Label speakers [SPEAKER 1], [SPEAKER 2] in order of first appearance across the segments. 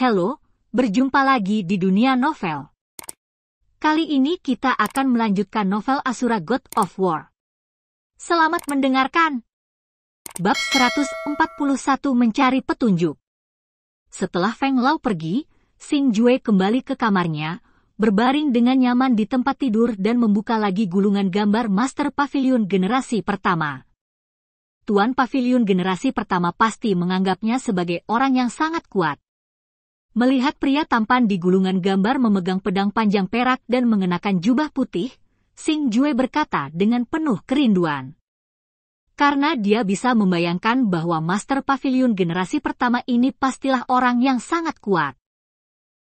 [SPEAKER 1] Halo, berjumpa lagi di dunia novel. Kali ini kita akan melanjutkan novel Asura God of War. Selamat mendengarkan. Bab 141 Mencari Petunjuk Setelah Feng Lao pergi, Sing Jue kembali ke kamarnya, berbaring dengan nyaman di tempat tidur dan membuka lagi gulungan gambar Master Pavilion generasi pertama. Tuan Pavilion generasi pertama pasti menganggapnya sebagai orang yang sangat kuat. Melihat pria tampan di gulungan gambar memegang pedang panjang perak dan mengenakan jubah putih, Sing Jue berkata dengan penuh kerinduan. Karena dia bisa membayangkan bahwa Master Pavilion generasi pertama ini pastilah orang yang sangat kuat.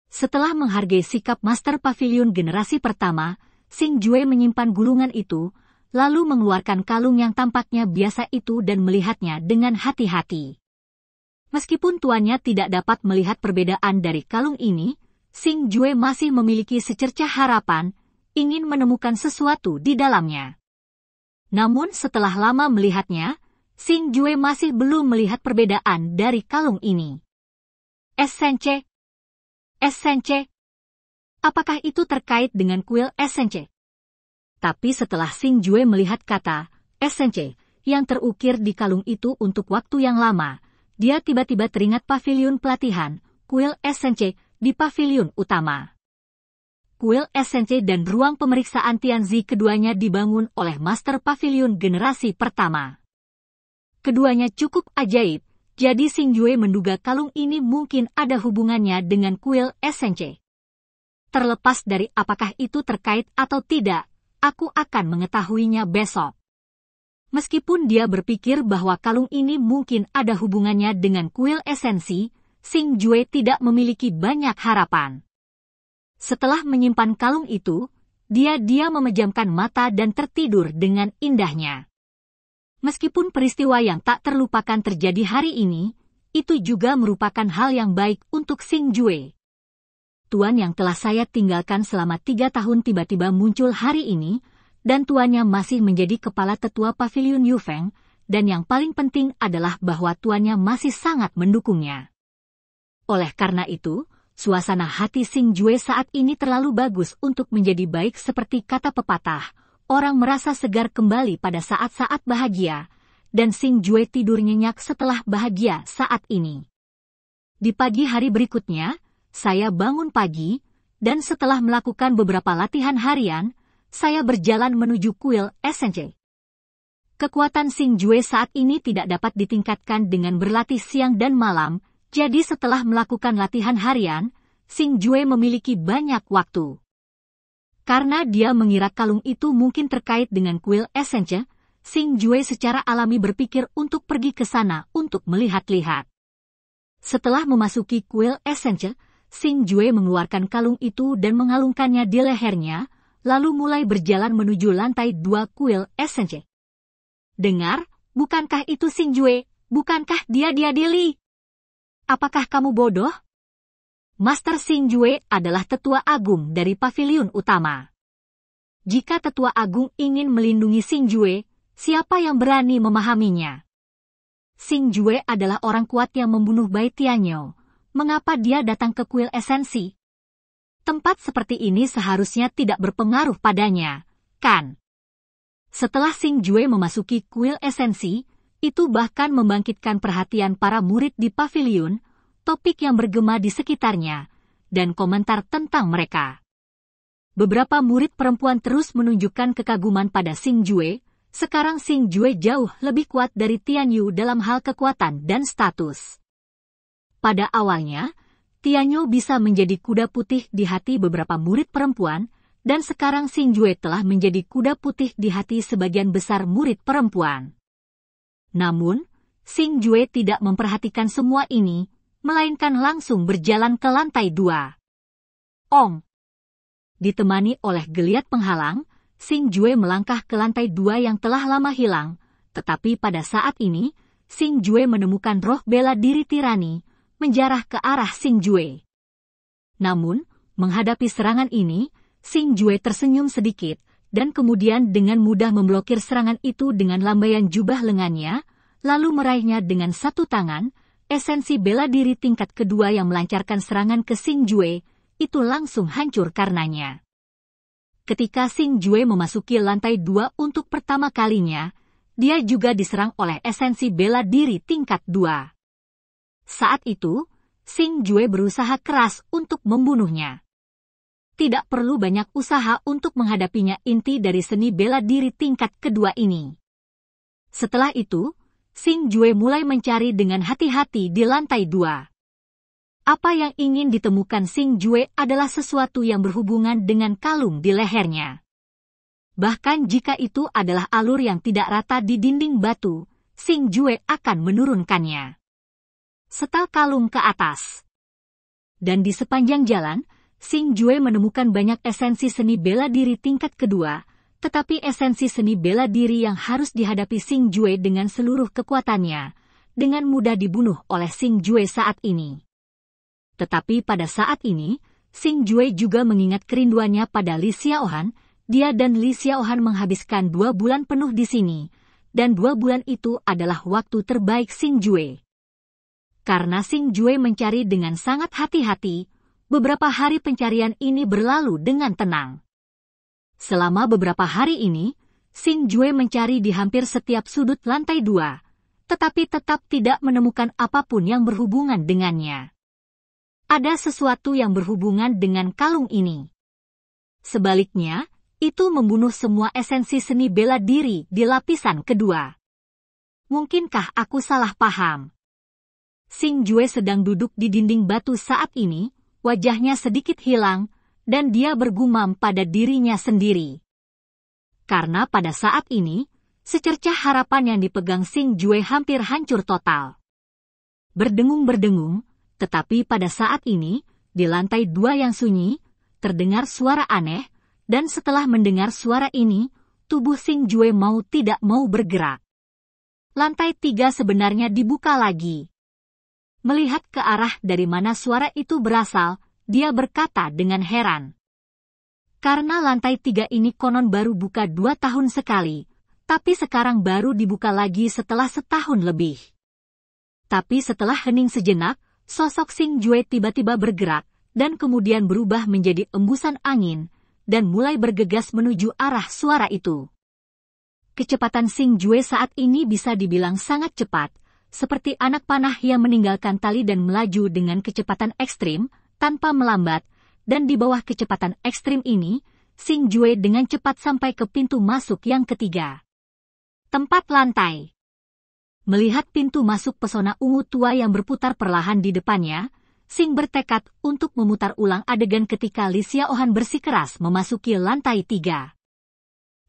[SPEAKER 1] Setelah menghargai sikap Master Pavilion generasi pertama, Sing Jue menyimpan gulungan itu, lalu mengeluarkan kalung yang tampaknya biasa itu dan melihatnya dengan hati-hati. Meskipun tuannya tidak dapat melihat perbedaan dari kalung ini, Sing Jue masih memiliki secerca harapan ingin menemukan sesuatu di dalamnya. Namun setelah lama melihatnya, Sing Jue masih belum melihat perbedaan dari kalung ini. SNC SNC Apakah itu terkait dengan kuil SNC? Tapi setelah Sing Jue melihat kata SNC yang terukir di kalung itu untuk waktu yang lama, dia tiba-tiba teringat pavilion pelatihan, kuil SNC, di pavilion utama. Kuil SNC dan ruang pemeriksaan Tianzi keduanya dibangun oleh master pavilion generasi pertama. Keduanya cukup ajaib, jadi Sing Yue menduga kalung ini mungkin ada hubungannya dengan kuil SNC. Terlepas dari apakah itu terkait atau tidak, aku akan mengetahuinya besok. Meskipun dia berpikir bahwa kalung ini mungkin ada hubungannya dengan kuil esensi, Sing Jue tidak memiliki banyak harapan. Setelah menyimpan kalung itu, dia-dia memejamkan mata dan tertidur dengan indahnya. Meskipun peristiwa yang tak terlupakan terjadi hari ini, itu juga merupakan hal yang baik untuk Sing Jue. Tuan yang telah saya tinggalkan selama tiga tahun tiba-tiba muncul hari ini, dan tuannya masih menjadi kepala tetua pavilion Yufeng, dan yang paling penting adalah bahwa tuannya masih sangat mendukungnya. Oleh karena itu, suasana hati Sing Jue saat ini terlalu bagus untuk menjadi baik seperti kata pepatah. Orang merasa segar kembali pada saat-saat bahagia, dan Sing Jue tidur nyenyak setelah bahagia saat ini. Di pagi hari berikutnya, saya bangun pagi, dan setelah melakukan beberapa latihan harian, saya berjalan menuju kuil SNJ. Kekuatan Sing Jue saat ini tidak dapat ditingkatkan dengan berlatih siang dan malam, jadi setelah melakukan latihan harian, Sing Jue memiliki banyak waktu. Karena dia mengira kalung itu mungkin terkait dengan kuil Essence, Sing Jue secara alami berpikir untuk pergi ke sana untuk melihat-lihat. Setelah memasuki kuil Essence, Sing Jue mengeluarkan kalung itu dan mengalungkannya di lehernya, lalu mulai berjalan menuju lantai dua kuil SNC. Dengar, bukankah itu Sing Jue? Bukankah dia dia Dili? Apakah kamu bodoh? Master Sing Jue adalah tetua agung dari pavilion utama. Jika tetua agung ingin melindungi Sing Jue, siapa yang berani memahaminya? Sing Jue adalah orang kuat yang membunuh Bai Tianyo. Mengapa dia datang ke kuil esensi? tempat seperti ini seharusnya tidak berpengaruh padanya, kan? Setelah Sing Jue memasuki kuil esensi, itu bahkan membangkitkan perhatian para murid di pavilion, topik yang bergema di sekitarnya, dan komentar tentang mereka. Beberapa murid perempuan terus menunjukkan kekaguman pada Sing Jue, sekarang Sing Jue jauh lebih kuat dari Tian Yu dalam hal kekuatan dan status. Pada awalnya, Tianyo bisa menjadi kuda putih di hati beberapa murid perempuan, dan sekarang Jue telah menjadi kuda putih di hati sebagian besar murid perempuan. Namun, Jue tidak memperhatikan semua ini, melainkan langsung berjalan ke lantai dua. Ong! Ditemani oleh geliat penghalang, Jue melangkah ke lantai dua yang telah lama hilang, tetapi pada saat ini, Jue menemukan roh bela diri tirani, menjarah ke arah Sing Jue. Namun, menghadapi serangan ini, Sing Jue tersenyum sedikit, dan kemudian dengan mudah memblokir serangan itu dengan lambaian jubah lengannya, lalu meraihnya dengan satu tangan, esensi bela diri tingkat kedua yang melancarkan serangan ke Sing Jue, itu langsung hancur karenanya. Ketika Sing Jue memasuki lantai dua untuk pertama kalinya, dia juga diserang oleh esensi bela diri tingkat dua. Saat itu, Sing Jue berusaha keras untuk membunuhnya. Tidak perlu banyak usaha untuk menghadapinya inti dari seni bela diri tingkat kedua ini. Setelah itu, Sing Jue mulai mencari dengan hati-hati di lantai dua. Apa yang ingin ditemukan Sing Jue adalah sesuatu yang berhubungan dengan kalung di lehernya. Bahkan jika itu adalah alur yang tidak rata di dinding batu, Sing Jue akan menurunkannya setel kalung ke atas. Dan di sepanjang jalan, Sing Jue menemukan banyak esensi seni bela diri tingkat kedua, tetapi esensi seni bela diri yang harus dihadapi Sing Jue dengan seluruh kekuatannya, dengan mudah dibunuh oleh Sing Jue saat ini. Tetapi pada saat ini, Sing Jue juga mengingat kerinduannya pada Li Xiaohan, dia dan Li Xiaohan menghabiskan dua bulan penuh di sini, dan dua bulan itu adalah waktu terbaik Sing Jue. Karena Sing Jue mencari dengan sangat hati-hati, beberapa hari pencarian ini berlalu dengan tenang. Selama beberapa hari ini, Sing Jue mencari di hampir setiap sudut lantai dua, tetapi tetap tidak menemukan apapun yang berhubungan dengannya. Ada sesuatu yang berhubungan dengan kalung ini. Sebaliknya, itu membunuh semua esensi seni bela diri di lapisan kedua. Mungkinkah aku salah paham? Sing Jue sedang duduk di dinding batu saat ini, wajahnya sedikit hilang, dan dia bergumam pada dirinya sendiri. Karena pada saat ini, secercah harapan yang dipegang Sing Jue hampir hancur total. Berdengung-berdengung, tetapi pada saat ini, di lantai dua yang sunyi, terdengar suara aneh, dan setelah mendengar suara ini, tubuh Sing Jue mau tidak mau bergerak. Lantai tiga sebenarnya dibuka lagi. Melihat ke arah dari mana suara itu berasal, dia berkata dengan heran. Karena lantai tiga ini konon baru buka dua tahun sekali, tapi sekarang baru dibuka lagi setelah setahun lebih. Tapi setelah hening sejenak, sosok Sing Jue tiba-tiba bergerak, dan kemudian berubah menjadi embusan angin, dan mulai bergegas menuju arah suara itu. Kecepatan Sing Jue saat ini bisa dibilang sangat cepat, seperti anak panah yang meninggalkan tali dan melaju dengan kecepatan ekstrim, tanpa melambat, dan di bawah kecepatan ekstrim ini, Sing Jue dengan cepat sampai ke pintu masuk yang ketiga. Tempat lantai Melihat pintu masuk pesona ungu tua yang berputar perlahan di depannya, Sing bertekad untuk memutar ulang adegan ketika Li Xiaohan bersikeras memasuki lantai tiga.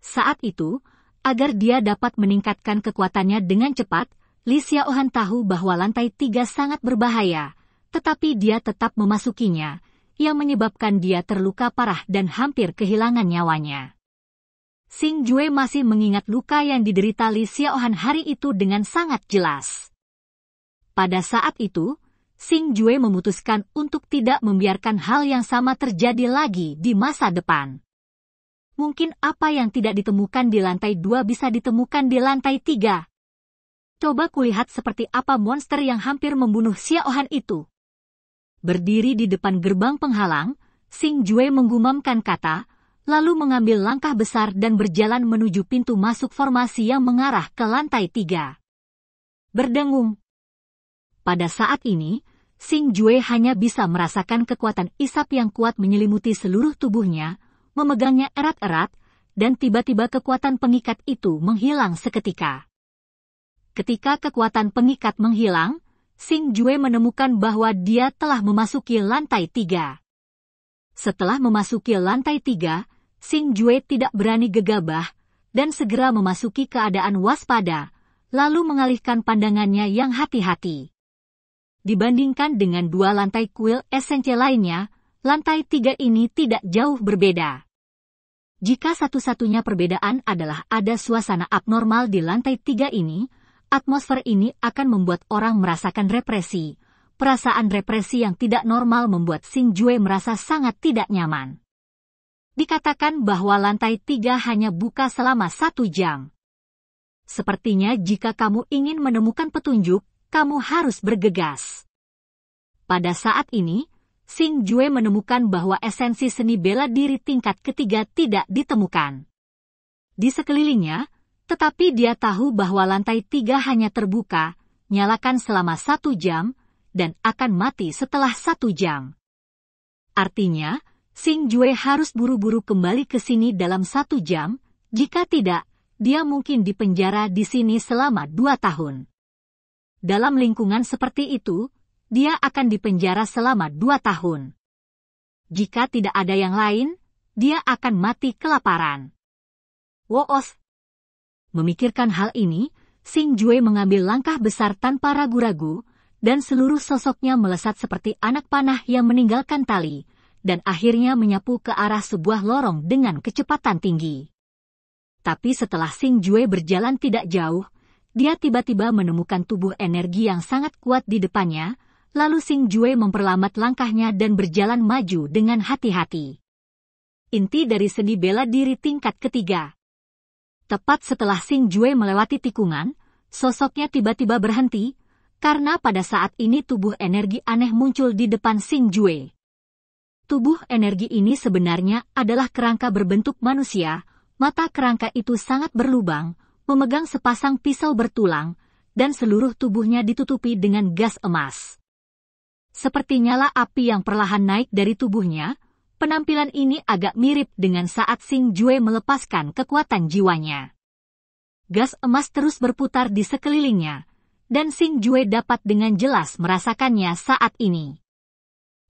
[SPEAKER 1] Saat itu, agar dia dapat meningkatkan kekuatannya dengan cepat, Li Ohan tahu bahwa lantai tiga sangat berbahaya, tetapi dia tetap memasukinya, yang menyebabkan dia terluka parah dan hampir kehilangan nyawanya. Sing Jue masih mengingat luka yang diderita Li Xiaohan hari itu dengan sangat jelas. Pada saat itu, Sing Jue memutuskan untuk tidak membiarkan hal yang sama terjadi lagi di masa depan. Mungkin apa yang tidak ditemukan di lantai dua bisa ditemukan di lantai tiga, Coba kulihat seperti apa monster yang hampir membunuh Xiaohan itu. Berdiri di depan gerbang penghalang, Sing Jue menggumamkan kata, lalu mengambil langkah besar dan berjalan menuju pintu masuk formasi yang mengarah ke lantai tiga. Berdengung. Pada saat ini, Sing Jue hanya bisa merasakan kekuatan isap yang kuat menyelimuti seluruh tubuhnya, memegangnya erat-erat, dan tiba-tiba kekuatan pengikat itu menghilang seketika. Ketika kekuatan pengikat menghilang, Sing Jue menemukan bahwa dia telah memasuki lantai tiga. Setelah memasuki lantai tiga, Sing Jue tidak berani gegabah dan segera memasuki keadaan waspada, lalu mengalihkan pandangannya yang hati-hati. Dibandingkan dengan dua lantai kuil esensial lainnya, lantai tiga ini tidak jauh berbeda. Jika satu-satunya perbedaan adalah ada suasana abnormal di lantai tiga ini, Atmosfer ini akan membuat orang merasakan represi. Perasaan represi yang tidak normal membuat Sing Jue merasa sangat tidak nyaman. Dikatakan bahwa lantai tiga hanya buka selama satu jam. Sepertinya jika kamu ingin menemukan petunjuk, kamu harus bergegas. Pada saat ini, Sing Jue menemukan bahwa esensi seni bela diri tingkat ketiga tidak ditemukan. Di sekelilingnya, tetapi dia tahu bahwa lantai tiga hanya terbuka, nyalakan selama satu jam, dan akan mati setelah satu jam. Artinya, Sing Jue harus buru-buru kembali ke sini dalam satu jam, jika tidak, dia mungkin dipenjara di sini selama dua tahun. Dalam lingkungan seperti itu, dia akan dipenjara selama dua tahun. Jika tidak ada yang lain, dia akan mati kelaparan. Woos Memikirkan hal ini, Sing Jue mengambil langkah besar tanpa ragu-ragu, dan seluruh sosoknya melesat seperti anak panah yang meninggalkan tali, dan akhirnya menyapu ke arah sebuah lorong dengan kecepatan tinggi. Tapi setelah Sing Jue berjalan tidak jauh, dia tiba-tiba menemukan tubuh energi yang sangat kuat di depannya, lalu Sing Jue memperlambat langkahnya dan berjalan maju dengan hati-hati. Inti dari seni bela diri tingkat ketiga Tepat setelah Sing Jue melewati tikungan, sosoknya tiba-tiba berhenti, karena pada saat ini tubuh energi aneh muncul di depan Sing Jue. Tubuh energi ini sebenarnya adalah kerangka berbentuk manusia, mata kerangka itu sangat berlubang, memegang sepasang pisau bertulang, dan seluruh tubuhnya ditutupi dengan gas emas. Seperti nyala api yang perlahan naik dari tubuhnya, penampilan ini agak mirip dengan saat Sing Jue melepaskan kekuatan jiwanya. Gas emas terus berputar di sekelilingnya, dan Sing Jue dapat dengan jelas merasakannya saat ini.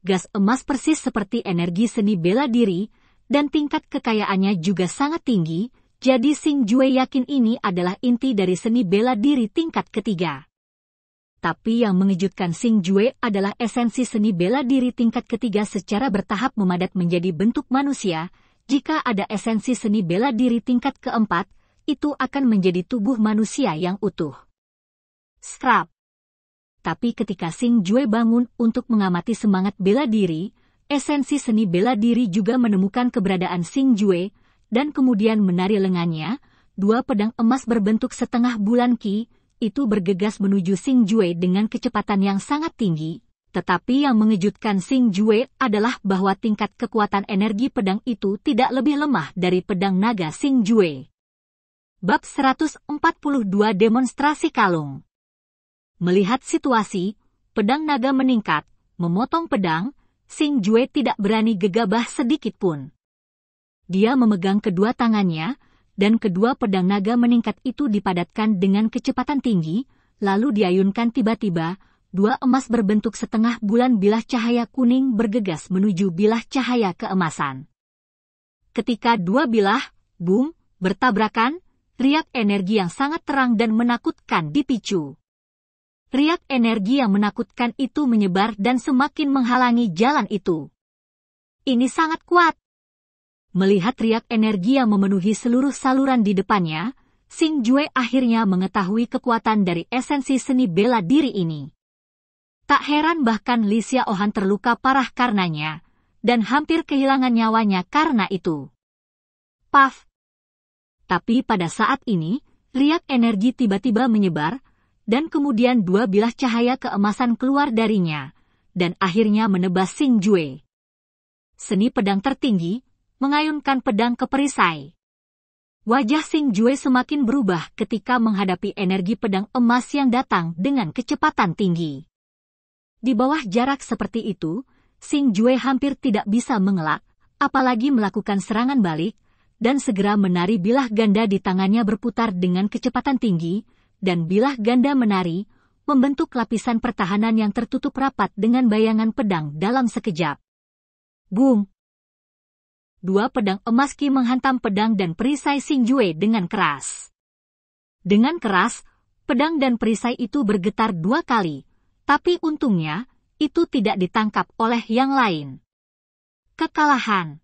[SPEAKER 1] Gas emas persis seperti energi seni bela diri, dan tingkat kekayaannya juga sangat tinggi, jadi Sing Jue yakin ini adalah inti dari seni bela diri tingkat ketiga tapi yang mengejutkan Sing Jue adalah esensi seni bela diri tingkat ketiga secara bertahap memadat menjadi bentuk manusia. Jika ada esensi seni bela diri tingkat keempat, itu akan menjadi tubuh manusia yang utuh. Strap. Tapi ketika Sing Jue bangun untuk mengamati semangat bela diri, esensi seni bela diri juga menemukan keberadaan Sing Jue, dan kemudian menari lengannya, dua pedang emas berbentuk setengah bulan ki, itu bergegas menuju Sing Jue dengan kecepatan yang sangat tinggi. Tetapi yang mengejutkan Sing Jue adalah bahwa tingkat kekuatan energi pedang itu tidak lebih lemah dari pedang naga Sing Jue. Bab 142 Demonstrasi Kalung Melihat situasi, pedang naga meningkat, memotong pedang, Sing Jue tidak berani gegabah sedikit pun. Dia memegang kedua tangannya, dan kedua pedang naga meningkat itu dipadatkan dengan kecepatan tinggi, lalu diayunkan tiba-tiba, dua emas berbentuk setengah bulan bilah cahaya kuning bergegas menuju bilah cahaya keemasan. Ketika dua bilah, boom, bertabrakan, riak energi yang sangat terang dan menakutkan dipicu. Riak energi yang menakutkan itu menyebar dan semakin menghalangi jalan itu. Ini sangat kuat, Melihat riak energi yang memenuhi seluruh saluran di depannya, Sing Jue akhirnya mengetahui kekuatan dari esensi seni bela diri ini. Tak heran bahkan Li Ohan terluka parah karenanya, dan hampir kehilangan nyawanya karena itu. Paf! Tapi pada saat ini, riak energi tiba-tiba menyebar, dan kemudian dua bilah cahaya keemasan keluar darinya, dan akhirnya menebas Sing Jue. Seni pedang tertinggi, mengayunkan pedang ke perisai. Wajah Sing Jue semakin berubah ketika menghadapi energi pedang emas yang datang dengan kecepatan tinggi. Di bawah jarak seperti itu, Sing Jue hampir tidak bisa mengelak, apalagi melakukan serangan balik, dan segera menari bilah ganda di tangannya berputar dengan kecepatan tinggi, dan bilah ganda menari, membentuk lapisan pertahanan yang tertutup rapat dengan bayangan pedang dalam sekejap. Bung! dua pedang emas Qi menghantam pedang dan perisai Jue dengan keras. Dengan keras, pedang dan perisai itu bergetar dua kali, tapi untungnya, itu tidak ditangkap oleh yang lain. Kekalahan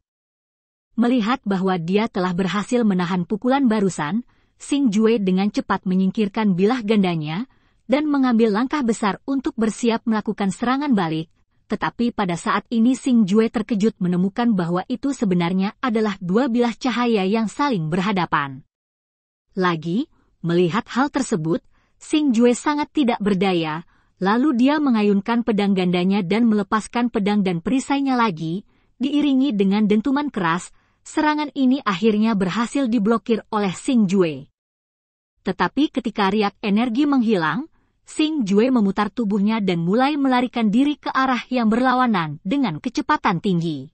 [SPEAKER 1] Melihat bahwa dia telah berhasil menahan pukulan barusan, Sing Jue dengan cepat menyingkirkan bilah gandanya dan mengambil langkah besar untuk bersiap melakukan serangan balik tetapi pada saat ini Sing Jue terkejut menemukan bahwa itu sebenarnya adalah dua bilah cahaya yang saling berhadapan. Lagi, melihat hal tersebut, Sing Jue sangat tidak berdaya, lalu dia mengayunkan pedang gandanya dan melepaskan pedang dan perisainya lagi, diiringi dengan dentuman keras, serangan ini akhirnya berhasil diblokir oleh Sing Jue. Tetapi ketika riak energi menghilang, Sing Jue memutar tubuhnya dan mulai melarikan diri ke arah yang berlawanan dengan kecepatan tinggi.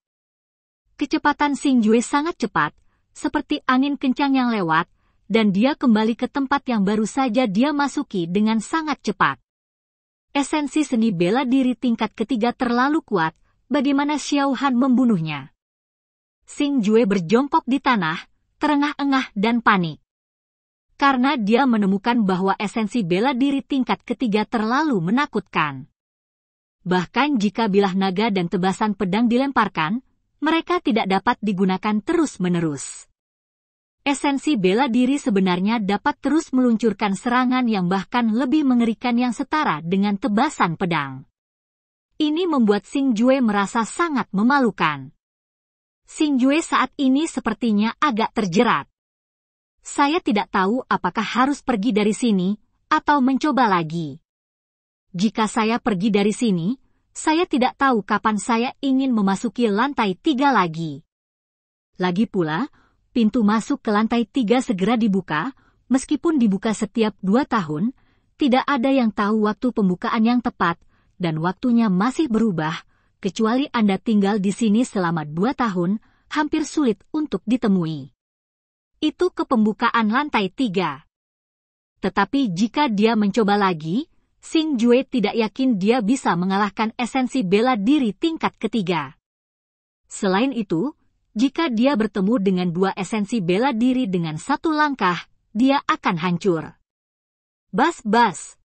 [SPEAKER 1] Kecepatan Sing Jue sangat cepat, seperti angin kencang yang lewat, dan dia kembali ke tempat yang baru saja dia masuki dengan sangat cepat. Esensi seni bela diri tingkat ketiga terlalu kuat, bagaimana Xiao Han membunuhnya. Sing Jue berjongkok di tanah, terengah-engah dan panik karena dia menemukan bahwa esensi bela diri tingkat ketiga terlalu menakutkan. Bahkan jika bilah naga dan tebasan pedang dilemparkan, mereka tidak dapat digunakan terus-menerus. Esensi bela diri sebenarnya dapat terus meluncurkan serangan yang bahkan lebih mengerikan yang setara dengan tebasan pedang. Ini membuat Sing Jue merasa sangat memalukan. Sing Jue saat ini sepertinya agak terjerat. Saya tidak tahu apakah harus pergi dari sini atau mencoba lagi. Jika saya pergi dari sini, saya tidak tahu kapan saya ingin memasuki lantai tiga lagi. Lagi pula, pintu masuk ke lantai tiga segera dibuka, meskipun dibuka setiap dua tahun, tidak ada yang tahu waktu pembukaan yang tepat, dan waktunya masih berubah, kecuali Anda tinggal di sini selama dua tahun, hampir sulit untuk ditemui itu ke pembukaan lantai tiga. Tetapi jika dia mencoba lagi, Sing Jue tidak yakin dia bisa mengalahkan esensi bela diri tingkat ketiga. Selain itu, jika dia bertemu dengan dua esensi bela diri dengan satu langkah, dia akan hancur. Bas-bas.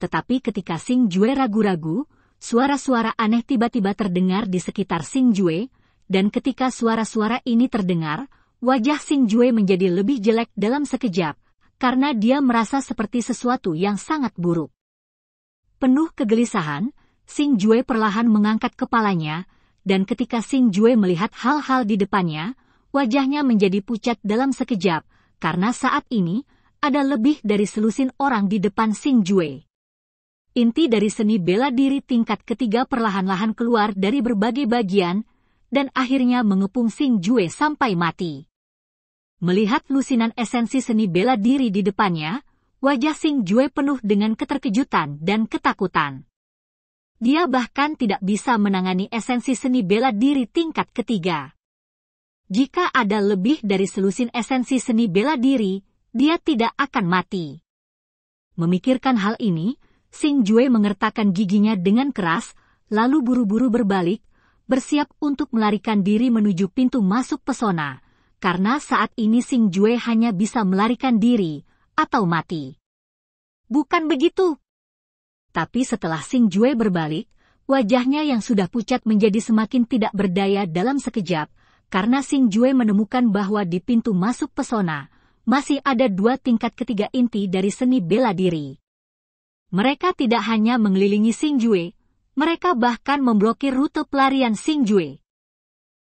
[SPEAKER 1] Tetapi ketika Sing Jue ragu-ragu, suara-suara aneh tiba-tiba terdengar di sekitar Sing Jue, dan ketika suara-suara ini terdengar, Wajah Sing Jue menjadi lebih jelek dalam sekejap, karena dia merasa seperti sesuatu yang sangat buruk. Penuh kegelisahan, Sing Jue perlahan mengangkat kepalanya, dan ketika Sing Jue melihat hal-hal di depannya, wajahnya menjadi pucat dalam sekejap, karena saat ini, ada lebih dari selusin orang di depan Sing Jue. Inti dari seni bela diri tingkat ketiga perlahan-lahan keluar dari berbagai bagian, dan akhirnya mengepung Sing Jue sampai mati. Melihat lusinan esensi seni bela diri di depannya, wajah Sing Jue penuh dengan keterkejutan dan ketakutan. Dia bahkan tidak bisa menangani esensi seni bela diri tingkat ketiga. Jika ada lebih dari selusin esensi seni bela diri, dia tidak akan mati. Memikirkan hal ini, Sing Jue mengertakkan giginya dengan keras, lalu buru-buru berbalik, bersiap untuk melarikan diri menuju pintu masuk pesona karena saat ini Sing Jue hanya bisa melarikan diri atau mati. Bukan begitu. Tapi setelah Sing Jue berbalik, wajahnya yang sudah pucat menjadi semakin tidak berdaya dalam sekejap, karena Sing Jue menemukan bahwa di pintu masuk pesona, masih ada dua tingkat ketiga inti dari seni bela diri. Mereka tidak hanya mengelilingi Sing Jue, mereka bahkan memblokir rute pelarian Sing Jue.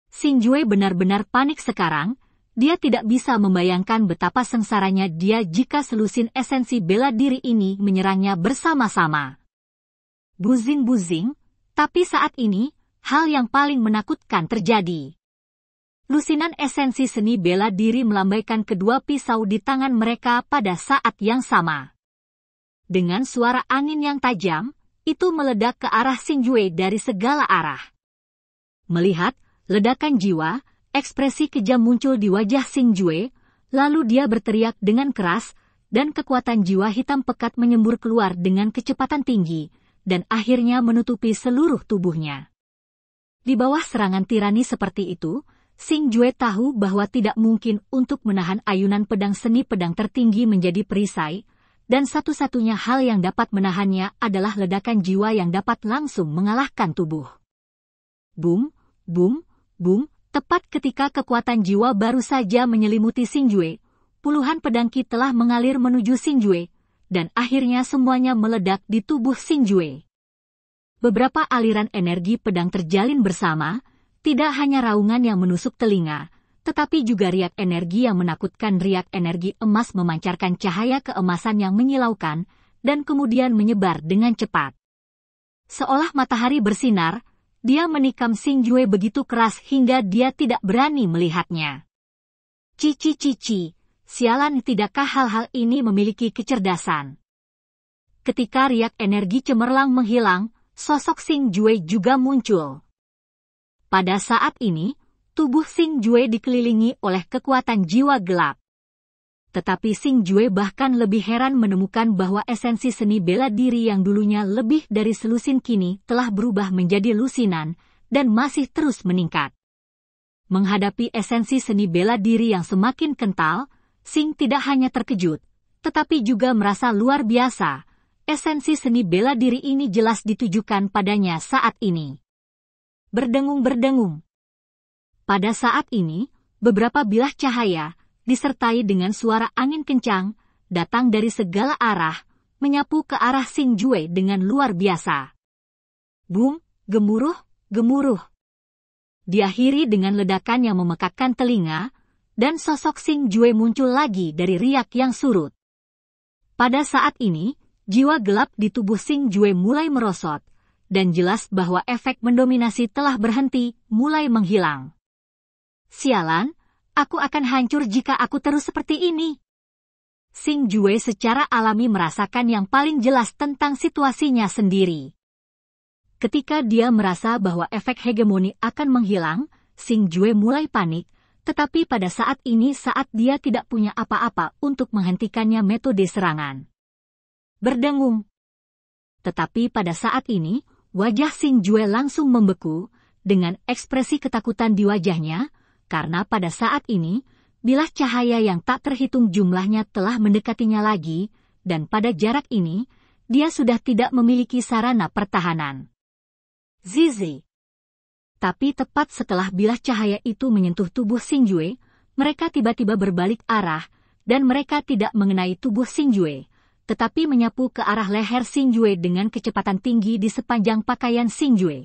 [SPEAKER 1] Sing Jue benar-benar panik sekarang, dia tidak bisa membayangkan betapa sengsaranya dia jika selusin esensi bela diri ini menyerangnya bersama-sama. Buzing-buzing, tapi saat ini, hal yang paling menakutkan terjadi. Lusinan esensi seni bela diri melambaikan kedua pisau di tangan mereka pada saat yang sama. Dengan suara angin yang tajam, itu meledak ke arah Xinjue dari segala arah. Melihat ledakan jiwa, Ekspresi kejam muncul di wajah Sing Jue, lalu dia berteriak dengan keras, dan kekuatan jiwa hitam pekat menyembur keluar dengan kecepatan tinggi, dan akhirnya menutupi seluruh tubuhnya. Di bawah serangan tirani seperti itu, Sing Jue tahu bahwa tidak mungkin untuk menahan ayunan pedang seni pedang tertinggi menjadi perisai, dan satu-satunya hal yang dapat menahannya adalah ledakan jiwa yang dapat langsung mengalahkan tubuh. Boom, boom, boom, Tepat ketika kekuatan jiwa baru saja menyelimuti Sinjue, puluhan pedangki telah mengalir menuju Sinjue, dan akhirnya semuanya meledak di tubuh Sinjue. Beberapa aliran energi pedang terjalin bersama, tidak hanya raungan yang menusuk telinga, tetapi juga riak energi yang menakutkan riak energi emas memancarkan cahaya keemasan yang menyilaukan dan kemudian menyebar dengan cepat. Seolah matahari bersinar, dia menikam Sing Jue begitu keras hingga dia tidak berani melihatnya. Cici cici, sialan tidakkah hal-hal ini memiliki kecerdasan? Ketika riak energi cemerlang menghilang, sosok Sing Jue juga muncul. Pada saat ini, tubuh Sing Jue dikelilingi oleh kekuatan jiwa gelap tetapi Sing Jue bahkan lebih heran menemukan bahwa esensi seni bela diri yang dulunya lebih dari selusin kini telah berubah menjadi lusinan dan masih terus meningkat. Menghadapi esensi seni bela diri yang semakin kental, Sing tidak hanya terkejut, tetapi juga merasa luar biasa. Esensi seni bela diri ini jelas ditujukan padanya saat ini. Berdengung-berdengung. Pada saat ini, beberapa bilah cahaya, disertai dengan suara angin kencang, datang dari segala arah, menyapu ke arah Sing Jue dengan luar biasa. Bung, gemuruh, gemuruh. Diakhiri dengan ledakan yang memekakkan telinga, dan sosok Sing Jue muncul lagi dari riak yang surut. Pada saat ini, jiwa gelap di tubuh Sing Jue mulai merosot, dan jelas bahwa efek mendominasi telah berhenti, mulai menghilang. Sialan, Aku akan hancur jika aku terus seperti ini. Sing Jue secara alami merasakan yang paling jelas tentang situasinya sendiri. Ketika dia merasa bahwa efek hegemoni akan menghilang, Sing Jue mulai panik, tetapi pada saat ini saat dia tidak punya apa-apa untuk menghentikannya metode serangan. Berdengung. Tetapi pada saat ini, wajah Sing Jue langsung membeku, dengan ekspresi ketakutan di wajahnya, karena pada saat ini, bilah cahaya yang tak terhitung jumlahnya telah mendekatinya lagi, dan pada jarak ini, dia sudah tidak memiliki sarana pertahanan. Zizi Tapi tepat setelah bilah cahaya itu menyentuh tubuh Singjue, mereka tiba-tiba berbalik arah, dan mereka tidak mengenai tubuh Singjue, tetapi menyapu ke arah leher Singjue dengan kecepatan tinggi di sepanjang pakaian Singjue.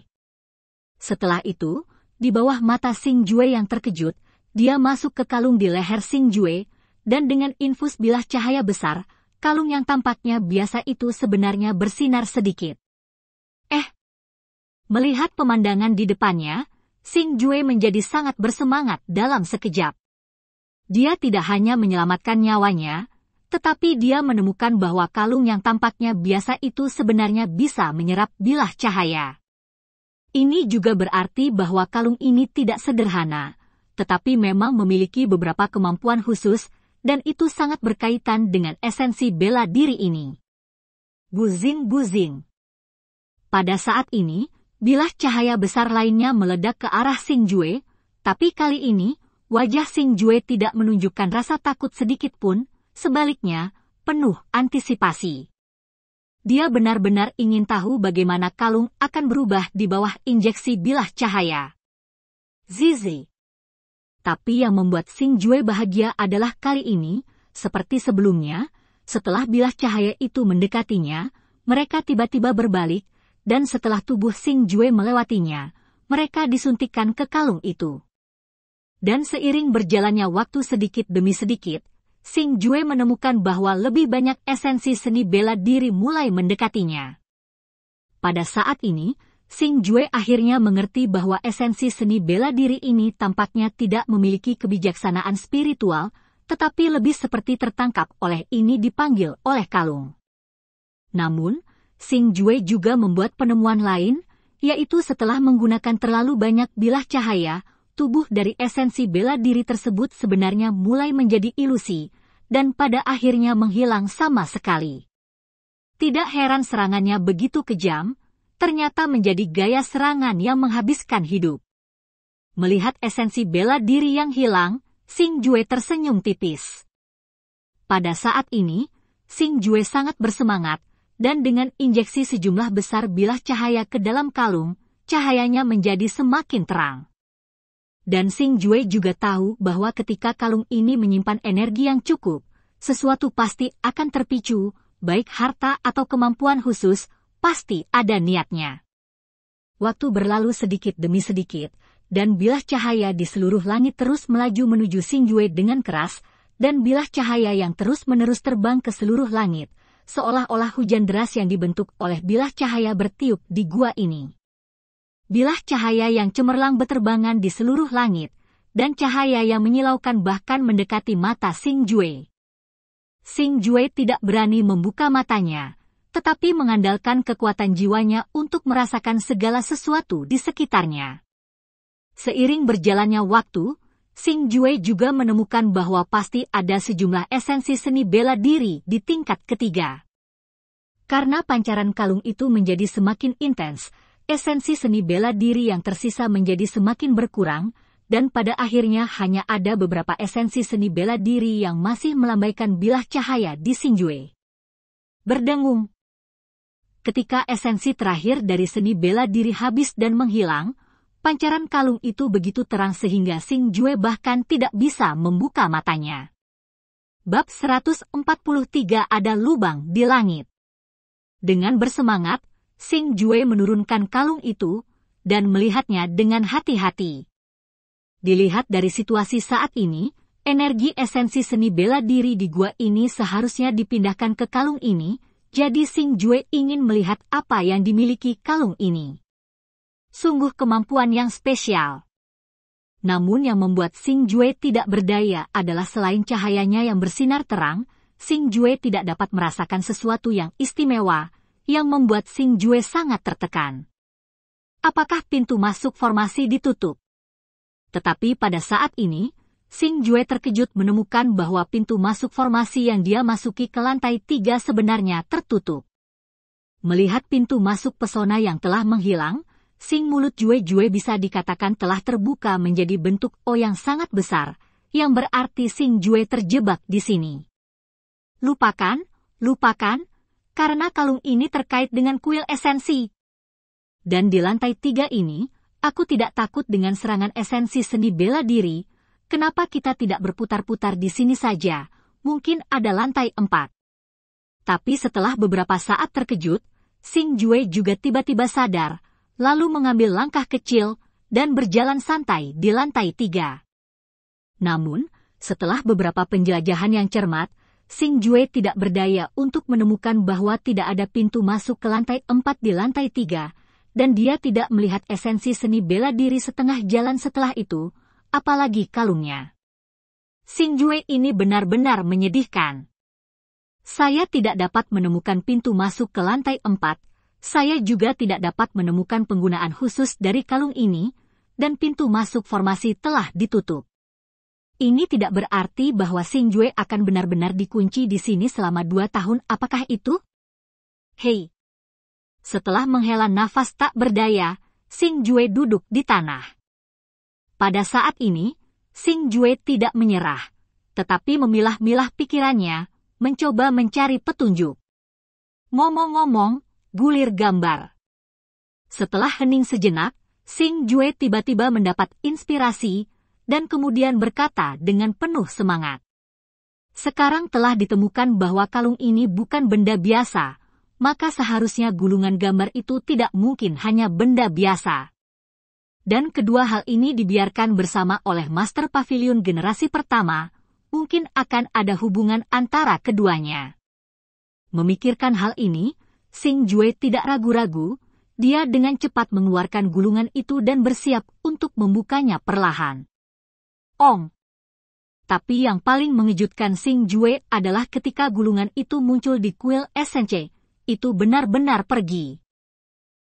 [SPEAKER 1] Setelah itu, di bawah mata Sing Jue yang terkejut, dia masuk ke kalung di leher Sing Jue, dan dengan infus bilah cahaya besar, kalung yang tampaknya biasa itu sebenarnya bersinar sedikit. Eh! Melihat pemandangan di depannya, Sing Jue menjadi sangat bersemangat dalam sekejap. Dia tidak hanya menyelamatkan nyawanya, tetapi dia menemukan bahwa kalung yang tampaknya biasa itu sebenarnya bisa menyerap bilah cahaya. Ini juga berarti bahwa kalung ini tidak sederhana, tetapi memang memiliki beberapa kemampuan khusus, dan itu sangat berkaitan dengan esensi bela diri ini. Buzing-buzing Pada saat ini, bilah cahaya besar lainnya meledak ke arah Sing Jue, tapi kali ini, wajah Sing Jue tidak menunjukkan rasa takut sedikit pun, sebaliknya, penuh antisipasi. Dia benar-benar ingin tahu bagaimana kalung akan berubah di bawah injeksi bilah cahaya. Zizi. Tapi yang membuat Sing Jue bahagia adalah kali ini, seperti sebelumnya, setelah bilah cahaya itu mendekatinya, mereka tiba-tiba berbalik, dan setelah tubuh Sing Jue melewatinya, mereka disuntikan ke kalung itu. Dan seiring berjalannya waktu sedikit demi sedikit, Sing Jue menemukan bahwa lebih banyak esensi seni bela diri mulai mendekatinya. Pada saat ini, Sing Jue akhirnya mengerti bahwa esensi seni bela diri ini tampaknya tidak memiliki kebijaksanaan spiritual, tetapi lebih seperti tertangkap oleh ini dipanggil oleh kalung. Namun, Sing Jue juga membuat penemuan lain, yaitu setelah menggunakan terlalu banyak bilah cahaya, tubuh dari esensi bela diri tersebut sebenarnya mulai menjadi ilusi, dan pada akhirnya menghilang sama sekali. Tidak heran serangannya begitu kejam, ternyata menjadi gaya serangan yang menghabiskan hidup. Melihat esensi bela diri yang hilang, Sing Jue tersenyum tipis. Pada saat ini, Sing Jue sangat bersemangat, dan dengan injeksi sejumlah besar bilah cahaya ke dalam kalung, cahayanya menjadi semakin terang dan Sing Jue juga tahu bahwa ketika kalung ini menyimpan energi yang cukup, sesuatu pasti akan terpicu, baik harta atau kemampuan khusus, pasti ada niatnya. Waktu berlalu sedikit demi sedikit, dan bilah cahaya di seluruh langit terus melaju menuju Sing Jue dengan keras, dan bilah cahaya yang terus-menerus terbang ke seluruh langit, seolah-olah hujan deras yang dibentuk oleh bilah cahaya bertiup di gua ini bilah cahaya yang cemerlang beterbangan di seluruh langit, dan cahaya yang menyilaukan bahkan mendekati mata Sing Jue. Sing Jue tidak berani membuka matanya, tetapi mengandalkan kekuatan jiwanya untuk merasakan segala sesuatu di sekitarnya. Seiring berjalannya waktu, Sing Jue juga menemukan bahwa pasti ada sejumlah esensi seni bela diri di tingkat ketiga. Karena pancaran kalung itu menjadi semakin intens, esensi seni bela diri yang tersisa menjadi semakin berkurang, dan pada akhirnya hanya ada beberapa esensi seni bela diri yang masih melambaikan bilah cahaya di Sinjue. Berdengung. Ketika esensi terakhir dari seni bela diri habis dan menghilang, pancaran kalung itu begitu terang sehingga Sinjue bahkan tidak bisa membuka matanya. Bab 143 ada lubang di langit. Dengan bersemangat, Sing Jue menurunkan kalung itu dan melihatnya dengan hati-hati. Dilihat dari situasi saat ini, energi esensi seni bela diri di gua ini seharusnya dipindahkan ke kalung ini, jadi Sing Jue ingin melihat apa yang dimiliki kalung ini. Sungguh kemampuan yang spesial. Namun yang membuat Sing Jue tidak berdaya adalah selain cahayanya yang bersinar terang, Sing Jue tidak dapat merasakan sesuatu yang istimewa, yang membuat Sing Jue sangat tertekan. Apakah pintu masuk formasi ditutup? Tetapi pada saat ini, Sing Jue terkejut menemukan bahwa pintu masuk formasi yang dia masuki ke lantai tiga sebenarnya tertutup. Melihat pintu masuk pesona yang telah menghilang, Sing mulut Jue Jue bisa dikatakan telah terbuka menjadi bentuk O yang sangat besar, yang berarti Sing Jue terjebak di sini. Lupakan, lupakan, karena kalung ini terkait dengan kuil esensi. Dan di lantai tiga ini, aku tidak takut dengan serangan esensi seni bela diri. Kenapa kita tidak berputar-putar di sini saja? Mungkin ada lantai empat. Tapi setelah beberapa saat terkejut, Sing Jue juga tiba-tiba sadar, lalu mengambil langkah kecil dan berjalan santai di lantai tiga. Namun, setelah beberapa penjelajahan yang cermat, Sing Jue tidak berdaya untuk menemukan bahwa tidak ada pintu masuk ke lantai empat di lantai tiga, dan dia tidak melihat esensi seni bela diri setengah jalan setelah itu, apalagi kalungnya. Sing Jue ini benar-benar menyedihkan. Saya tidak dapat menemukan pintu masuk ke lantai empat. saya juga tidak dapat menemukan penggunaan khusus dari kalung ini, dan pintu masuk formasi telah ditutup. Ini tidak berarti bahwa Sing Jue akan benar-benar dikunci di sini selama dua tahun, apakah itu? Hei! Setelah menghela nafas tak berdaya, Sing Jue duduk di tanah. Pada saat ini, Sing Jue tidak menyerah, tetapi memilah-milah pikirannya, mencoba mencari petunjuk. Ngomong-ngomong, gulir gambar. Setelah hening sejenak, Sing Jue tiba-tiba mendapat inspirasi dan kemudian berkata dengan penuh semangat. Sekarang telah ditemukan bahwa kalung ini bukan benda biasa, maka seharusnya gulungan gambar itu tidak mungkin hanya benda biasa. Dan kedua hal ini dibiarkan bersama oleh Master Pavilion generasi pertama, mungkin akan ada hubungan antara keduanya. Memikirkan hal ini, Sing Jue tidak ragu-ragu, dia dengan cepat mengeluarkan gulungan itu dan bersiap untuk membukanya perlahan. Ong. Tapi yang paling mengejutkan Sing Jue adalah ketika gulungan itu muncul di kuil SNC, itu benar-benar pergi.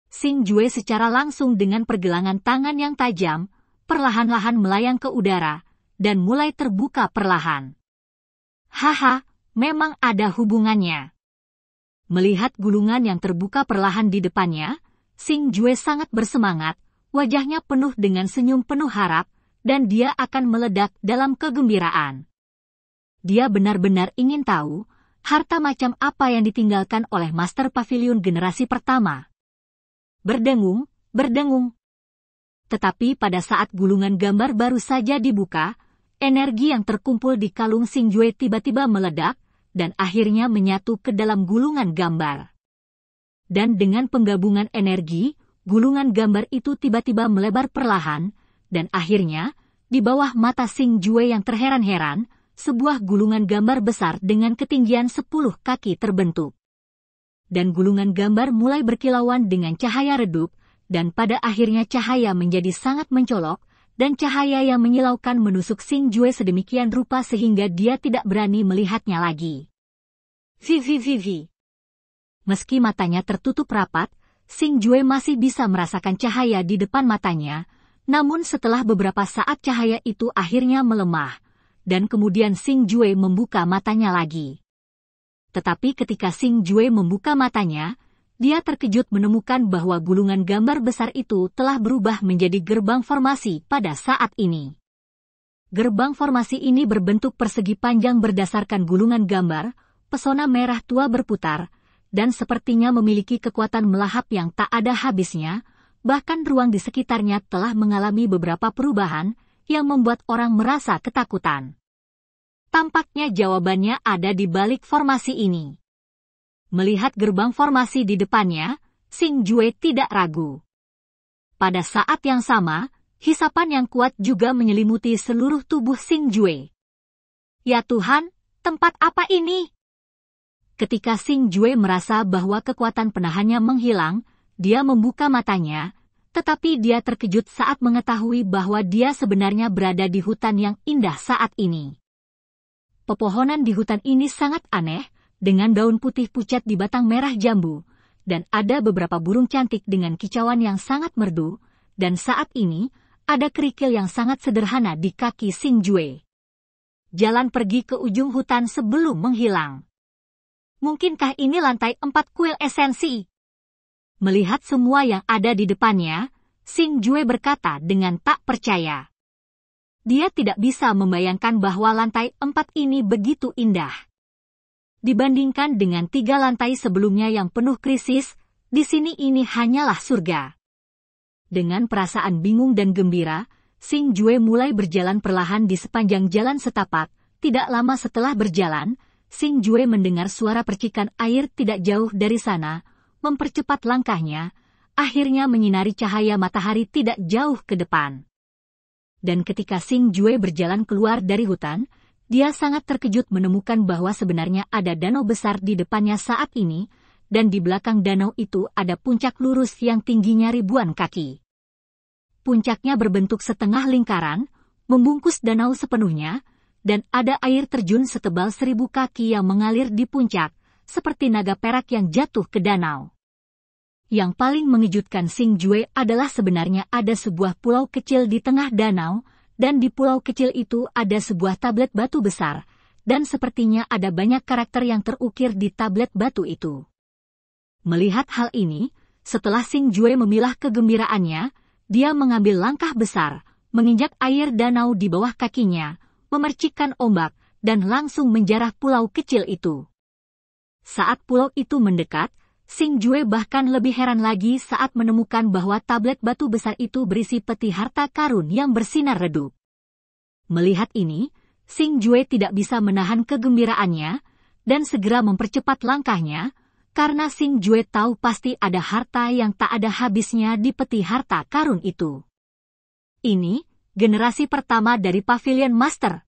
[SPEAKER 1] Sing Jue secara langsung dengan pergelangan tangan yang tajam, perlahan-lahan melayang ke udara, dan mulai terbuka perlahan. Haha, memang ada hubungannya. Melihat gulungan yang terbuka perlahan di depannya, Sing Jue sangat bersemangat, wajahnya penuh dengan senyum penuh harap, dan dia akan meledak dalam kegembiraan. Dia benar-benar ingin tahu harta macam apa yang ditinggalkan oleh Master Pavilion generasi pertama. Berdengung, berdengung. Tetapi pada saat gulungan gambar baru saja dibuka, energi yang terkumpul di kalung Sing Jue tiba-tiba meledak dan akhirnya menyatu ke dalam gulungan gambar. Dan dengan penggabungan energi, gulungan gambar itu tiba-tiba melebar perlahan, dan akhirnya, di bawah mata Sing Jue yang terheran-heran, sebuah gulungan gambar besar dengan ketinggian sepuluh kaki terbentuk. Dan gulungan gambar mulai berkilauan dengan cahaya redup, dan pada akhirnya cahaya menjadi sangat mencolok, dan cahaya yang menyilaukan menusuk Sing Jue sedemikian rupa sehingga dia tidak berani melihatnya lagi. Vivi Vivi. Meski matanya tertutup rapat, Sing Jue masih bisa merasakan cahaya di depan matanya, namun setelah beberapa saat cahaya itu akhirnya melemah, dan kemudian Sing Jue membuka matanya lagi. Tetapi ketika Sing Jue membuka matanya, dia terkejut menemukan bahwa gulungan gambar besar itu telah berubah menjadi gerbang formasi pada saat ini. Gerbang formasi ini berbentuk persegi panjang berdasarkan gulungan gambar, pesona merah tua berputar, dan sepertinya memiliki kekuatan melahap yang tak ada habisnya, bahkan ruang di sekitarnya telah mengalami beberapa perubahan yang membuat orang merasa ketakutan. Tampaknya jawabannya ada di balik formasi ini. Melihat gerbang formasi di depannya, Sing Jue tidak ragu. Pada saat yang sama, hisapan yang kuat juga menyelimuti seluruh tubuh Sing Jue. Ya Tuhan, tempat apa ini? Ketika Sing Jue merasa bahwa kekuatan penahannya menghilang, dia membuka matanya, tetapi dia terkejut saat mengetahui bahwa dia sebenarnya berada di hutan yang indah saat ini. Pepohonan di hutan ini sangat aneh, dengan daun putih pucat di batang merah jambu, dan ada beberapa burung cantik dengan kicauan yang sangat merdu, dan saat ini, ada kerikil yang sangat sederhana di kaki Sing Jue. Jalan pergi ke ujung hutan sebelum menghilang. Mungkinkah ini lantai empat kuil esensi? Melihat semua yang ada di depannya, Sing Jue berkata dengan tak percaya. Dia tidak bisa membayangkan bahwa lantai empat ini begitu indah. Dibandingkan dengan tiga lantai sebelumnya yang penuh krisis, di sini ini hanyalah surga. Dengan perasaan bingung dan gembira, Sing Jue mulai berjalan perlahan di sepanjang jalan setapak. Tidak lama setelah berjalan, Sing Jue mendengar suara percikan air tidak jauh dari sana, mempercepat langkahnya, akhirnya menyinari cahaya matahari tidak jauh ke depan. Dan ketika Sing Jue berjalan keluar dari hutan, dia sangat terkejut menemukan bahwa sebenarnya ada danau besar di depannya saat ini, dan di belakang danau itu ada puncak lurus yang tingginya ribuan kaki. Puncaknya berbentuk setengah lingkaran, membungkus danau sepenuhnya, dan ada air terjun setebal seribu kaki yang mengalir di puncak, seperti naga perak yang jatuh ke danau. Yang paling mengejutkan Sing Jue adalah sebenarnya ada sebuah pulau kecil di tengah danau, dan di pulau kecil itu ada sebuah tablet batu besar, dan sepertinya ada banyak karakter yang terukir di tablet batu itu. Melihat hal ini, setelah Sing Jue memilah kegembiraannya, dia mengambil langkah besar, menginjak air danau di bawah kakinya, memercikkan ombak, dan langsung menjarah pulau kecil itu. Saat pulau itu mendekat, Sing Jue bahkan lebih heran lagi saat menemukan bahwa tablet batu besar itu berisi peti harta karun yang bersinar redup. Melihat ini, Sing Jue tidak bisa menahan kegembiraannya dan segera mempercepat langkahnya, karena Sing Jue tahu pasti ada harta yang tak ada habisnya di peti harta karun itu. Ini, generasi pertama dari Pavilion Master.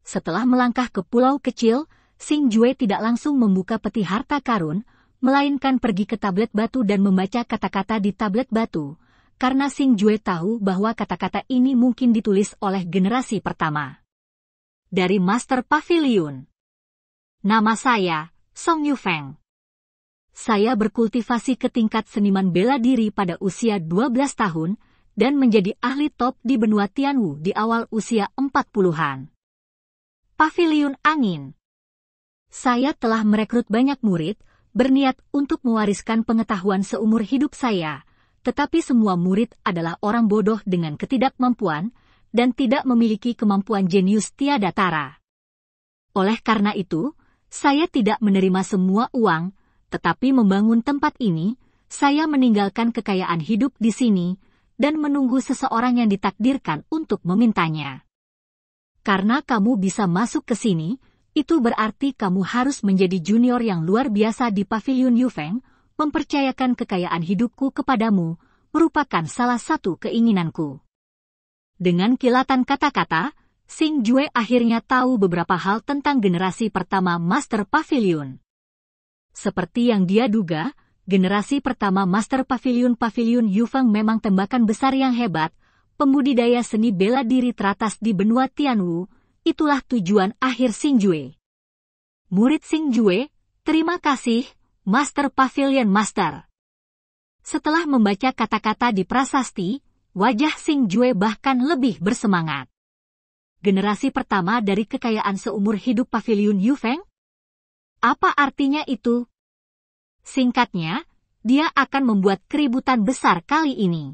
[SPEAKER 1] Setelah melangkah ke pulau kecil, Sing Jue tidak langsung membuka peti harta karun, melainkan pergi ke tablet batu dan membaca kata-kata di tablet batu, karena Sing Jue tahu bahwa kata-kata ini mungkin ditulis oleh generasi pertama. Dari Master Pavilion. Nama saya, Song Yu Feng. Saya berkultivasi ke tingkat seniman bela diri pada usia 12 tahun dan menjadi ahli top di benua Tianwu di awal usia 40-an. Pavilion Angin saya telah merekrut banyak murid, berniat untuk mewariskan pengetahuan seumur hidup saya, tetapi semua murid adalah orang bodoh dengan ketidakmampuan dan tidak memiliki kemampuan jenius tiada tara. Oleh karena itu, saya tidak menerima semua uang, tetapi membangun tempat ini, saya meninggalkan kekayaan hidup di sini dan menunggu seseorang yang ditakdirkan untuk memintanya. Karena kamu bisa masuk ke sini, itu berarti kamu harus menjadi junior yang luar biasa di pavilion Yufeng, mempercayakan kekayaan hidupku kepadamu, merupakan salah satu keinginanku. Dengan kilatan kata-kata, Sing Jue akhirnya tahu beberapa hal tentang generasi pertama Master Pavilion. Seperti yang dia duga, generasi pertama Master Pavilion Pavilion Yufeng memang tembakan besar yang hebat, pembudidaya seni bela diri teratas di benua Tianwu, itulah tujuan akhir Sing Jue. Murid Sing Jue, terima kasih, Master Pavilion Master. Setelah membaca kata-kata di prasasti, wajah Sing Jue bahkan lebih bersemangat. Generasi pertama dari kekayaan seumur hidup Pavilion Yu Feng? Apa artinya itu? Singkatnya, dia akan membuat keributan besar kali ini.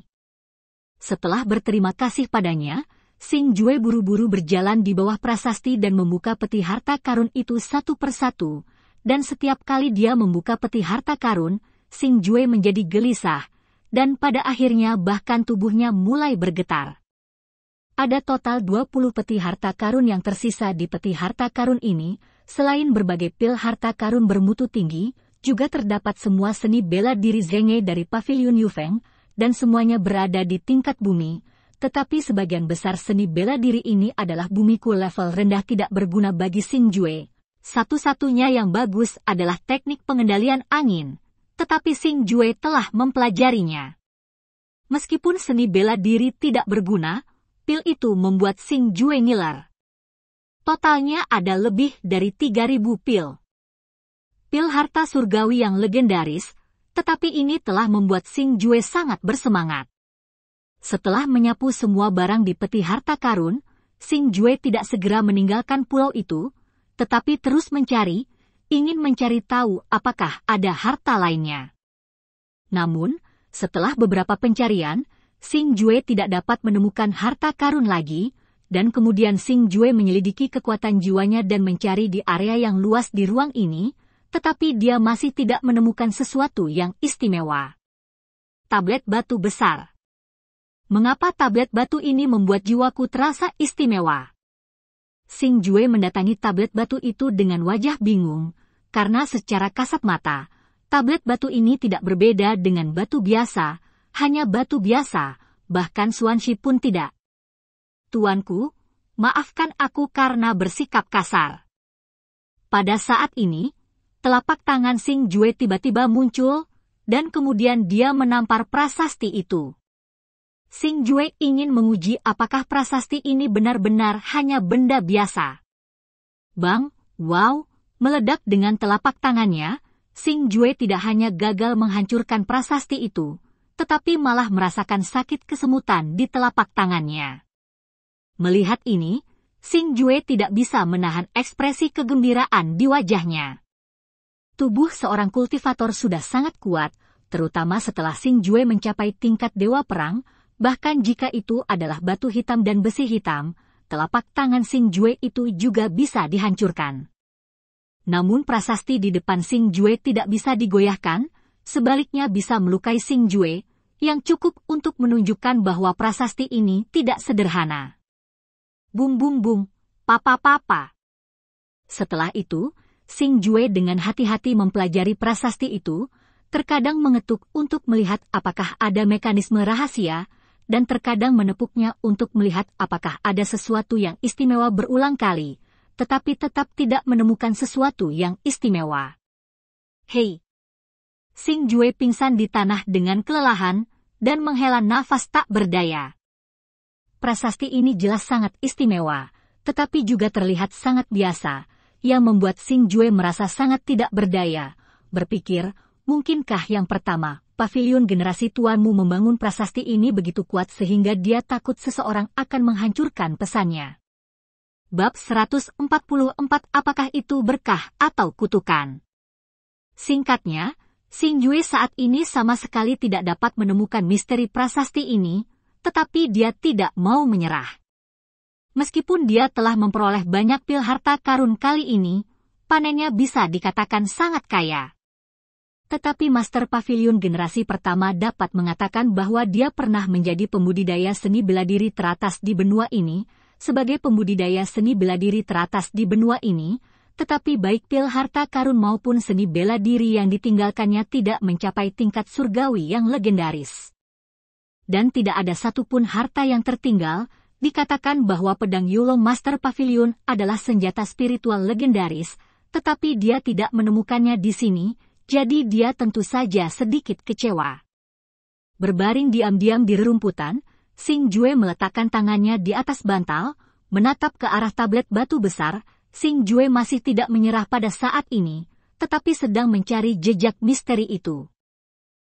[SPEAKER 1] Setelah berterima kasih padanya, Sing Jue buru-buru berjalan di bawah prasasti dan membuka peti harta karun itu satu persatu, dan setiap kali dia membuka peti harta karun, Sing Jue menjadi gelisah, dan pada akhirnya bahkan tubuhnya mulai bergetar. Ada total 20 peti harta karun yang tersisa di peti harta karun ini, selain berbagai pil harta karun bermutu tinggi, juga terdapat semua seni bela diri Zenge dari Pavilion Yufeng, dan semuanya berada di tingkat bumi, tetapi sebagian besar seni bela diri ini adalah bumiku level rendah tidak berguna bagi Jue. Satu-satunya yang bagus adalah teknik pengendalian angin, tetapi Jue telah mempelajarinya. Meskipun seni bela diri tidak berguna, pil itu membuat Jue ngilar. Totalnya ada lebih dari 3000 pil. Pil harta surgawi yang legendaris, tetapi ini telah membuat Sing Jue sangat bersemangat. Setelah menyapu semua barang di peti harta karun, Sing Jue tidak segera meninggalkan pulau itu, tetapi terus mencari, ingin mencari tahu apakah ada harta lainnya. Namun, setelah beberapa pencarian, Sing Jue tidak dapat menemukan harta karun lagi, dan kemudian Sing Jue menyelidiki kekuatan jiwanya dan mencari di area yang luas di ruang ini, tetapi dia masih tidak menemukan sesuatu yang istimewa. Tablet batu besar mengapa tablet batu ini membuat jiwaku terasa istimewa. Sing Jue mendatangi tablet batu itu dengan wajah bingung, karena secara kasat mata, tablet batu ini tidak berbeda dengan batu biasa, hanya batu biasa, bahkan Suanshi pun tidak. Tuanku, maafkan aku karena bersikap kasar. Pada saat ini, telapak tangan Sing Jue tiba-tiba muncul, dan kemudian dia menampar prasasti itu. Sing Jue ingin menguji apakah prasasti ini benar-benar hanya benda biasa. Bang, wow, meledak dengan telapak tangannya, Sing Jue tidak hanya gagal menghancurkan prasasti itu, tetapi malah merasakan sakit kesemutan di telapak tangannya. Melihat ini, Sing Jue tidak bisa menahan ekspresi kegembiraan di wajahnya. Tubuh seorang kultivator sudah sangat kuat, terutama setelah Sing Jue mencapai tingkat dewa perang, Bahkan jika itu adalah batu hitam dan besi hitam, telapak tangan Sing Jue itu juga bisa dihancurkan. Namun prasasti di depan Sing Jue tidak bisa digoyahkan, sebaliknya bisa melukai Sing Jue, yang cukup untuk menunjukkan bahwa prasasti ini tidak sederhana. Bum bum bum, papa papa. Setelah itu, Sing Jue dengan hati-hati mempelajari prasasti itu, terkadang mengetuk untuk melihat apakah ada mekanisme rahasia dan terkadang menepuknya untuk melihat apakah ada sesuatu yang istimewa berulang kali, tetapi tetap tidak menemukan sesuatu yang istimewa. Hei! Sing Jue pingsan di tanah dengan kelelahan dan menghela nafas tak berdaya. Prasasti ini jelas sangat istimewa, tetapi juga terlihat sangat biasa, yang membuat Sing Jue merasa sangat tidak berdaya, berpikir, mungkinkah yang pertama pavilion generasi tuanmu membangun prasasti ini begitu kuat sehingga dia takut seseorang akan menghancurkan pesannya. Bab 144 Apakah itu berkah atau kutukan? Singkatnya, Sing Yue saat ini sama sekali tidak dapat menemukan misteri prasasti ini, tetapi dia tidak mau menyerah. Meskipun dia telah memperoleh banyak pil harta karun kali ini, panennya bisa dikatakan sangat kaya tetapi Master Pavilion generasi pertama dapat mengatakan bahwa dia pernah menjadi pembudidaya seni bela diri teratas di benua ini. Sebagai pembudidaya seni bela diri teratas di benua ini, tetapi baik pil harta karun maupun seni bela diri yang ditinggalkannya tidak mencapai tingkat surgawi yang legendaris. Dan tidak ada satupun harta yang tertinggal, dikatakan bahwa pedang Yulong Master Pavilion adalah senjata spiritual legendaris, tetapi dia tidak menemukannya di sini, jadi dia tentu saja sedikit kecewa. Berbaring diam-diam di rerumputan, Sing Jue meletakkan tangannya di atas bantal, menatap ke arah tablet batu besar, Sing Jue masih tidak menyerah pada saat ini, tetapi sedang mencari jejak misteri itu.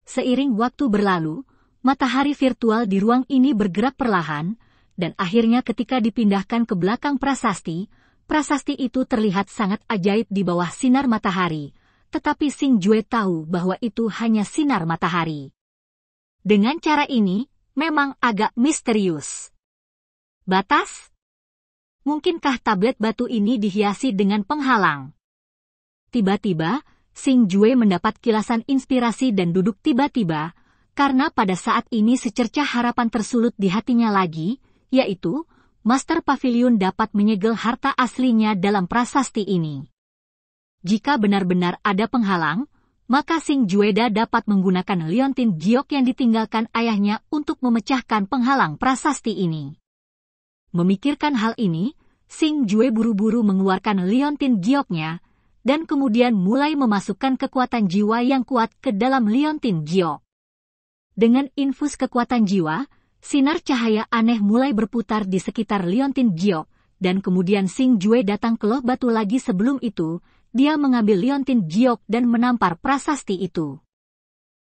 [SPEAKER 1] Seiring waktu berlalu, matahari virtual di ruang ini bergerak perlahan, dan akhirnya ketika dipindahkan ke belakang prasasti, prasasti itu terlihat sangat ajaib di bawah sinar matahari, tetapi Sing Jue tahu bahwa itu hanya sinar matahari. Dengan cara ini, memang agak misterius. Batas? Mungkinkah tablet batu ini dihiasi dengan penghalang? Tiba-tiba, Sing Jue mendapat kilasan inspirasi dan duduk tiba-tiba, karena pada saat ini secercah harapan tersulut di hatinya lagi, yaitu, Master Pavilion dapat menyegel harta aslinya dalam prasasti ini. Jika benar-benar ada penghalang, maka Sing Jueda dapat menggunakan liontin giok yang ditinggalkan ayahnya untuk memecahkan penghalang prasasti ini. Memikirkan hal ini, Sing Jue buru-buru mengeluarkan liontin gioknya, dan kemudian mulai memasukkan kekuatan jiwa yang kuat ke dalam liontin giok. Dengan infus kekuatan jiwa, sinar cahaya aneh mulai berputar di sekitar liontin giok, dan kemudian Sing Jue datang ke loh batu lagi sebelum itu, dia mengambil liontin giok dan menampar prasasti itu.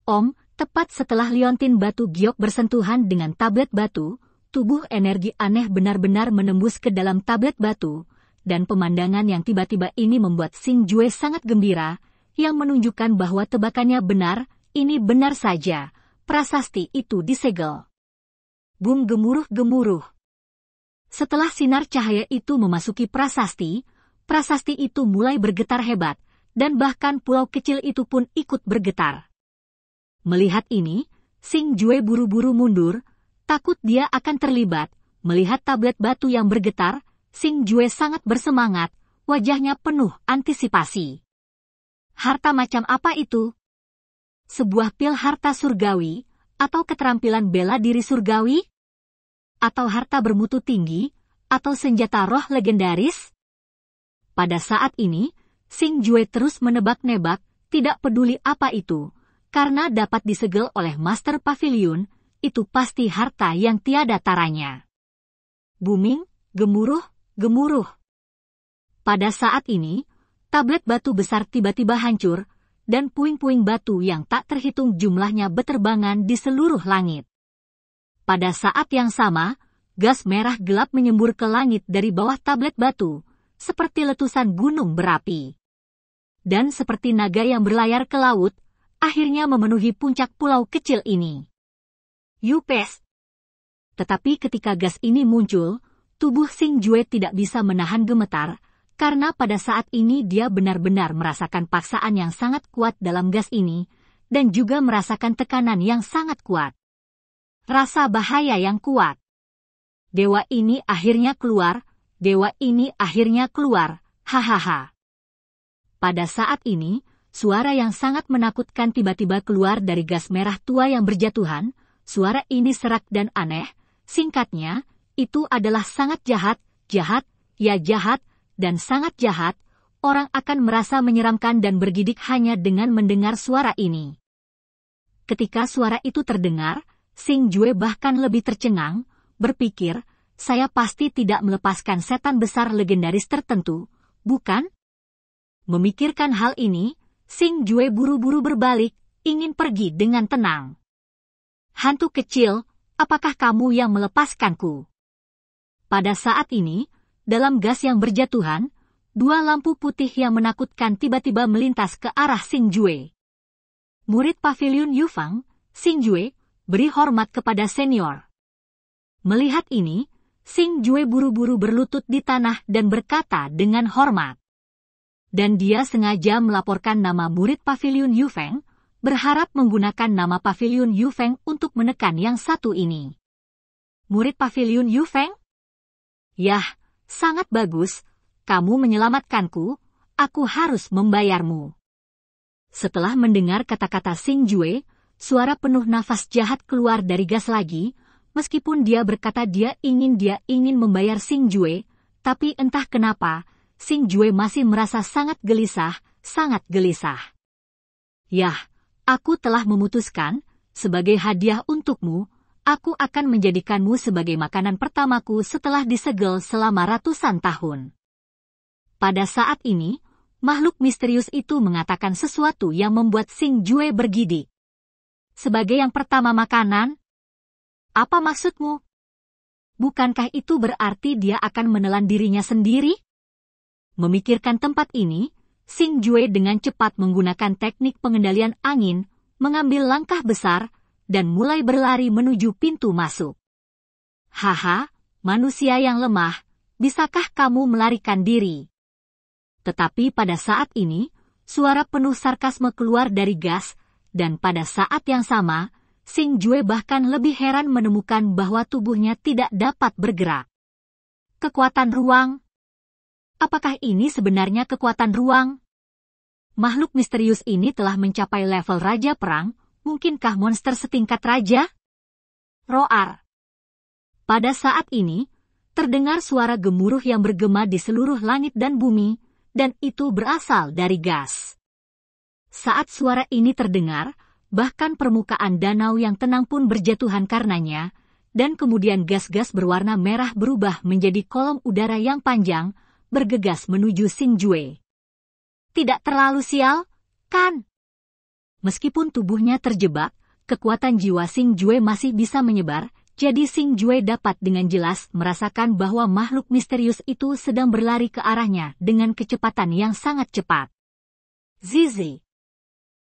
[SPEAKER 1] Om, tepat setelah liontin batu giok bersentuhan dengan tablet batu, tubuh energi aneh benar-benar menembus ke dalam tablet batu, dan pemandangan yang tiba-tiba ini membuat Sing Jue sangat gembira, yang menunjukkan bahwa tebakannya benar, ini benar saja, prasasti itu disegel. Bum gemuruh-gemuruh. Setelah sinar cahaya itu memasuki prasasti, prasasti itu mulai bergetar hebat, dan bahkan pulau kecil itu pun ikut bergetar. Melihat ini, Sing Jue buru-buru mundur, takut dia akan terlibat. Melihat tablet batu yang bergetar, Sing Jue sangat bersemangat, wajahnya penuh antisipasi. Harta macam apa itu? Sebuah pil harta surgawi, atau keterampilan bela diri surgawi? Atau harta bermutu tinggi, atau senjata roh legendaris? Pada saat ini, Sing Jue terus menebak-nebak, tidak peduli apa itu, karena dapat disegel oleh Master Pavilion, itu pasti harta yang tiada taranya. Buming, gemuruh, gemuruh. Pada saat ini, tablet batu besar tiba-tiba hancur, dan puing-puing batu yang tak terhitung jumlahnya beterbangan di seluruh langit. Pada saat yang sama, gas merah gelap menyembur ke langit dari bawah tablet batu, seperti letusan gunung berapi. Dan seperti naga yang berlayar ke laut, akhirnya memenuhi puncak pulau kecil ini. Yupes. Tetapi ketika gas ini muncul, tubuh Sing Jue tidak bisa menahan gemetar, karena pada saat ini dia benar-benar merasakan paksaan yang sangat kuat dalam gas ini, dan juga merasakan tekanan yang sangat kuat. Rasa bahaya yang kuat. Dewa ini akhirnya keluar, dewa ini akhirnya keluar, hahaha. Pada saat ini, suara yang sangat menakutkan tiba-tiba keluar dari gas merah tua yang berjatuhan, suara ini serak dan aneh, singkatnya, itu adalah sangat jahat, jahat, ya jahat, dan sangat jahat, orang akan merasa menyeramkan dan bergidik hanya dengan mendengar suara ini. Ketika suara itu terdengar, Sing Jue bahkan lebih tercengang, berpikir, saya pasti tidak melepaskan setan besar legendaris tertentu, bukan? Memikirkan hal ini, Sing Jue buru-buru berbalik, ingin pergi dengan tenang. Hantu kecil, apakah kamu yang melepaskanku? Pada saat ini, dalam gas yang berjatuhan, dua lampu putih yang menakutkan tiba-tiba melintas ke arah Sing Jue. Murid pavilion Yufang, Sing Jue, beri hormat kepada senior. Melihat ini, Sing Jue buru-buru berlutut di tanah dan berkata dengan hormat. Dan dia sengaja melaporkan nama murid pavilion Yufeng, berharap menggunakan nama pavilion Yufeng untuk menekan yang satu ini. Murid pavilion Yufeng? Yah, sangat bagus. Kamu menyelamatkanku, aku harus membayarmu. Setelah mendengar kata-kata Sing Jue, suara penuh nafas jahat keluar dari gas lagi, Meskipun dia berkata dia ingin dia ingin membayar Sing Jue, tapi entah kenapa, Sing Jue masih merasa sangat gelisah, sangat gelisah. Yah, aku telah memutuskan, sebagai hadiah untukmu, aku akan menjadikanmu sebagai makanan pertamaku setelah disegel selama ratusan tahun. Pada saat ini, makhluk misterius itu mengatakan sesuatu yang membuat Sing Jue bergidik. Sebagai yang pertama makanan, apa maksudmu? Bukankah itu berarti dia akan menelan dirinya sendiri? Memikirkan tempat ini, Sing Jue dengan cepat menggunakan teknik pengendalian angin, mengambil langkah besar, dan mulai berlari menuju pintu masuk. Haha, manusia yang lemah, bisakah kamu melarikan diri? Tetapi pada saat ini, suara penuh sarkasme keluar dari gas, dan pada saat yang sama, Sing Jue bahkan lebih heran menemukan bahwa tubuhnya tidak dapat bergerak. Kekuatan ruang Apakah ini sebenarnya kekuatan ruang? Makhluk misterius ini telah mencapai level Raja Perang, mungkinkah monster setingkat Raja? Roar Pada saat ini, terdengar suara gemuruh yang bergema di seluruh langit dan bumi, dan itu berasal dari gas. Saat suara ini terdengar, bahkan permukaan danau yang tenang pun berjatuhan karenanya, dan kemudian gas-gas berwarna merah berubah menjadi kolom udara yang panjang, bergegas menuju Sinjue. Tidak terlalu sial, kan? Meskipun tubuhnya terjebak, kekuatan jiwa Sinjue masih bisa menyebar, jadi Sinjue dapat dengan jelas merasakan bahwa makhluk misterius itu sedang berlari ke arahnya dengan kecepatan yang sangat cepat. Zizi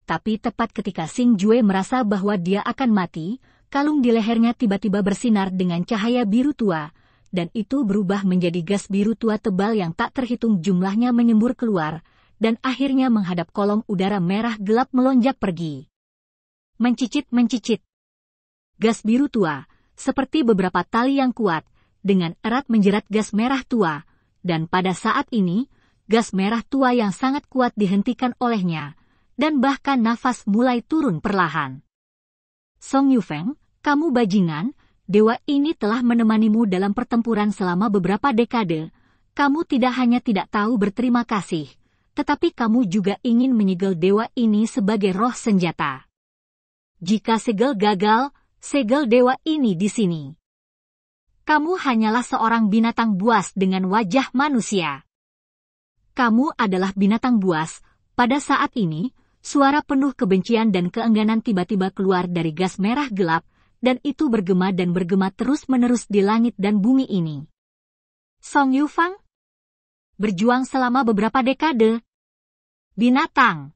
[SPEAKER 1] tapi tepat ketika Sing Jue merasa bahwa dia akan mati, kalung di lehernya tiba-tiba bersinar dengan cahaya biru tua, dan itu berubah menjadi gas biru tua tebal yang tak terhitung jumlahnya menyembur keluar, dan akhirnya menghadap kolom udara merah gelap melonjak pergi. Mencicit-mencicit. Gas biru tua, seperti beberapa tali yang kuat, dengan erat menjerat gas merah tua, dan pada saat ini, gas merah tua yang sangat kuat dihentikan olehnya, dan bahkan nafas mulai turun perlahan. Song Yufeng, kamu bajingan, dewa ini telah menemanimu dalam pertempuran selama beberapa dekade. Kamu tidak hanya tidak tahu berterima kasih, tetapi kamu juga ingin menyegel dewa ini sebagai roh senjata. Jika segel gagal, segel dewa ini di sini. Kamu hanyalah seorang binatang buas dengan wajah manusia. Kamu adalah binatang buas, pada saat ini, Suara penuh kebencian dan keengganan tiba-tiba keluar dari gas merah gelap, dan itu bergema dan bergema terus-menerus di langit dan bumi ini. Song Yufang berjuang selama beberapa dekade. Binatang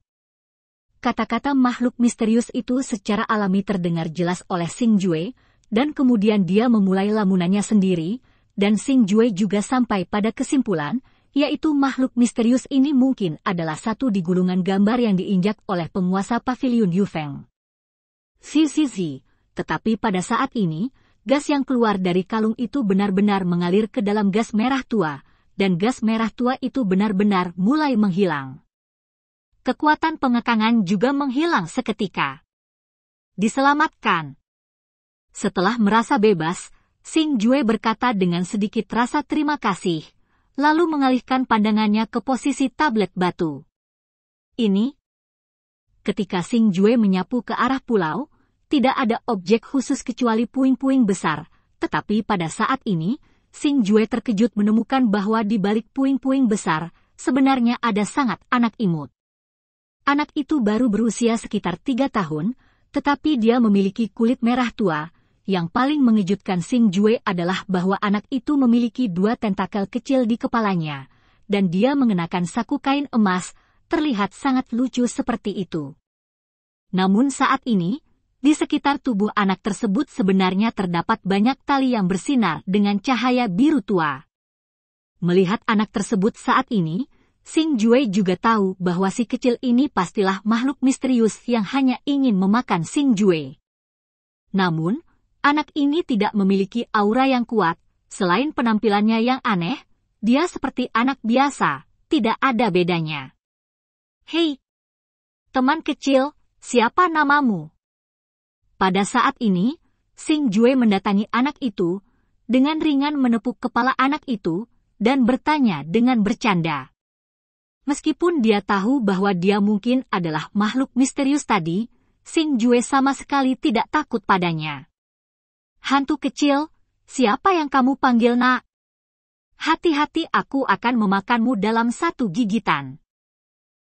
[SPEAKER 1] Kata-kata makhluk misterius itu secara alami terdengar jelas oleh Sing Jue, dan kemudian dia memulai lamunannya sendiri, dan Sing Jue juga sampai pada kesimpulan yaitu makhluk misterius ini mungkin adalah satu di gulungan gambar yang diinjak oleh penguasa pavilion Yufeng. CCC, tetapi pada saat ini, gas yang keluar dari kalung itu benar-benar mengalir ke dalam gas merah tua, dan gas merah tua itu benar-benar mulai menghilang. Kekuatan pengekangan juga menghilang seketika. Diselamatkan. Setelah merasa bebas, Sing Jue berkata dengan sedikit rasa terima kasih, lalu mengalihkan pandangannya ke posisi tablet batu. Ini? Ketika Sing Jue menyapu ke arah pulau, tidak ada objek khusus kecuali puing-puing besar, tetapi pada saat ini, Sing Jue terkejut menemukan bahwa di balik puing-puing besar, sebenarnya ada sangat anak imut. Anak itu baru berusia sekitar tiga tahun, tetapi dia memiliki kulit merah tua, yang paling mengejutkan Sing Jue adalah bahwa anak itu memiliki dua tentakel kecil di kepalanya, dan dia mengenakan saku kain emas, terlihat sangat lucu seperti itu. Namun saat ini, di sekitar tubuh anak tersebut sebenarnya terdapat banyak tali yang bersinar dengan cahaya biru tua. Melihat anak tersebut saat ini, Sing Jue juga tahu bahwa si kecil ini pastilah makhluk misterius yang hanya ingin memakan Sing Jue. Namun, Anak ini tidak memiliki aura yang kuat, selain penampilannya yang aneh, dia seperti anak biasa, tidak ada bedanya. Hei, teman kecil, siapa namamu? Pada saat ini, Sing Jue mendatangi anak itu, dengan ringan menepuk kepala anak itu, dan bertanya dengan bercanda. Meskipun dia tahu bahwa dia mungkin adalah makhluk misterius tadi, Sing Jue sama sekali tidak takut padanya. Hantu kecil, siapa yang kamu panggil nak? Hati-hati aku akan memakanmu dalam satu gigitan.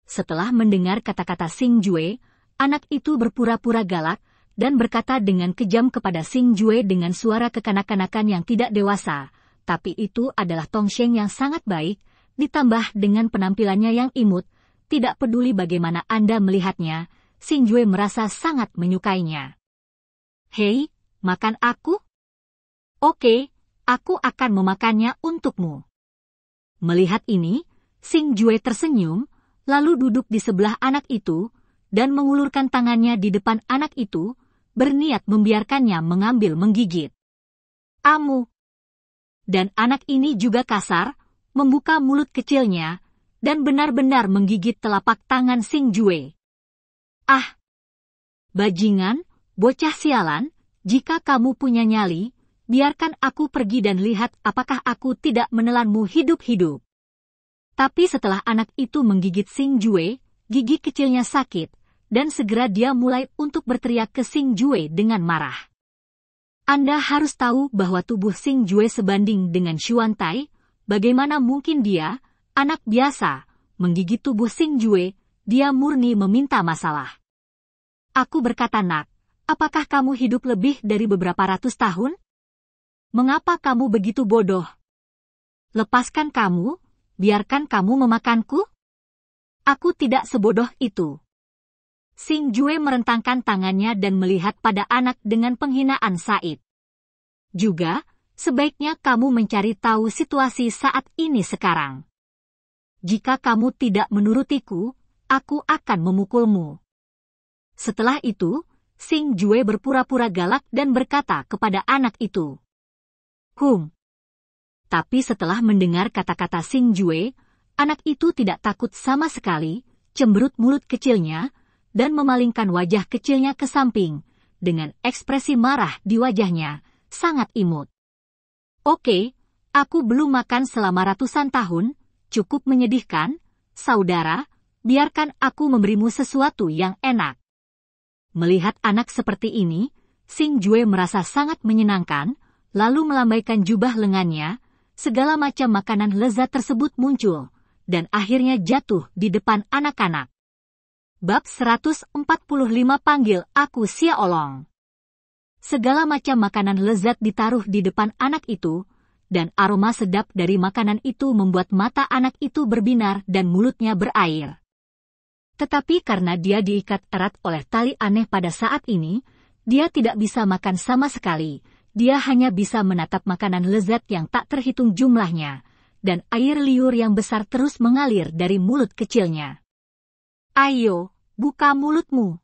[SPEAKER 1] Setelah mendengar kata-kata Sing Jue, anak itu berpura-pura galak dan berkata dengan kejam kepada Sing Jue dengan suara kekanak-kanakan yang tidak dewasa. Tapi itu adalah Tong Sheng yang sangat baik, ditambah dengan penampilannya yang imut, tidak peduli bagaimana Anda melihatnya, Sing Jue merasa sangat menyukainya. Hei, makan aku? Oke, aku akan memakannya untukmu. Melihat ini, Sing Jue tersenyum, lalu duduk di sebelah anak itu, dan mengulurkan tangannya di depan anak itu, berniat membiarkannya mengambil menggigit. Amu. Dan anak ini juga kasar, membuka mulut kecilnya, dan benar-benar menggigit telapak tangan Sing Jue. Ah! Bajingan, bocah sialan, jika kamu punya nyali, biarkan aku pergi dan lihat apakah aku tidak menelanmu hidup-hidup. Tapi setelah anak itu menggigit Sing Jue, gigi kecilnya sakit, dan segera dia mulai untuk berteriak ke Sing Jue dengan marah. Anda harus tahu bahwa tubuh Sing Jue sebanding dengan Xuan Tai, bagaimana mungkin dia, anak biasa, menggigit tubuh Sing Jue, dia murni meminta masalah. Aku berkata nak, Apakah kamu hidup lebih dari beberapa ratus tahun? Mengapa kamu begitu bodoh? Lepaskan kamu, biarkan kamu memakanku? Aku tidak sebodoh itu. Sing Jue merentangkan tangannya dan melihat pada anak dengan penghinaan Said. Juga, sebaiknya kamu mencari tahu situasi saat ini sekarang. Jika kamu tidak menurutiku, aku akan memukulmu. Setelah itu, Sing Jue berpura-pura galak dan berkata kepada anak itu. Hum. Tapi setelah mendengar kata-kata Sing Jue, anak itu tidak takut sama sekali, cemberut mulut kecilnya, dan memalingkan wajah kecilnya ke samping, dengan ekspresi marah di wajahnya, sangat imut. Oke, aku belum makan selama ratusan tahun, cukup menyedihkan, saudara, biarkan aku memberimu sesuatu yang enak. Melihat anak seperti ini, Sing Jue merasa sangat menyenangkan, lalu melambaikan jubah lengannya, segala macam makanan lezat tersebut muncul, dan akhirnya jatuh di depan anak-anak. Bab 145 Panggil Aku Sia Olong Segala macam makanan lezat ditaruh di depan anak itu, dan aroma sedap dari makanan itu membuat mata anak itu berbinar dan mulutnya berair. Tetapi karena dia diikat erat oleh tali aneh pada saat ini, dia tidak bisa makan sama sekali. Dia hanya bisa menatap makanan lezat yang tak terhitung jumlahnya, dan air liur yang besar terus mengalir dari mulut kecilnya. Ayo, buka mulutmu.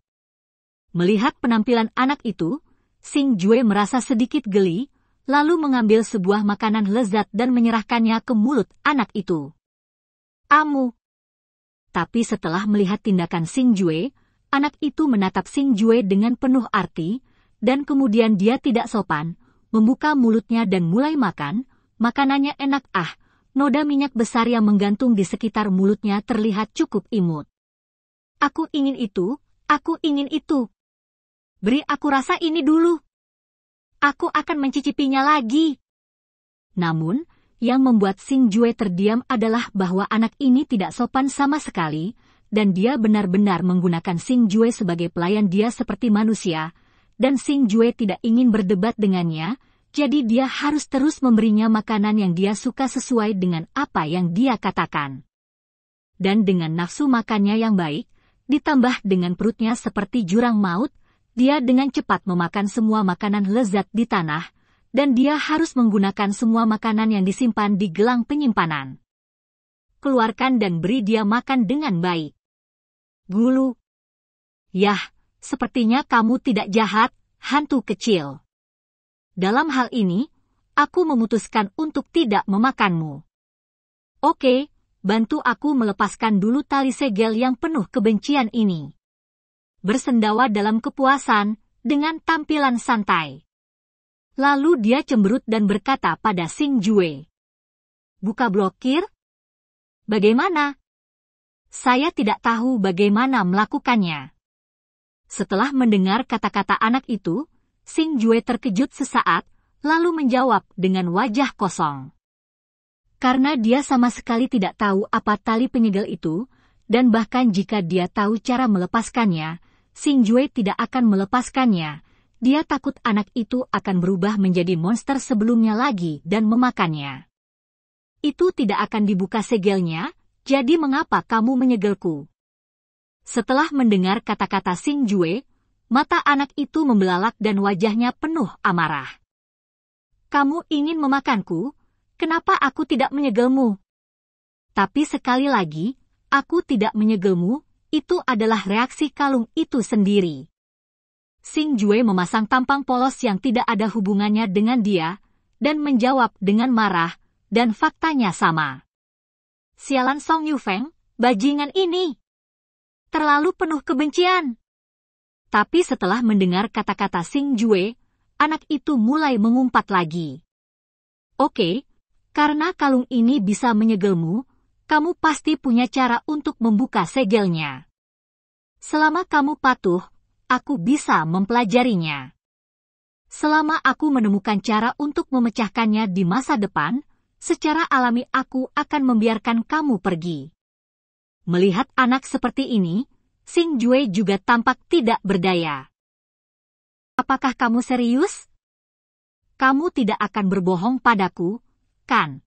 [SPEAKER 1] Melihat penampilan anak itu, Sing Jue merasa sedikit geli, lalu mengambil sebuah makanan lezat dan menyerahkannya ke mulut anak itu. Amu, tapi setelah melihat tindakan Sing Jue, anak itu menatap Sing Jue dengan penuh arti, dan kemudian dia tidak sopan, membuka mulutnya dan mulai makan, makanannya enak ah, noda minyak besar yang menggantung di sekitar mulutnya terlihat cukup imut. Aku ingin itu, aku ingin itu. Beri aku rasa ini dulu. Aku akan mencicipinya lagi. Namun, yang membuat Sing Jue terdiam adalah bahwa anak ini tidak sopan sama sekali, dan dia benar-benar menggunakan Sing Jue sebagai pelayan dia seperti manusia, dan Sing Jue tidak ingin berdebat dengannya, jadi dia harus terus memberinya makanan yang dia suka sesuai dengan apa yang dia katakan. Dan dengan nafsu makannya yang baik, ditambah dengan perutnya seperti jurang maut, dia dengan cepat memakan semua makanan lezat di tanah, dan dia harus menggunakan semua makanan yang disimpan di gelang penyimpanan. Keluarkan dan beri dia makan dengan baik. Gulu. Yah, sepertinya kamu tidak jahat, hantu kecil. Dalam hal ini, aku memutuskan untuk tidak memakanmu. Oke, bantu aku melepaskan dulu tali segel yang penuh kebencian ini. Bersendawa dalam kepuasan, dengan tampilan santai. Lalu dia cemberut dan berkata pada Sing Jue. Buka blokir? Bagaimana? Saya tidak tahu bagaimana melakukannya. Setelah mendengar kata-kata anak itu, Sing Jue terkejut sesaat, lalu menjawab dengan wajah kosong. Karena dia sama sekali tidak tahu apa tali penyegel itu, dan bahkan jika dia tahu cara melepaskannya, Sing Jue tidak akan melepaskannya, dia takut anak itu akan berubah menjadi monster sebelumnya lagi dan memakannya. Itu tidak akan dibuka segelnya, jadi mengapa kamu menyegelku? Setelah mendengar kata-kata Sing Jue, mata anak itu membelalak dan wajahnya penuh amarah. Kamu ingin memakanku? Kenapa aku tidak menyegelmu? Tapi sekali lagi, aku tidak menyegelmu, itu adalah reaksi kalung itu sendiri. Sing Jue memasang tampang polos yang tidak ada hubungannya dengan dia, dan menjawab dengan marah, dan faktanya sama. Sialan Song Yufeng, bajingan ini. Terlalu penuh kebencian. Tapi setelah mendengar kata-kata Sing Jue, anak itu mulai mengumpat lagi. Oke, karena kalung ini bisa menyegelmu, kamu pasti punya cara untuk membuka segelnya. Selama kamu patuh, aku bisa mempelajarinya. Selama aku menemukan cara untuk memecahkannya di masa depan, secara alami aku akan membiarkan kamu pergi. Melihat anak seperti ini, Sing Jue juga tampak tidak berdaya. Apakah kamu serius? Kamu tidak akan berbohong padaku, kan?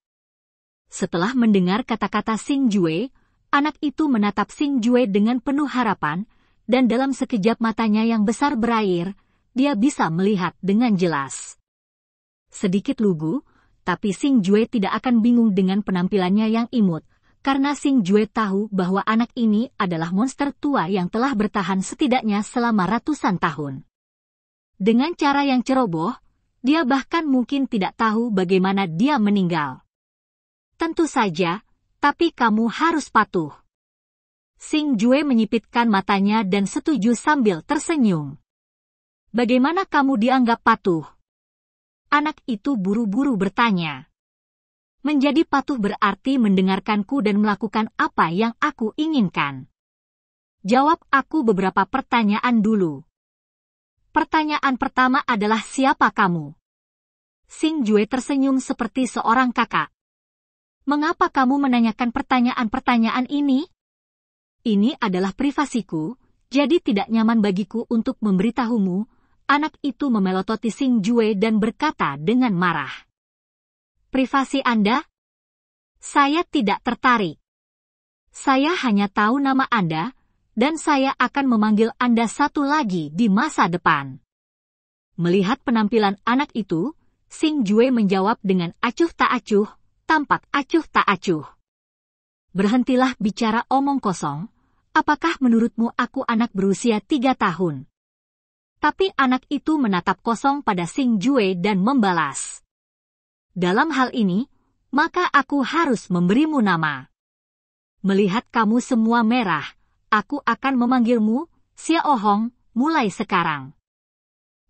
[SPEAKER 1] Setelah mendengar kata-kata Sing Jue, anak itu menatap Sing Jue dengan penuh harapan, dan dalam sekejap matanya yang besar berair, dia bisa melihat dengan jelas. Sedikit lugu, tapi Sing Jue tidak akan bingung dengan penampilannya yang imut, karena Sing Jue tahu bahwa anak ini adalah monster tua yang telah bertahan setidaknya selama ratusan tahun. Dengan cara yang ceroboh, dia bahkan mungkin tidak tahu bagaimana dia meninggal. Tentu saja, tapi kamu harus patuh. Sing Jue menyipitkan matanya dan setuju sambil tersenyum. Bagaimana kamu dianggap patuh? Anak itu buru-buru bertanya. Menjadi patuh berarti mendengarkanku dan melakukan apa yang aku inginkan. Jawab aku beberapa pertanyaan dulu. Pertanyaan pertama adalah siapa kamu? Sing Jue tersenyum seperti seorang kakak. Mengapa kamu menanyakan pertanyaan-pertanyaan ini? Ini adalah privasiku, jadi tidak nyaman bagiku untuk memberitahumu. Anak itu memelototi Sing Jue dan berkata dengan marah. Privasi Anda? Saya tidak tertarik. Saya hanya tahu nama Anda, dan saya akan memanggil Anda satu lagi di masa depan. Melihat penampilan anak itu, Sing Jue menjawab dengan acuh tak acuh, tampak acuh tak acuh. Berhentilah bicara omong kosong, apakah menurutmu aku anak berusia tiga tahun? Tapi anak itu menatap kosong pada Sing Jue dan membalas. Dalam hal ini, maka aku harus memberimu nama. Melihat kamu semua merah, aku akan memanggilmu, Xiao Ohong, mulai sekarang.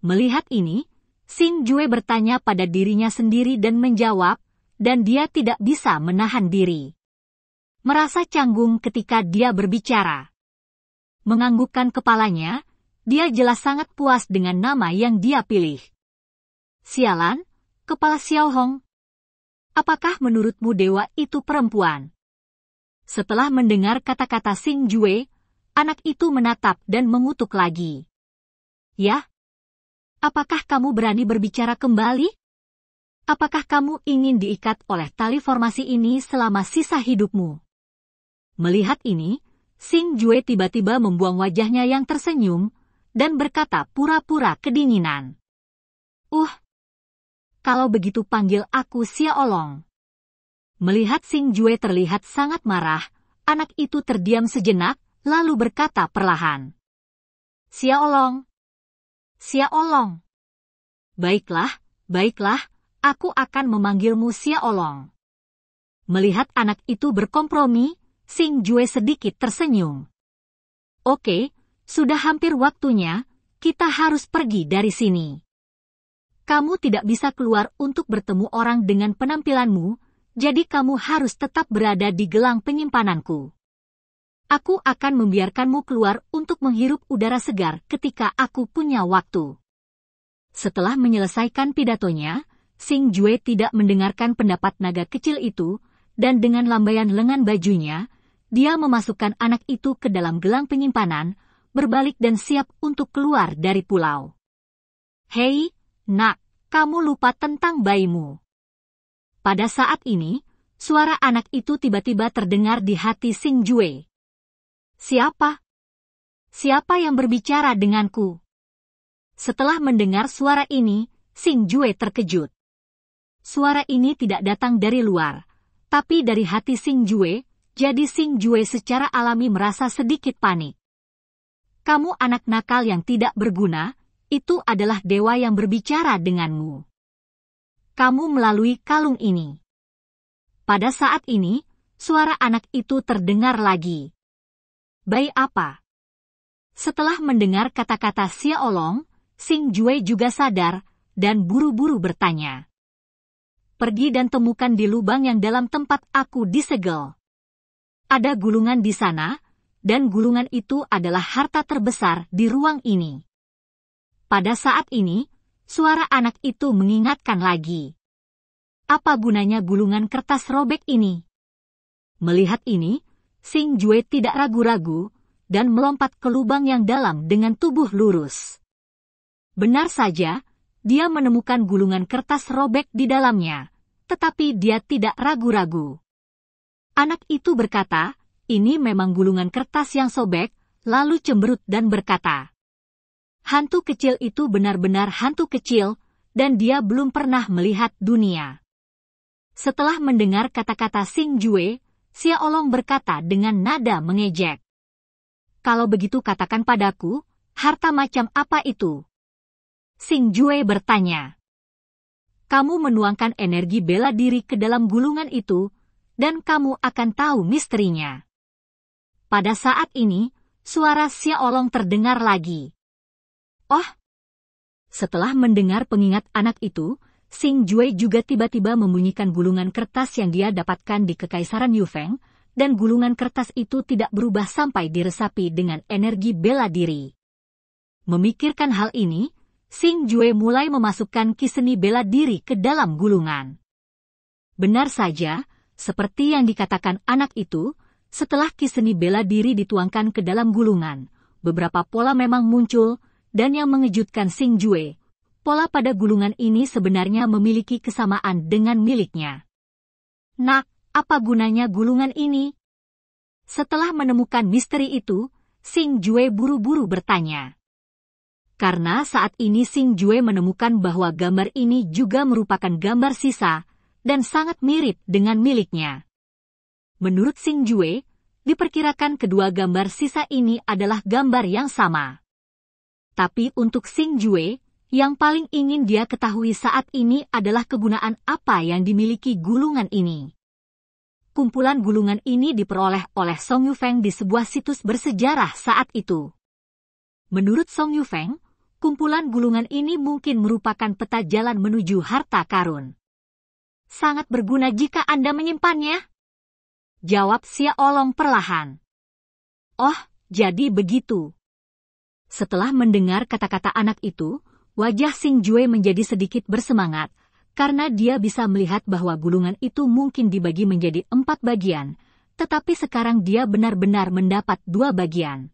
[SPEAKER 1] Melihat ini, Sing Jue bertanya pada dirinya sendiri dan menjawab, dan dia tidak bisa menahan diri merasa canggung ketika dia berbicara. Menganggukkan kepalanya, dia jelas sangat puas dengan nama yang dia pilih. Sialan, kepala Xiao Hong. Apakah menurutmu dewa itu perempuan? Setelah mendengar kata-kata Sing Jue, anak itu menatap dan mengutuk lagi. Ya? Apakah kamu berani berbicara kembali? Apakah kamu ingin diikat oleh tali formasi ini selama sisa hidupmu? Melihat ini, Sing Jue tiba-tiba membuang wajahnya yang tersenyum dan berkata pura-pura kedinginan. Uh, kalau begitu panggil aku Sia Olong. Melihat Sing Jue terlihat sangat marah, anak itu terdiam sejenak, lalu berkata perlahan. Sia Olong. Sia Olong. Baiklah, baiklah, aku akan memanggilmu Sia Olong. Melihat anak itu berkompromi, Sing Jue sedikit tersenyum. Oke, sudah hampir waktunya, kita harus pergi dari sini. Kamu tidak bisa keluar untuk bertemu orang dengan penampilanmu, jadi kamu harus tetap berada di gelang penyimpananku. Aku akan membiarkanmu keluar untuk menghirup udara segar ketika aku punya waktu. Setelah menyelesaikan pidatonya, Sing Jue tidak mendengarkan pendapat naga kecil itu, dan dengan lambaian lengan bajunya, dia memasukkan anak itu ke dalam gelang penyimpanan, berbalik dan siap untuk keluar dari pulau. Hei, nak, kamu lupa tentang bayimu. Pada saat ini, suara anak itu tiba-tiba terdengar di hati Sing Jue. Siapa? Siapa yang berbicara denganku? Setelah mendengar suara ini, Sing Jue terkejut. Suara ini tidak datang dari luar, tapi dari hati Sing Jue, jadi Sing Jue secara alami merasa sedikit panik. Kamu anak nakal yang tidak berguna, itu adalah dewa yang berbicara denganmu. Kamu melalui kalung ini. Pada saat ini, suara anak itu terdengar lagi. Bayi apa? Setelah mendengar kata-kata Xiaolong, Sing Jue juga sadar dan buru-buru bertanya pergi dan temukan di lubang yang dalam tempat aku disegel. Ada gulungan di sana, dan gulungan itu adalah harta terbesar di ruang ini. Pada saat ini, suara anak itu mengingatkan lagi. Apa gunanya gulungan kertas robek ini? Melihat ini, Sing Jue tidak ragu-ragu dan melompat ke lubang yang dalam dengan tubuh lurus. Benar saja, dia menemukan gulungan kertas robek di dalamnya tetapi dia tidak ragu-ragu. Anak itu berkata, ini memang gulungan kertas yang sobek, lalu cemberut dan berkata, Hantu kecil itu benar-benar hantu kecil, dan dia belum pernah melihat dunia. Setelah mendengar kata-kata Sing Jue, Xia Olong berkata dengan nada mengejek. Kalau begitu katakan padaku, harta macam apa itu? Sing Jue bertanya kamu menuangkan energi bela diri ke dalam gulungan itu, dan kamu akan tahu misterinya. Pada saat ini, suara Siaolong terdengar lagi. Oh! Setelah mendengar pengingat anak itu, Sing Jue juga tiba-tiba membunyikan gulungan kertas yang dia dapatkan di Kekaisaran Yufeng, dan gulungan kertas itu tidak berubah sampai diresapi dengan energi bela diri. Memikirkan hal ini, Sing Jue mulai memasukkan kiseni bela diri ke dalam gulungan. Benar saja, seperti yang dikatakan anak itu, setelah kiseni bela diri dituangkan ke dalam gulungan, beberapa pola memang muncul, dan yang mengejutkan Sing Jue, pola pada gulungan ini sebenarnya memiliki kesamaan dengan miliknya. Nak, apa gunanya gulungan ini? Setelah menemukan misteri itu, Sing Jue buru-buru bertanya. Karena saat ini Sing Jue menemukan bahwa gambar ini juga merupakan gambar sisa dan sangat mirip dengan miliknya. Menurut Sing Jue, diperkirakan kedua gambar sisa ini adalah gambar yang sama. Tapi untuk Sing Jue, yang paling ingin dia ketahui saat ini adalah kegunaan apa yang dimiliki gulungan ini kumpulan gulungan ini diperoleh oleh Song Yufeng di sebuah situs bersejarah saat itu. Menurut Song Yufeng, kumpulan gulungan ini mungkin merupakan peta jalan menuju harta karun. Sangat berguna jika Anda menyimpannya. Jawab Sia Olong perlahan. Oh, jadi begitu. Setelah mendengar kata-kata anak itu, wajah Sing Jue menjadi sedikit bersemangat, karena dia bisa melihat bahwa gulungan itu mungkin dibagi menjadi empat bagian, tetapi sekarang dia benar-benar mendapat dua bagian.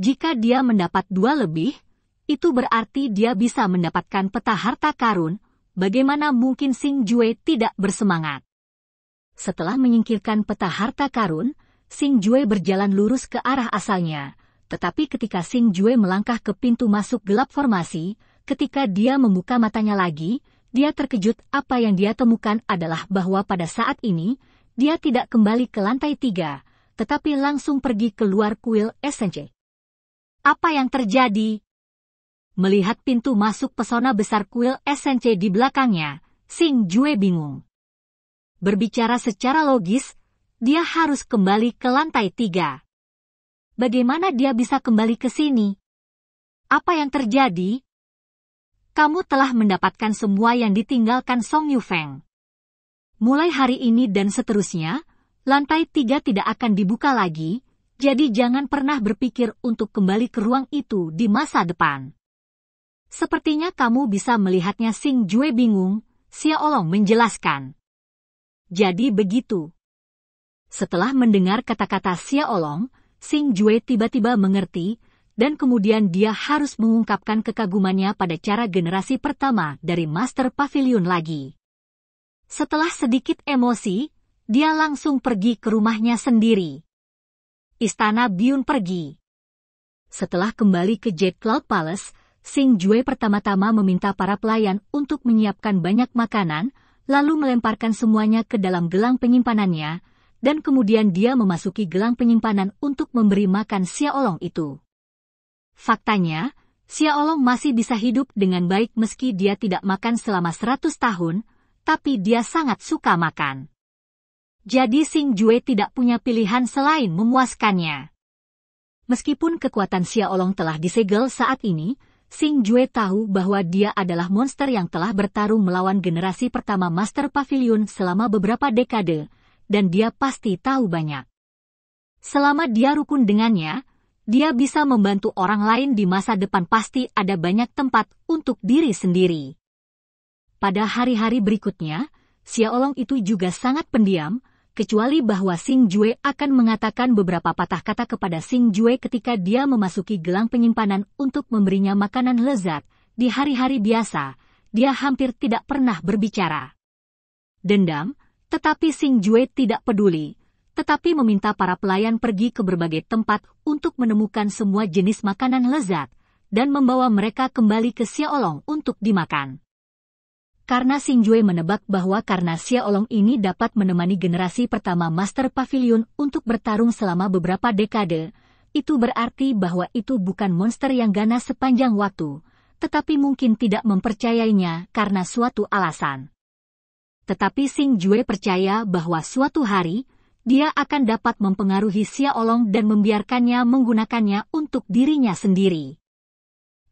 [SPEAKER 1] Jika dia mendapat dua lebih, itu berarti dia bisa mendapatkan peta harta karun, bagaimana mungkin Sing Jue tidak bersemangat. Setelah menyingkirkan peta harta karun, Sing Jue berjalan lurus ke arah asalnya, tetapi ketika Sing Jue melangkah ke pintu masuk gelap formasi, ketika dia membuka matanya lagi, dia terkejut apa yang dia temukan adalah bahwa pada saat ini, dia tidak kembali ke lantai tiga, tetapi langsung pergi keluar kuil SNJ. Apa yang terjadi? Melihat pintu masuk pesona besar kuil SNC di belakangnya, Sing Jue bingung. Berbicara secara logis, dia harus kembali ke lantai tiga. Bagaimana dia bisa kembali ke sini? Apa yang terjadi? Kamu telah mendapatkan semua yang ditinggalkan Song Yufeng. Mulai hari ini dan seterusnya, lantai tiga tidak akan dibuka lagi, jadi jangan pernah berpikir untuk kembali ke ruang itu di masa depan. Sepertinya kamu bisa melihatnya Sing Jue bingung, Xiaolong menjelaskan. Jadi begitu. Setelah mendengar kata-kata Xiaolong, Sing Jue tiba-tiba mengerti, dan kemudian dia harus mengungkapkan kekagumannya pada cara generasi pertama dari Master Pavilion lagi. Setelah sedikit emosi, dia langsung pergi ke rumahnya sendiri. Istana Biun pergi. Setelah kembali ke Jade Cloud Palace, Sing Jue pertama-tama meminta para pelayan untuk menyiapkan banyak makanan, lalu melemparkan semuanya ke dalam gelang penyimpanannya, dan kemudian dia memasuki gelang penyimpanan untuk memberi makan Xiaolong itu. Faktanya, Xiaolong masih bisa hidup dengan baik meski dia tidak makan selama 100 tahun, tapi dia sangat suka makan. Jadi Sing Jue tidak punya pilihan selain memuaskannya. Meskipun kekuatan Xiaolong telah disegel saat ini, Sing Jue tahu bahwa dia adalah monster yang telah bertarung melawan generasi pertama Master Pavilion selama beberapa dekade, dan dia pasti tahu banyak. Selama dia rukun dengannya, dia bisa membantu orang lain di masa depan pasti ada banyak tempat untuk diri sendiri. Pada hari-hari berikutnya, Xiaolong itu juga sangat pendiam, kecuali bahwa Sing Jue akan mengatakan beberapa patah kata kepada Sing Jue ketika dia memasuki gelang penyimpanan untuk memberinya makanan lezat. Di hari-hari biasa, dia hampir tidak pernah berbicara. Dendam, tetapi Sing Jue tidak peduli, tetapi meminta para pelayan pergi ke berbagai tempat untuk menemukan semua jenis makanan lezat dan membawa mereka kembali ke Xiaolong untuk dimakan karena Sinjue menebak bahwa karena Xia Olong ini dapat menemani generasi pertama Master Pavilion untuk bertarung selama beberapa dekade, itu berarti bahwa itu bukan monster yang ganas sepanjang waktu, tetapi mungkin tidak mempercayainya karena suatu alasan. Tetapi Sing Jue percaya bahwa suatu hari, dia akan dapat mempengaruhi Xia Olong dan membiarkannya menggunakannya untuk dirinya sendiri.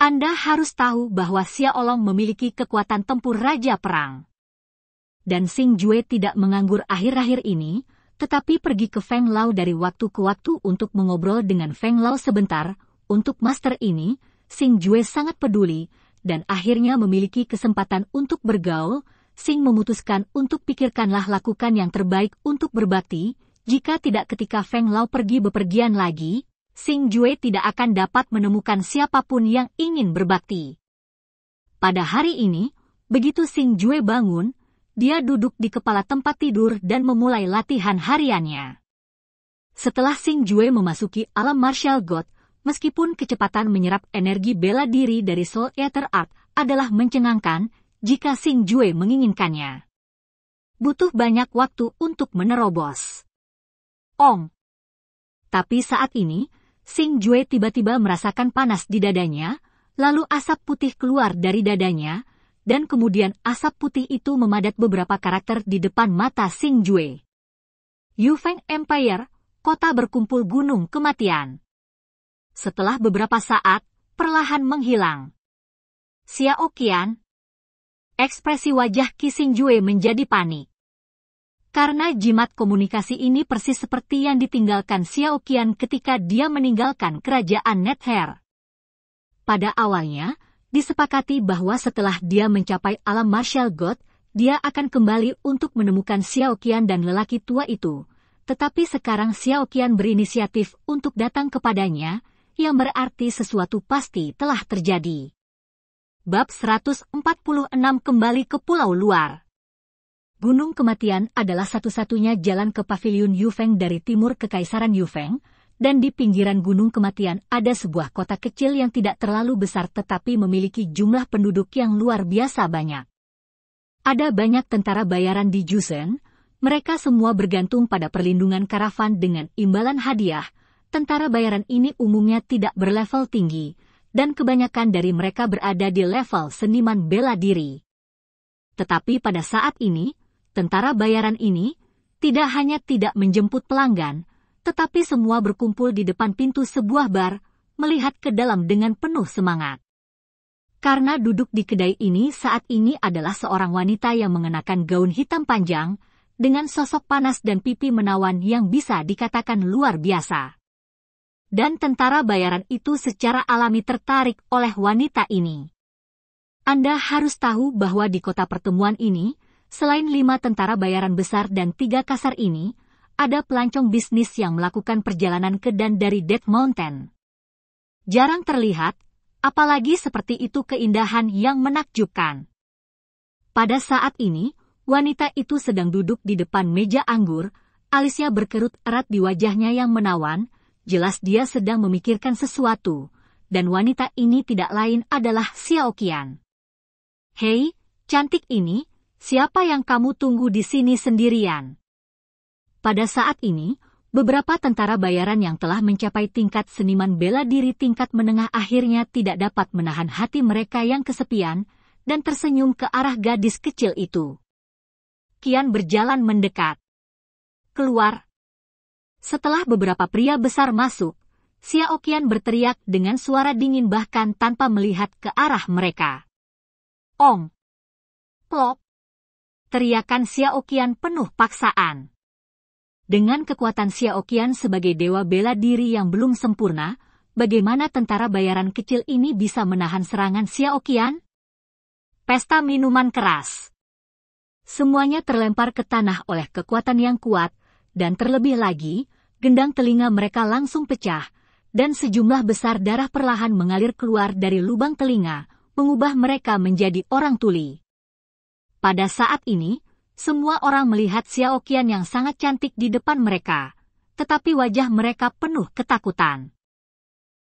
[SPEAKER 1] Anda harus tahu bahwa Xiaolong memiliki kekuatan tempur Raja Perang. Dan Sing Jue tidak menganggur akhir-akhir ini, tetapi pergi ke Feng Lao dari waktu ke waktu untuk mengobrol dengan Feng Lao sebentar. Untuk master ini, Sing Jue sangat peduli, dan akhirnya memiliki kesempatan untuk bergaul, Sing memutuskan untuk pikirkanlah lakukan yang terbaik untuk berbakti, jika tidak ketika Feng Lao pergi bepergian lagi, Sing Jue tidak akan dapat menemukan siapapun yang ingin berbakti. Pada hari ini, begitu Sing Jue bangun, dia duduk di kepala tempat tidur dan memulai latihan hariannya. Setelah Sing Jue memasuki alam martial god, meskipun kecepatan menyerap energi bela diri dari Soul Eater Art adalah mencengangkan jika Sing Jue menginginkannya. Butuh banyak waktu untuk menerobos. Ong. Tapi saat ini, Sing Jue tiba-tiba merasakan panas di dadanya, lalu asap putih keluar dari dadanya, dan kemudian asap putih itu memadat beberapa karakter di depan mata Sing Jue. Feng Empire, kota berkumpul gunung kematian. Setelah beberapa saat, perlahan menghilang. Xiao Qian, ekspresi wajah Ki Sing Jue menjadi panik. Karena jimat komunikasi ini persis seperti yang ditinggalkan Xiao Qian ketika dia meninggalkan kerajaan Nether. Pada awalnya, disepakati bahwa setelah dia mencapai alam Marshall god, dia akan kembali untuk menemukan Xiao Qian dan lelaki tua itu. Tetapi sekarang Xiao Qian berinisiatif untuk datang kepadanya, yang berarti sesuatu pasti telah terjadi. Bab 146 kembali ke pulau luar. Gunung Kematian adalah satu-satunya jalan ke Paviliun Yufeng dari timur ke Kaisaran Yufeng, dan di pinggiran Gunung Kematian ada sebuah kota kecil yang tidak terlalu besar tetapi memiliki jumlah penduduk yang luar biasa banyak. Ada banyak tentara bayaran di Jusen, mereka semua bergantung pada perlindungan karavan dengan imbalan hadiah. Tentara bayaran ini umumnya tidak berlevel tinggi, dan kebanyakan dari mereka berada di level seniman bela diri. Tetapi pada saat ini, tentara bayaran ini tidak hanya tidak menjemput pelanggan, tetapi semua berkumpul di depan pintu sebuah bar, melihat ke dalam dengan penuh semangat. Karena duduk di kedai ini saat ini adalah seorang wanita yang mengenakan gaun hitam panjang, dengan sosok panas dan pipi menawan yang bisa dikatakan luar biasa. Dan tentara bayaran itu secara alami tertarik oleh wanita ini. Anda harus tahu bahwa di kota pertemuan ini, Selain lima tentara bayaran besar dan tiga kasar ini, ada pelancong bisnis yang melakukan perjalanan ke dan dari Death Mountain. Jarang terlihat, apalagi seperti itu keindahan yang menakjubkan. Pada saat ini, wanita itu sedang duduk di depan meja anggur, alisnya berkerut erat di wajahnya yang menawan, jelas dia sedang memikirkan sesuatu, dan wanita ini tidak lain adalah Xiaoqian. Hei, cantik ini, siapa yang kamu tunggu di sini sendirian? Pada saat ini, beberapa tentara bayaran yang telah mencapai tingkat seniman bela diri tingkat menengah akhirnya tidak dapat menahan hati mereka yang kesepian dan tersenyum ke arah gadis kecil itu. Kian berjalan mendekat. Keluar. Setelah beberapa pria besar masuk, Xiao Qian berteriak dengan suara dingin bahkan tanpa melihat ke arah mereka. Ong. Plop teriakan Xiaoqian penuh paksaan. Dengan kekuatan Xiaoqian sebagai dewa bela diri yang belum sempurna, bagaimana tentara bayaran kecil ini bisa menahan serangan Xiaoqian? Pesta minuman keras. Semuanya terlempar ke tanah oleh kekuatan yang kuat, dan terlebih lagi, gendang telinga mereka langsung pecah, dan sejumlah besar darah perlahan mengalir keluar dari lubang telinga, mengubah mereka menjadi orang tuli. Pada saat ini, semua orang melihat Xiao Qian yang sangat cantik di depan mereka, tetapi wajah mereka penuh ketakutan.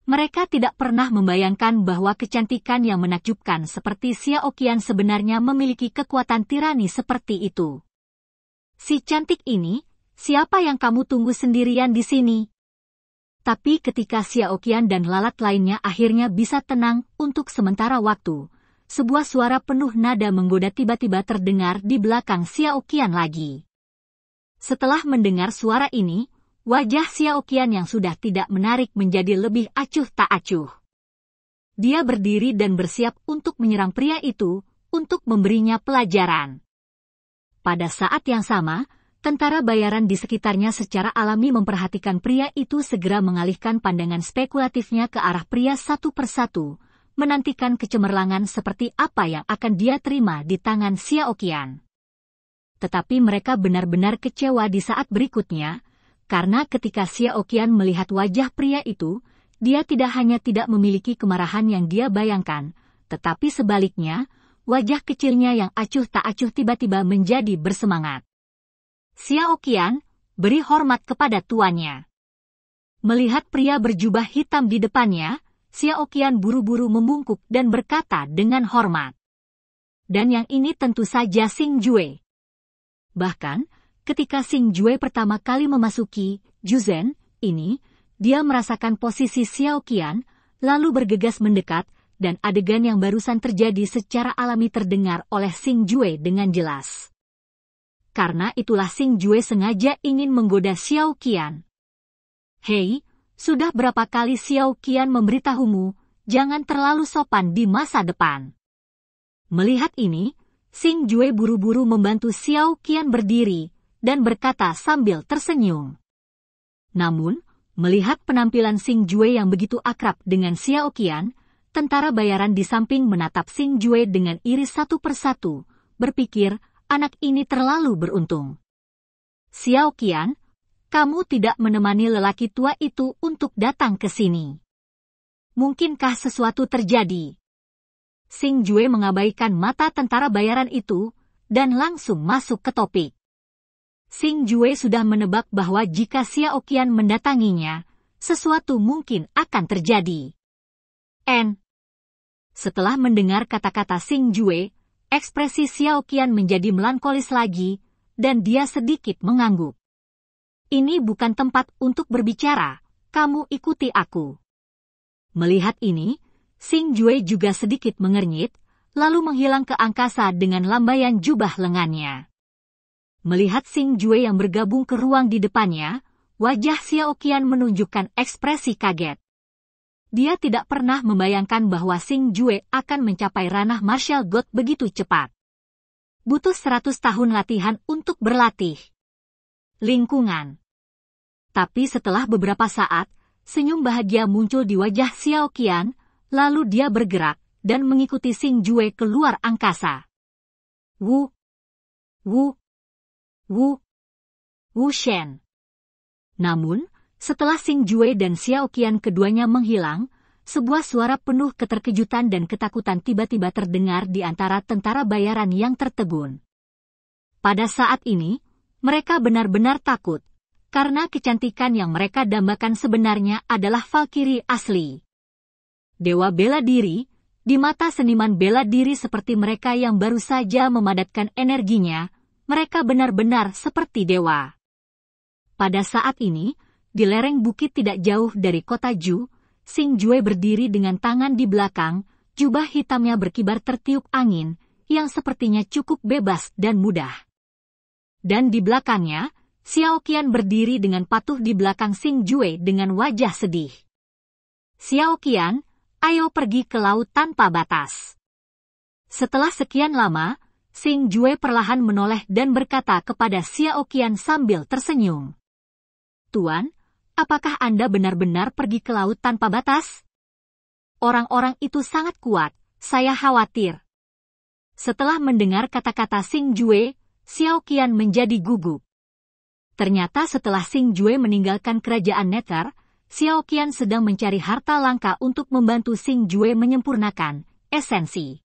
[SPEAKER 1] Mereka tidak pernah membayangkan bahwa kecantikan yang menakjubkan seperti Xiao Qian sebenarnya memiliki kekuatan tirani seperti itu. Si cantik ini, siapa yang kamu tunggu sendirian di sini? Tapi ketika Xiao Qian dan lalat lainnya akhirnya bisa tenang untuk sementara waktu, sebuah suara penuh nada menggoda tiba-tiba terdengar di belakang Xiao Qian lagi. Setelah mendengar suara ini, wajah Xiao Qian yang sudah tidak menarik menjadi lebih acuh tak acuh. Dia berdiri dan bersiap untuk menyerang pria itu, untuk memberinya pelajaran. Pada saat yang sama, tentara bayaran di sekitarnya secara alami memperhatikan pria itu segera mengalihkan pandangan spekulatifnya ke arah pria satu persatu, menantikan kecemerlangan seperti apa yang akan dia terima di tangan Xiaoqian. Tetapi mereka benar-benar kecewa di saat berikutnya, karena ketika Xiaoqian melihat wajah pria itu, dia tidak hanya tidak memiliki kemarahan yang dia bayangkan, tetapi sebaliknya, wajah kecilnya yang acuh tak acuh tiba-tiba menjadi bersemangat. Xiaoqian, beri hormat kepada tuannya. Melihat pria berjubah hitam di depannya, Xiao buru-buru membungkuk dan berkata dengan hormat. Dan yang ini tentu saja Sing Jue. Bahkan, ketika Sing Jue pertama kali memasuki Juzen ini, dia merasakan posisi Xiao lalu bergegas mendekat, dan adegan yang barusan terjadi secara alami terdengar oleh Sing Jue dengan jelas. Karena itulah Sing Jue sengaja ingin menggoda Xiao Hei, sudah berapa kali Xiao Qian memberitahumu, jangan terlalu sopan di masa depan. Melihat ini, Sing Jue buru-buru membantu Xiao Qian berdiri dan berkata sambil tersenyum. Namun, melihat penampilan Sing Jue yang begitu akrab dengan Xiao Qian, tentara bayaran di samping menatap Sing Jue dengan iris satu persatu, berpikir anak ini terlalu beruntung. Xiao Qian, kamu tidak menemani lelaki tua itu untuk datang ke sini. Mungkinkah sesuatu terjadi? Sing Jue mengabaikan mata tentara bayaran itu dan langsung masuk ke topik. Sing Jue sudah menebak bahwa jika Xiao Qian mendatanginya, sesuatu mungkin akan terjadi. N. Setelah mendengar kata-kata Sing Jue, ekspresi Xiao Qian menjadi melankolis lagi, dan dia sedikit mengangguk. Ini bukan tempat untuk berbicara, kamu ikuti aku. Melihat ini, Sing Jue juga sedikit mengernyit, lalu menghilang ke angkasa dengan lambaian jubah lengannya. Melihat Sing Jue yang bergabung ke ruang di depannya, wajah Xiao Qian menunjukkan ekspresi kaget. Dia tidak pernah membayangkan bahwa Sing Jue akan mencapai ranah martial god begitu cepat. Butuh 100 tahun latihan untuk berlatih lingkungan. Tapi setelah beberapa saat, senyum bahagia muncul di wajah Xiao Qian, lalu dia bergerak dan mengikuti Sing Jue keluar angkasa. Wu, Wu, Wu, Wu Shen. Namun, setelah Sing Jue dan Xiao Qian keduanya menghilang, sebuah suara penuh keterkejutan dan ketakutan tiba-tiba terdengar di antara tentara bayaran yang tertegun. Pada saat ini, mereka benar-benar takut, karena kecantikan yang mereka dambakan sebenarnya adalah Valkyrie asli. Dewa bela diri, di mata seniman bela diri seperti mereka yang baru saja memadatkan energinya, mereka benar-benar seperti dewa. Pada saat ini, di lereng bukit tidak jauh dari kota Ju, Sing Jue berdiri dengan tangan di belakang, jubah hitamnya berkibar tertiup angin, yang sepertinya cukup bebas dan mudah. Dan di belakangnya, Xiao Qian berdiri dengan patuh di belakang Xing Jue dengan wajah sedih. Xiao Qian, ayo pergi ke laut tanpa batas. Setelah sekian lama, Xing Jue perlahan menoleh dan berkata kepada Xiao Qian sambil tersenyum. Tuan, apakah Anda benar-benar pergi ke laut tanpa batas? Orang-orang itu sangat kuat, saya khawatir. Setelah mendengar kata-kata Sing Jue, Xiao Qian menjadi gugup. Ternyata setelah Sing Jue meninggalkan kerajaan Netar, Xiao Qian sedang mencari harta langka untuk membantu Sing Jue menyempurnakan esensi.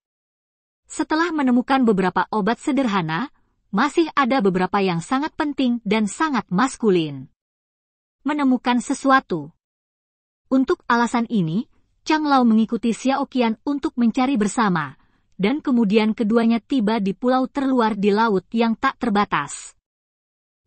[SPEAKER 1] Setelah menemukan beberapa obat sederhana, masih ada beberapa yang sangat penting dan sangat maskulin. Menemukan sesuatu. Untuk alasan ini, Chang Lao mengikuti Xiao Qian untuk mencari bersama, dan kemudian keduanya tiba di pulau terluar di laut yang tak terbatas.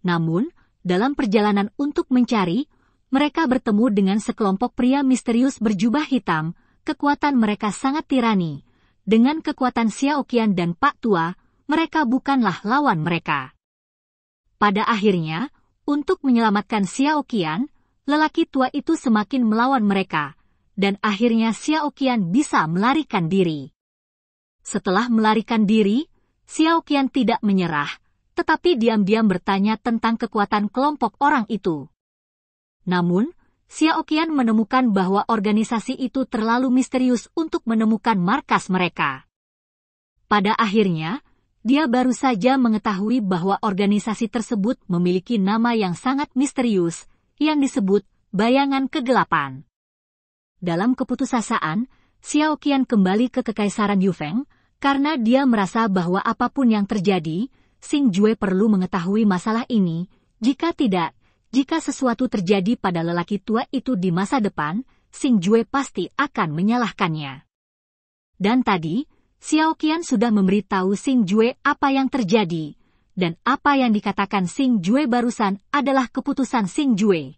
[SPEAKER 1] Namun, dalam perjalanan untuk mencari, mereka bertemu dengan sekelompok pria misterius berjubah hitam, kekuatan mereka sangat tirani. Dengan kekuatan Xiaoqian dan Pak Tua, mereka bukanlah lawan mereka. Pada akhirnya, untuk menyelamatkan Xiaoqian, lelaki tua itu semakin melawan mereka, dan akhirnya Xiaoqian bisa melarikan diri. Setelah melarikan diri, Xiao Qian tidak menyerah, tetapi diam-diam bertanya tentang kekuatan kelompok orang itu. Namun, Xiao Qian menemukan bahwa organisasi itu terlalu misterius untuk menemukan markas mereka. Pada akhirnya, dia baru saja mengetahui bahwa organisasi tersebut memiliki nama yang sangat misterius, yang disebut bayangan kegelapan. Dalam keputusasaan, Xiao Qian kembali ke Kekaisaran Yufeng, karena dia merasa bahwa apapun yang terjadi, Sing Jue perlu mengetahui masalah ini. Jika tidak, jika sesuatu terjadi pada lelaki tua itu di masa depan, Sing Jue pasti akan menyalahkannya. Dan tadi, Xiao Qian sudah memberitahu Sing Jue apa yang terjadi, dan apa yang dikatakan Sing Jue barusan adalah keputusan Sing Jue.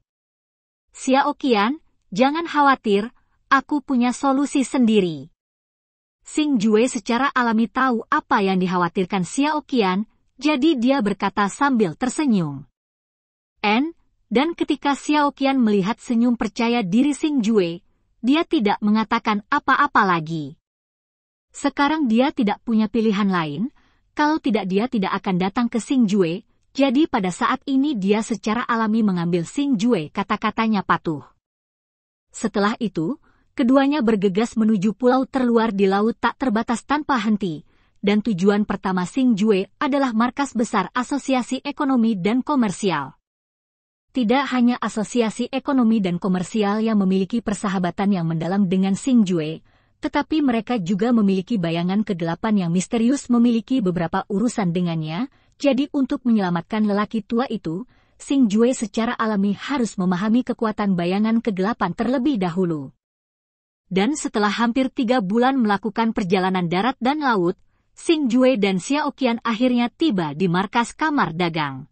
[SPEAKER 1] Xiao Qian, jangan khawatir, aku punya solusi sendiri. Sing Jue secara alami tahu apa yang dikhawatirkan Xiao Qian, jadi dia berkata sambil tersenyum. N, dan ketika Xiao Qian melihat senyum percaya diri Sing Jue, dia tidak mengatakan apa-apa lagi. Sekarang dia tidak punya pilihan lain, kalau tidak dia tidak akan datang ke Sing Jue, jadi pada saat ini dia secara alami mengambil Sing Jue kata-katanya patuh. Setelah itu, keduanya bergegas menuju pulau terluar di laut tak terbatas tanpa henti, dan tujuan pertama Sing Jue adalah markas besar Asosiasi Ekonomi dan Komersial. Tidak hanya Asosiasi Ekonomi dan Komersial yang memiliki persahabatan yang mendalam dengan Sing Jue, tetapi mereka juga memiliki bayangan kegelapan yang misterius memiliki beberapa urusan dengannya, jadi untuk menyelamatkan lelaki tua itu, Sing Jue secara alami harus memahami kekuatan bayangan kegelapan terlebih dahulu dan setelah hampir tiga bulan melakukan perjalanan darat dan laut, Sing Jue dan Xiao Qian akhirnya tiba di markas kamar dagang.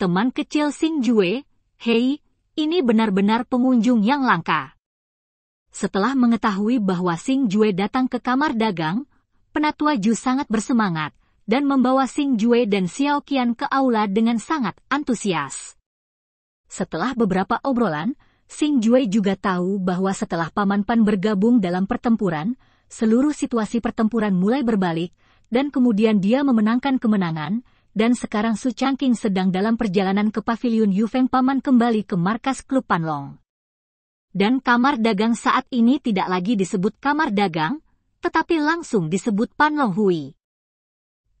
[SPEAKER 1] Teman kecil Sing Jue, Hei, ini benar-benar pengunjung yang langka. Setelah mengetahui bahwa Sing Jue datang ke kamar dagang, penatua Ju sangat bersemangat dan membawa Sing Jue dan Xiao Qian ke aula dengan sangat antusias. Setelah beberapa obrolan, Sing Jue juga tahu bahwa setelah Paman Pan bergabung dalam pertempuran, seluruh situasi pertempuran mulai berbalik, dan kemudian dia memenangkan kemenangan, dan sekarang Su Changqing sedang dalam perjalanan ke Pavilion Yufeng Paman kembali ke markas klub Panlong. Dan kamar dagang saat ini tidak lagi disebut kamar dagang, tetapi langsung disebut Panlong Hui.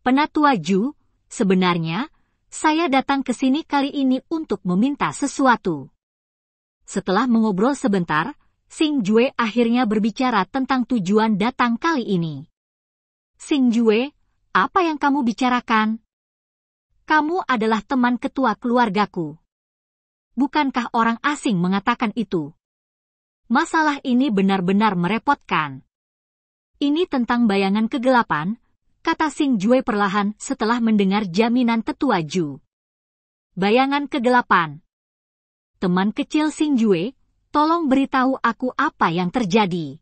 [SPEAKER 1] Penatua Ju, sebenarnya, saya datang ke sini kali ini untuk meminta sesuatu. Setelah mengobrol sebentar, Sing Jue akhirnya berbicara tentang tujuan datang kali ini. Sing Jue, apa yang kamu bicarakan? Kamu adalah teman ketua keluargaku. Bukankah orang asing mengatakan itu? Masalah ini benar-benar merepotkan. Ini tentang bayangan kegelapan, kata Sing Jue perlahan setelah mendengar jaminan tetua Ju. Bayangan kegelapan teman kecil Sing Jue, tolong beritahu aku apa yang terjadi.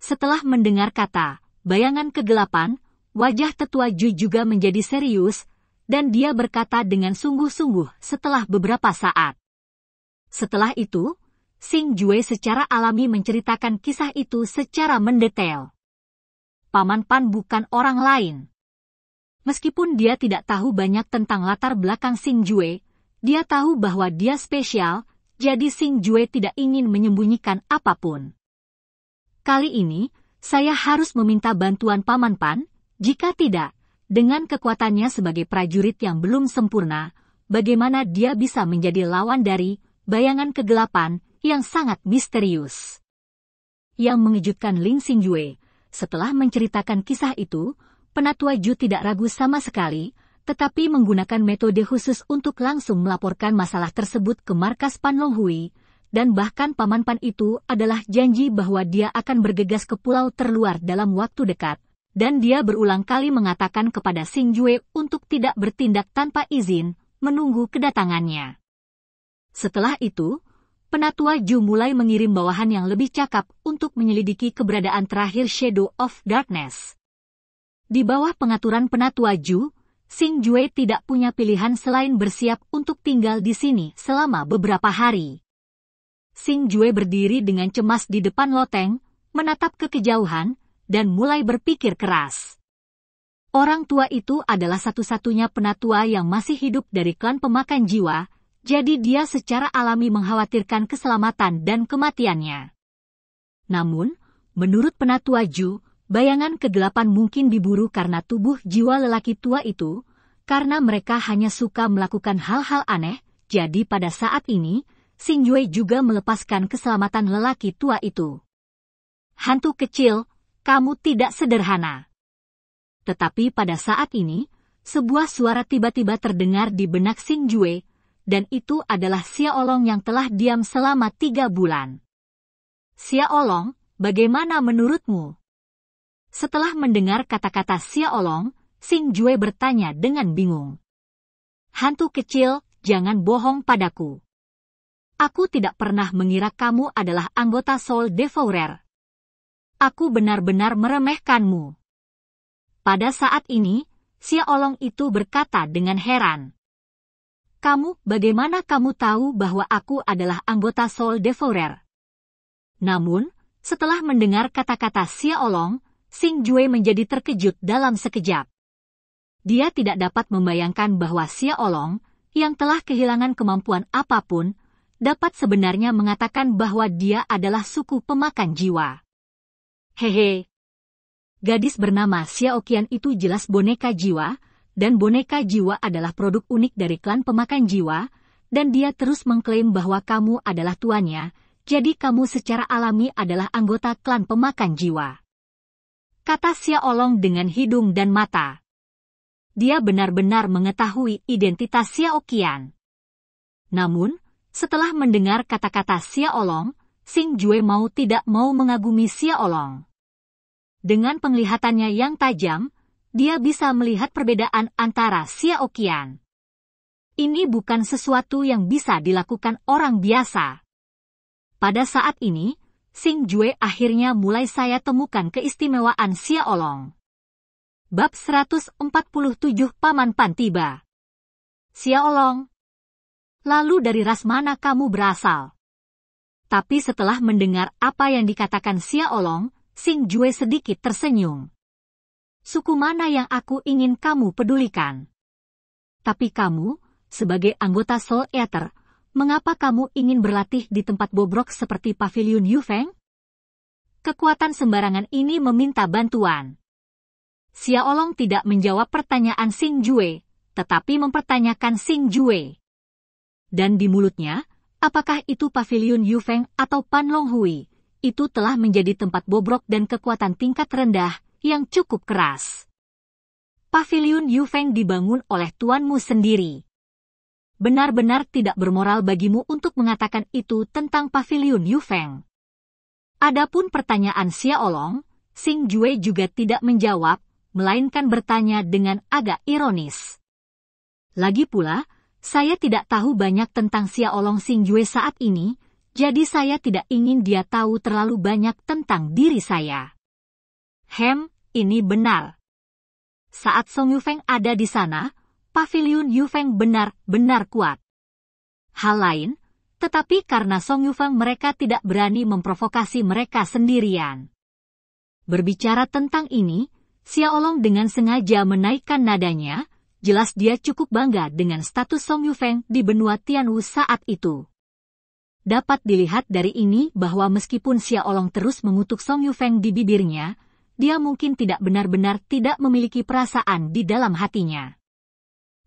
[SPEAKER 1] Setelah mendengar kata, bayangan kegelapan, wajah tetua Ju juga menjadi serius, dan dia berkata dengan sungguh-sungguh setelah beberapa saat. Setelah itu, Sing Jue secara alami menceritakan kisah itu secara mendetail. Paman Pan bukan orang lain. Meskipun dia tidak tahu banyak tentang latar belakang Sing Jue, dia tahu bahwa dia spesial, jadi Sing Jue tidak ingin menyembunyikan apapun. Kali ini, saya harus meminta bantuan Paman Pan, jika tidak, dengan kekuatannya sebagai prajurit yang belum sempurna, bagaimana dia bisa menjadi lawan dari bayangan kegelapan yang sangat misterius. Yang mengejutkan Sing Jue, setelah menceritakan kisah itu, penatua Ju tidak ragu sama sekali tetapi menggunakan metode khusus untuk langsung melaporkan masalah tersebut ke markas Panlohui, dan bahkan Paman Pan itu adalah janji bahwa dia akan bergegas ke pulau terluar dalam waktu dekat, dan dia berulang kali mengatakan kepada Sing Jue untuk tidak bertindak tanpa izin, menunggu kedatangannya. Setelah itu, Penatua Ju mulai mengirim bawahan yang lebih cakap untuk menyelidiki keberadaan terakhir Shadow of Darkness. Di bawah pengaturan Penatua Ju, Sing Jue tidak punya pilihan selain bersiap untuk tinggal di sini selama beberapa hari. Sing Jue berdiri dengan cemas di depan loteng, menatap ke kejauhan, dan mulai berpikir keras. Orang tua itu adalah satu-satunya penatua yang masih hidup dari klan pemakan jiwa, jadi dia secara alami mengkhawatirkan keselamatan dan kematiannya. Namun, menurut penatua Ju, bayangan kegelapan mungkin diburu karena tubuh jiwa lelaki tua itu, karena mereka hanya suka melakukan hal-hal aneh, jadi pada saat ini, Sing Yue juga melepaskan keselamatan lelaki tua itu. Hantu kecil, kamu tidak sederhana. Tetapi pada saat ini, sebuah suara tiba-tiba terdengar di benak Sing Yue, dan itu adalah Xiaolong yang telah diam selama tiga bulan. Xiaolong, bagaimana menurutmu? Setelah mendengar kata-kata Xiaolong, Sing Jue bertanya dengan bingung. Hantu kecil, jangan bohong padaku. Aku tidak pernah mengira kamu adalah anggota Soul Devourer. Aku benar-benar meremehkanmu. Pada saat ini, Xiaolong itu berkata dengan heran. Kamu, bagaimana kamu tahu bahwa aku adalah anggota Soul Devourer? Namun, setelah mendengar kata-kata Xiaolong, Sing Jue menjadi terkejut dalam sekejap. Dia tidak dapat membayangkan bahwa Xia Olong, yang telah kehilangan kemampuan apapun, dapat sebenarnya mengatakan bahwa dia adalah suku pemakan jiwa. Hehe. Gadis bernama Xia Okian itu jelas boneka jiwa, dan boneka jiwa adalah produk unik dari klan pemakan jiwa, dan dia terus mengklaim bahwa kamu adalah tuannya, jadi kamu secara alami adalah anggota klan pemakan jiwa kata Xia Olong dengan hidung dan mata. Dia benar-benar mengetahui identitas Xiao Namun, setelah mendengar kata-kata Xia Olong, Sing Jue mau tidak mau mengagumi Xia Olong. Dengan penglihatannya yang tajam, dia bisa melihat perbedaan antara Xia Okian. Ini bukan sesuatu yang bisa dilakukan orang biasa. Pada saat ini, Sing Jue akhirnya mulai saya temukan keistimewaan Xiaolong. Bab 147 Paman Pan tiba. Xiaolong. Lalu dari ras mana kamu berasal? Tapi setelah mendengar apa yang dikatakan Xiaolong, Sing Jue sedikit tersenyum. Suku mana yang aku ingin kamu pedulikan? Tapi kamu, sebagai anggota Soul Eater, mengapa kamu ingin berlatih di tempat bobrok seperti Pavilion Yufeng? Kekuatan sembarangan ini meminta bantuan. Xiaolong tidak menjawab pertanyaan Sing Jue, tetapi mempertanyakan Sing Jue. Dan di mulutnya, apakah itu Pavilion Yufeng atau Panlong Hui, itu telah menjadi tempat bobrok dan kekuatan tingkat rendah yang cukup keras. Pavilion Yufeng dibangun oleh tuanmu sendiri benar-benar tidak bermoral bagimu untuk mengatakan itu tentang pavilion Feng. Adapun pertanyaan Xiaolong, Sing Jue juga tidak menjawab, melainkan bertanya dengan agak ironis. Lagi pula, saya tidak tahu banyak tentang Xiaolong Sing Jue saat ini, jadi saya tidak ingin dia tahu terlalu banyak tentang diri saya. Hem, ini benar. Saat Song Yufeng ada di sana, pavilion Yufeng benar-benar kuat. Hal lain, tetapi karena Song Yufeng mereka tidak berani memprovokasi mereka sendirian. Berbicara tentang ini, Xiaolong dengan sengaja menaikkan nadanya, jelas dia cukup bangga dengan status Song Yufeng di benua Tianwu saat itu. Dapat dilihat dari ini bahwa meskipun Xiaolong terus mengutuk Song Yufeng di bibirnya, dia mungkin tidak benar-benar tidak memiliki perasaan di dalam hatinya.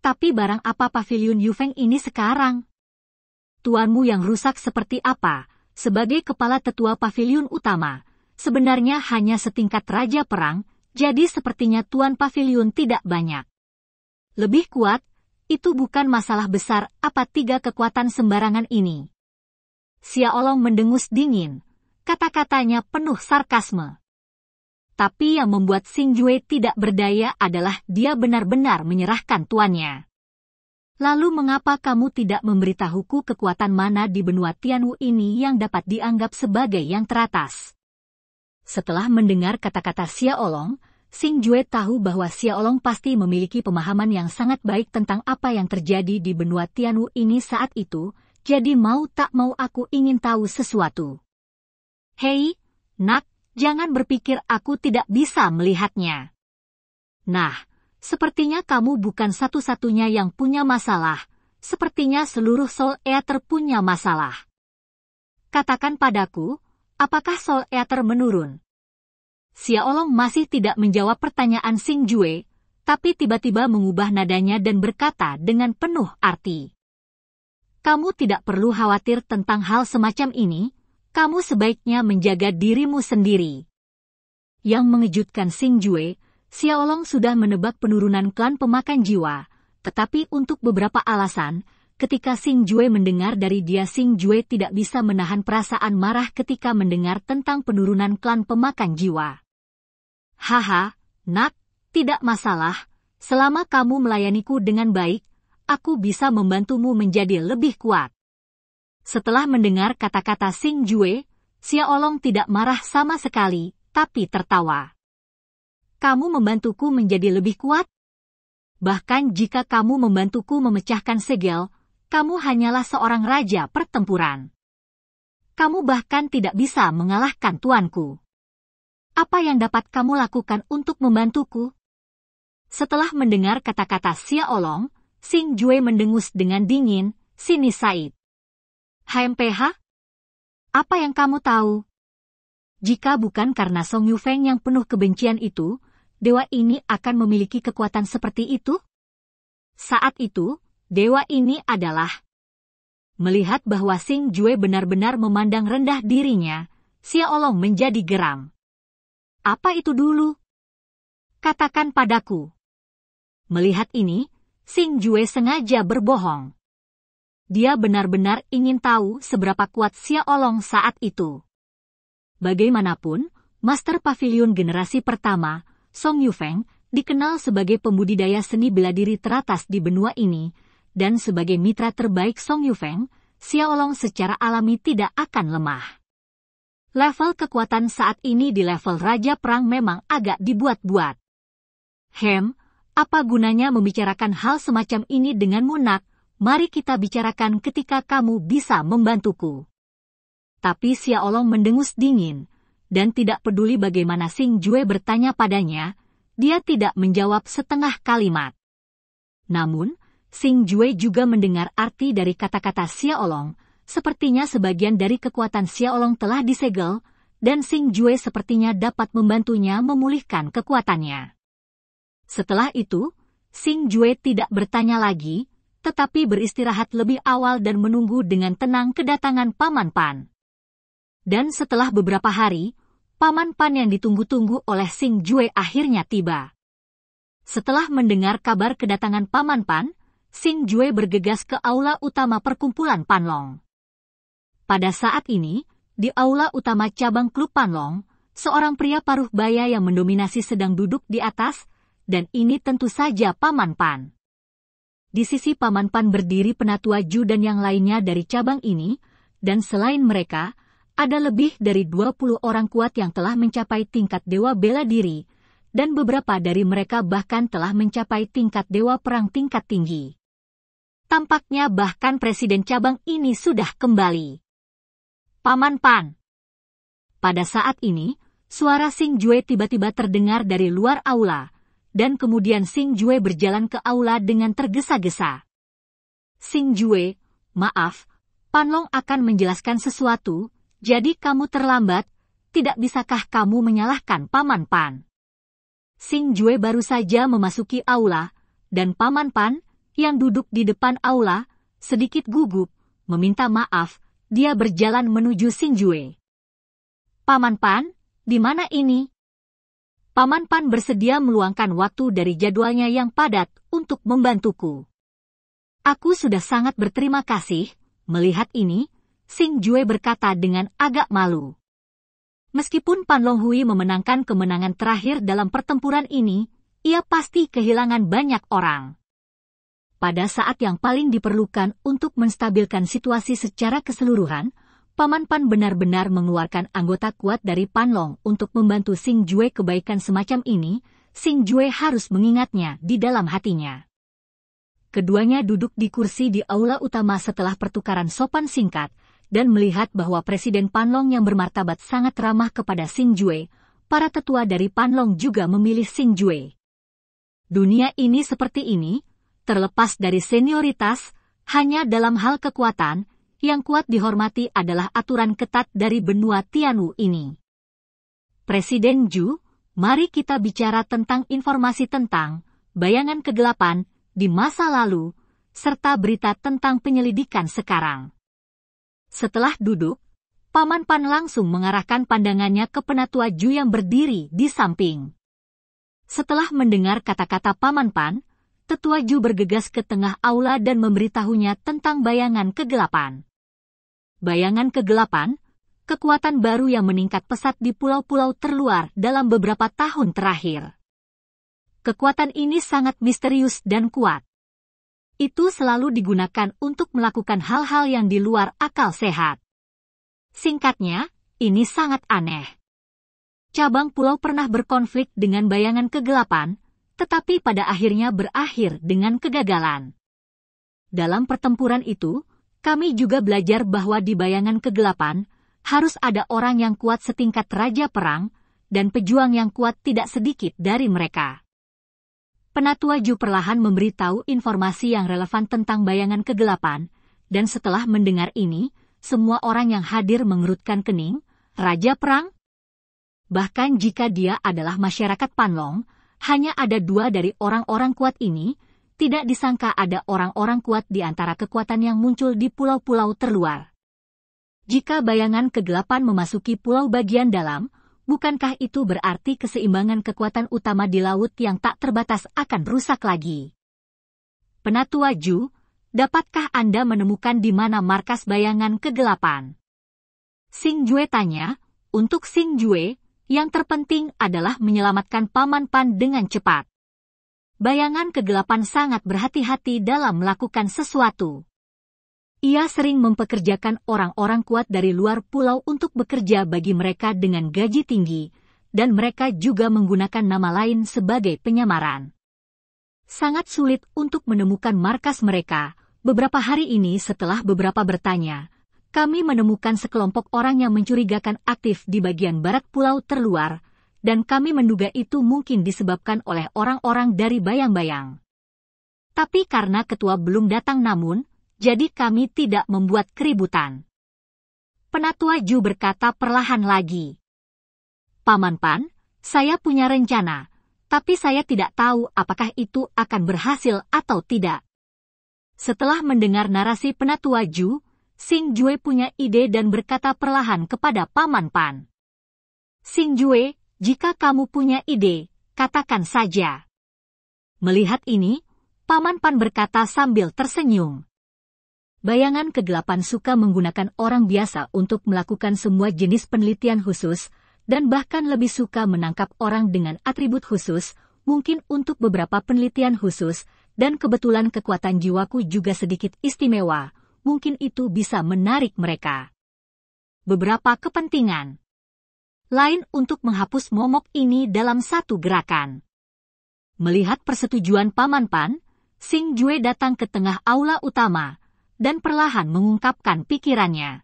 [SPEAKER 1] Tapi barang apa pavilion Yufeng ini sekarang? Tuanmu yang rusak seperti apa? Sebagai kepala tetua pavilion utama, sebenarnya hanya setingkat raja perang, jadi sepertinya tuan pavilion tidak banyak. Lebih kuat, itu bukan masalah besar apa tiga kekuatan sembarangan ini. Xiaolong mendengus dingin. Kata-katanya penuh sarkasme. Tapi yang membuat Sing Yue tidak berdaya adalah dia benar-benar menyerahkan tuannya. Lalu mengapa kamu tidak memberitahuku kekuatan mana di benua Tianwu ini yang dapat dianggap sebagai yang teratas? Setelah mendengar kata-kata Xia Olong, Sing Jue tahu bahwa Xia Olong pasti memiliki pemahaman yang sangat baik tentang apa yang terjadi di benua Tianwu ini saat itu, jadi mau tak mau aku ingin tahu sesuatu. Hei, nak, jangan berpikir aku tidak bisa melihatnya. Nah, sepertinya kamu bukan satu-satunya yang punya masalah. Sepertinya seluruh Soul Eater punya masalah. Katakan padaku, apakah Soul Eater menurun? Xiaolong masih tidak menjawab pertanyaan Sing Jue, tapi tiba-tiba mengubah nadanya dan berkata dengan penuh arti. Kamu tidak perlu khawatir tentang hal semacam ini, kamu sebaiknya menjaga dirimu sendiri. Yang mengejutkan Sing Jue, Xiaolong sudah menebak penurunan klan pemakan jiwa, tetapi untuk beberapa alasan, ketika Sing Jue mendengar dari dia Sing Jue tidak bisa menahan perasaan marah ketika mendengar tentang penurunan klan pemakan jiwa. Haha, nak, tidak masalah, selama kamu melayaniku dengan baik, aku bisa membantumu menjadi lebih kuat. Setelah mendengar kata-kata Sing Jue, Xia tidak marah sama sekali, tapi tertawa. Kamu membantuku menjadi lebih kuat? Bahkan jika kamu membantuku memecahkan segel, kamu hanyalah seorang raja pertempuran. Kamu bahkan tidak bisa mengalahkan tuanku. Apa yang dapat kamu lakukan untuk membantuku? Setelah mendengar kata-kata Xia Olong, Sing Jue mendengus dengan dingin, Sini Said. HMPH? Apa yang kamu tahu? Jika bukan karena Song Yufeng yang penuh kebencian itu, dewa ini akan memiliki kekuatan seperti itu? Saat itu, dewa ini adalah melihat bahwa Sing Jue benar-benar memandang rendah dirinya, Xiaolong Olong menjadi geram. Apa itu dulu? Katakan padaku. Melihat ini, Sing Jue sengaja berbohong. Dia benar-benar ingin tahu seberapa kuat Xiaolong saat itu. Bagaimanapun, Master Pavilion generasi pertama, Song Yufeng, dikenal sebagai pembudidaya seni bela diri teratas di benua ini, dan sebagai mitra terbaik Song Yufeng, Xiaolong secara alami tidak akan lemah. Level kekuatan saat ini di level Raja Perang memang agak dibuat-buat. Hem, apa gunanya membicarakan hal semacam ini dengan Munak, mari kita bicarakan ketika kamu bisa membantuku. Tapi Xiaolong mendengus dingin, dan tidak peduli bagaimana Sing Jue bertanya padanya, dia tidak menjawab setengah kalimat. Namun, Sing Jue juga mendengar arti dari kata-kata Xiaolong, sepertinya sebagian dari kekuatan Xiaolong telah disegel, dan Sing Jue sepertinya dapat membantunya memulihkan kekuatannya. Setelah itu, Sing Jue tidak bertanya lagi, tetapi beristirahat lebih awal dan menunggu dengan tenang kedatangan Paman Pan. Dan setelah beberapa hari, Paman Pan yang ditunggu-tunggu oleh Sing Jue akhirnya tiba. Setelah mendengar kabar kedatangan Paman Pan, Sing Jue bergegas ke aula utama perkumpulan Panlong. Pada saat ini, di aula utama cabang klub Panlong, seorang pria paruh baya yang mendominasi sedang duduk di atas, dan ini tentu saja Paman Pan. Di sisi Paman Pan berdiri penatua Ju dan yang lainnya dari cabang ini, dan selain mereka, ada lebih dari 20 orang kuat yang telah mencapai tingkat dewa bela diri, dan beberapa dari mereka bahkan telah mencapai tingkat dewa perang tingkat tinggi. Tampaknya bahkan presiden cabang ini sudah kembali. Paman Pan. Pada saat ini, suara Sing Jue tiba-tiba terdengar dari luar aula, dan kemudian Sing Jue berjalan ke aula dengan tergesa-gesa. Sing Jue, maaf, Panlong akan menjelaskan sesuatu, jadi kamu terlambat, tidak bisakah kamu menyalahkan Paman Pan? Sing Jue baru saja memasuki aula, dan Paman Pan, yang duduk di depan aula, sedikit gugup, meminta maaf, dia berjalan menuju Sing Jue. Paman Pan, di mana ini? Paman Pan bersedia meluangkan waktu dari jadwalnya yang padat untuk membantuku. Aku sudah sangat berterima kasih, melihat ini, Sing Jue berkata dengan agak malu. Meskipun Pan Long Hui memenangkan kemenangan terakhir dalam pertempuran ini, ia pasti kehilangan banyak orang. Pada saat yang paling diperlukan untuk menstabilkan situasi secara keseluruhan, Paman Pan benar-benar mengeluarkan anggota kuat dari Panlong untuk membantu Sing Jue kebaikan semacam ini, Sing Jue harus mengingatnya di dalam hatinya. Keduanya duduk di kursi di aula utama setelah pertukaran sopan singkat, dan melihat bahwa Presiden Panlong yang bermartabat sangat ramah kepada Sing Jue, para tetua dari Panlong juga memilih Sing Jue. Dunia ini seperti ini, terlepas dari senioritas, hanya dalam hal kekuatan, yang kuat dihormati adalah aturan ketat dari benua Tianwu ini. Presiden Ju, mari kita bicara tentang informasi tentang bayangan kegelapan di masa lalu, serta berita tentang penyelidikan sekarang. Setelah duduk, Paman Pan langsung mengarahkan pandangannya ke penatua Ju yang berdiri di samping. Setelah mendengar kata-kata Paman Pan, Tetua Ju bergegas ke tengah aula dan memberitahunya tentang bayangan kegelapan bayangan kegelapan, kekuatan baru yang meningkat pesat di pulau-pulau terluar dalam beberapa tahun terakhir. Kekuatan ini sangat misterius dan kuat. Itu selalu digunakan untuk melakukan hal-hal yang di luar akal sehat. Singkatnya, ini sangat aneh. Cabang pulau pernah berkonflik dengan bayangan kegelapan, tetapi pada akhirnya berakhir dengan kegagalan. Dalam pertempuran itu, kami juga belajar bahwa di bayangan kegelapan, harus ada orang yang kuat setingkat raja perang, dan pejuang yang kuat tidak sedikit dari mereka. Penatua Ju perlahan memberitahu informasi yang relevan tentang bayangan kegelapan, dan setelah mendengar ini, semua orang yang hadir mengerutkan kening, Raja Perang. Bahkan jika dia adalah masyarakat Panlong, hanya ada dua dari orang-orang kuat ini tidak disangka ada orang-orang kuat di antara kekuatan yang muncul di pulau-pulau terluar. Jika bayangan kegelapan memasuki pulau bagian dalam, bukankah itu berarti keseimbangan kekuatan utama di laut yang tak terbatas akan rusak lagi? Penatua Ju, dapatkah Anda menemukan di mana markas bayangan kegelapan? Sing Jue tanya, untuk Sing Jue, yang terpenting adalah menyelamatkan Paman Pan dengan cepat bayangan kegelapan sangat berhati-hati dalam melakukan sesuatu. Ia sering mempekerjakan orang-orang kuat dari luar pulau untuk bekerja bagi mereka dengan gaji tinggi, dan mereka juga menggunakan nama lain sebagai penyamaran. Sangat sulit untuk menemukan markas mereka. Beberapa hari ini setelah beberapa bertanya, kami menemukan sekelompok orang yang mencurigakan aktif di bagian barat pulau terluar, dan kami menduga itu mungkin disebabkan oleh orang-orang dari bayang-bayang. Tapi karena ketua belum datang namun, jadi kami tidak membuat keributan. Penatua Ju berkata perlahan lagi. Paman Pan, saya punya rencana, tapi saya tidak tahu apakah itu akan berhasil atau tidak. Setelah mendengar narasi penatua Ju, Sing Jue punya ide dan berkata perlahan kepada Paman Pan. Sing Jue, jika kamu punya ide, katakan saja. Melihat ini, Paman Pan berkata sambil tersenyum. Bayangan kegelapan suka menggunakan orang biasa untuk melakukan semua jenis penelitian khusus, dan bahkan lebih suka menangkap orang dengan atribut khusus, mungkin untuk beberapa penelitian khusus, dan kebetulan kekuatan jiwaku juga sedikit istimewa, mungkin itu bisa menarik mereka. Beberapa kepentingan lain untuk menghapus momok ini dalam satu gerakan. Melihat persetujuan Paman Pan, Sing Jue datang ke tengah aula utama dan perlahan mengungkapkan pikirannya.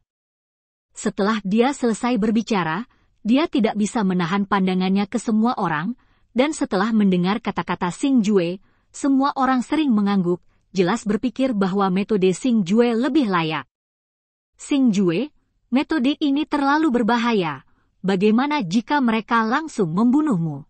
[SPEAKER 1] Setelah dia selesai berbicara, dia tidak bisa menahan pandangannya ke semua orang, dan setelah mendengar kata-kata Sing Jue, semua orang sering mengangguk, jelas berpikir bahwa metode Sing Jue lebih layak. Sing Jue, metode ini terlalu berbahaya bagaimana jika mereka langsung membunuhmu?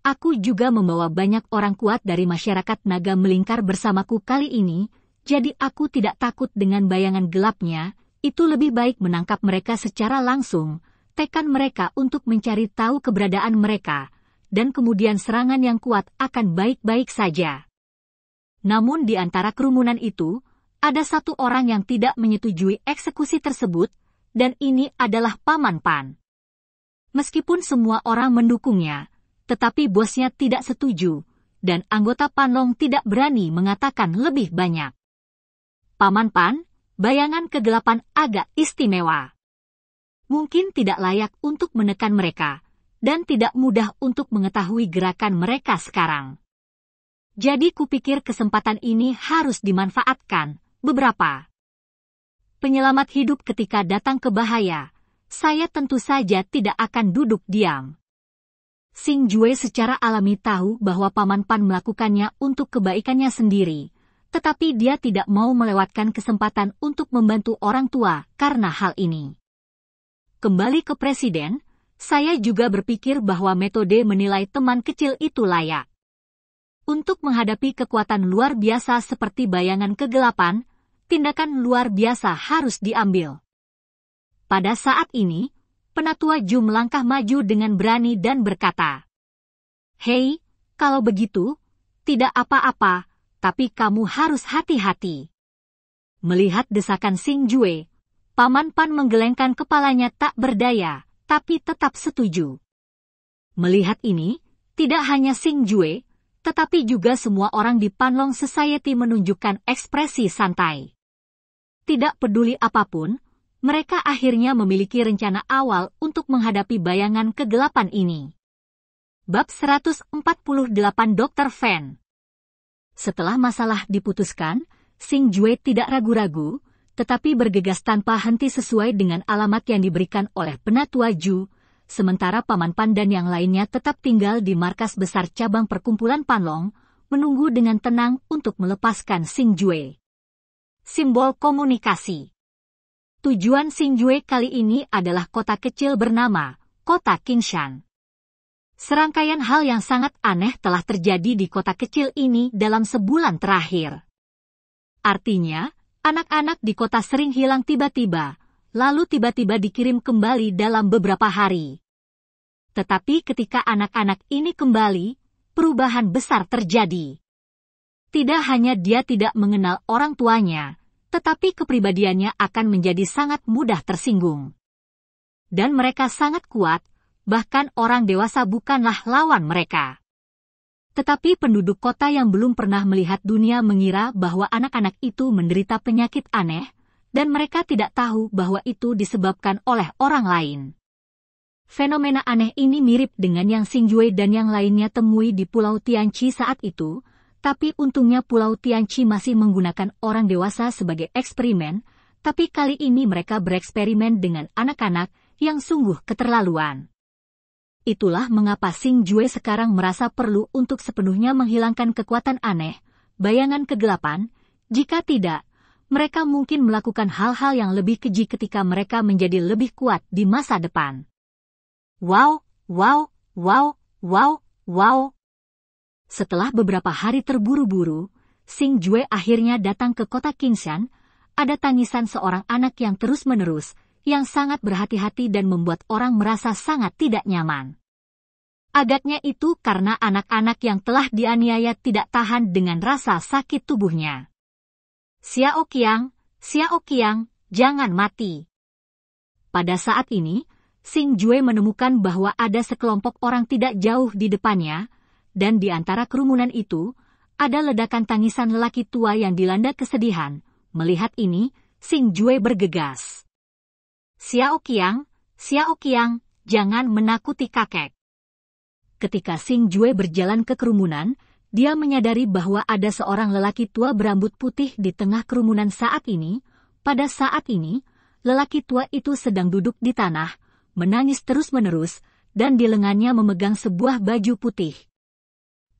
[SPEAKER 1] Aku juga membawa banyak orang kuat dari masyarakat naga melingkar bersamaku kali ini, jadi aku tidak takut dengan bayangan gelapnya, itu lebih baik menangkap mereka secara langsung, tekan mereka untuk mencari tahu keberadaan mereka, dan kemudian serangan yang kuat akan baik-baik saja. Namun di antara kerumunan itu, ada satu orang yang tidak menyetujui eksekusi tersebut, dan ini adalah Paman Pan. Meskipun semua orang mendukungnya, tetapi bosnya tidak setuju, dan anggota Panlong tidak berani mengatakan lebih banyak. Paman Pan, bayangan kegelapan agak istimewa. Mungkin tidak layak untuk menekan mereka, dan tidak mudah untuk mengetahui gerakan mereka sekarang. Jadi kupikir kesempatan ini harus dimanfaatkan, beberapa. Penyelamat hidup ketika datang ke bahaya, saya tentu saja tidak akan duduk diam. Sing Jue secara alami tahu bahwa Paman Pan melakukannya untuk kebaikannya sendiri, tetapi dia tidak mau melewatkan kesempatan untuk membantu orang tua karena hal ini. Kembali ke Presiden, saya juga berpikir bahwa metode menilai teman kecil itu layak. Untuk menghadapi kekuatan luar biasa seperti bayangan kegelapan, tindakan luar biasa harus diambil. Pada saat ini, penatua jum langkah maju dengan berani dan berkata, Hei, kalau begitu, tidak apa-apa, tapi kamu harus hati-hati. Melihat desakan Sing Jue, Paman Pan menggelengkan kepalanya tak berdaya, tapi tetap setuju. Melihat ini, tidak hanya Sing Jue, tetapi juga semua orang di Panlong Society menunjukkan ekspresi santai. Tidak peduli apapun, mereka akhirnya memiliki rencana awal untuk menghadapi bayangan kegelapan ini. Bab 148 Dr. Fan Setelah masalah diputuskan, Sing Jue tidak ragu-ragu, tetapi bergegas tanpa henti sesuai dengan alamat yang diberikan oleh penatua Ju, sementara Paman Pandan yang lainnya tetap tinggal di markas besar cabang perkumpulan Panlong, menunggu dengan tenang untuk melepaskan Sing Jue. Simbol Komunikasi Tujuan Xingjue kali ini adalah kota kecil bernama Kota Qingshan. Serangkaian hal yang sangat aneh telah terjadi di kota kecil ini dalam sebulan terakhir. Artinya, anak-anak di kota sering hilang tiba-tiba, lalu tiba-tiba dikirim kembali dalam beberapa hari. Tetapi ketika anak-anak ini kembali, perubahan besar terjadi. Tidak hanya dia tidak mengenal orang tuanya, tetapi kepribadiannya akan menjadi sangat mudah tersinggung. Dan mereka sangat kuat, bahkan orang dewasa bukanlah lawan mereka. Tetapi penduduk kota yang belum pernah melihat dunia mengira bahwa anak-anak itu menderita penyakit aneh, dan mereka tidak tahu bahwa itu disebabkan oleh orang lain. Fenomena aneh ini mirip dengan yang Xingjue dan yang lainnya temui di Pulau Tianci saat itu, tapi untungnya Pulau Tianchi masih menggunakan orang dewasa sebagai eksperimen, tapi kali ini mereka bereksperimen dengan anak-anak yang sungguh keterlaluan. Itulah mengapa Sing Jue sekarang merasa perlu untuk sepenuhnya menghilangkan kekuatan aneh, bayangan kegelapan, jika tidak, mereka mungkin melakukan hal-hal yang lebih keji ketika mereka menjadi lebih kuat di masa depan. Wow, wow, wow, wow, wow. Setelah beberapa hari terburu-buru, Sing Jue akhirnya datang ke kota Kingshan. Ada tangisan seorang anak yang terus-menerus, yang sangat berhati-hati dan membuat orang merasa sangat tidak nyaman. Agaknya itu karena anak-anak yang telah dianiaya tidak tahan dengan rasa sakit tubuhnya. Xiao Qiang, Xiao Qiang, jangan mati. Pada saat ini, Sing Jue menemukan bahwa ada sekelompok orang tidak jauh di depannya, dan di antara kerumunan itu, ada ledakan tangisan lelaki tua yang dilanda kesedihan. Melihat ini, Sing Jue bergegas. Xiao Qiang, Xiao Qiang, jangan menakuti kakek. Ketika Sing Jue berjalan ke kerumunan, dia menyadari bahwa ada seorang lelaki tua berambut putih di tengah kerumunan saat ini. Pada saat ini, lelaki tua itu sedang duduk di tanah, menangis terus-menerus, dan di lengannya memegang sebuah baju putih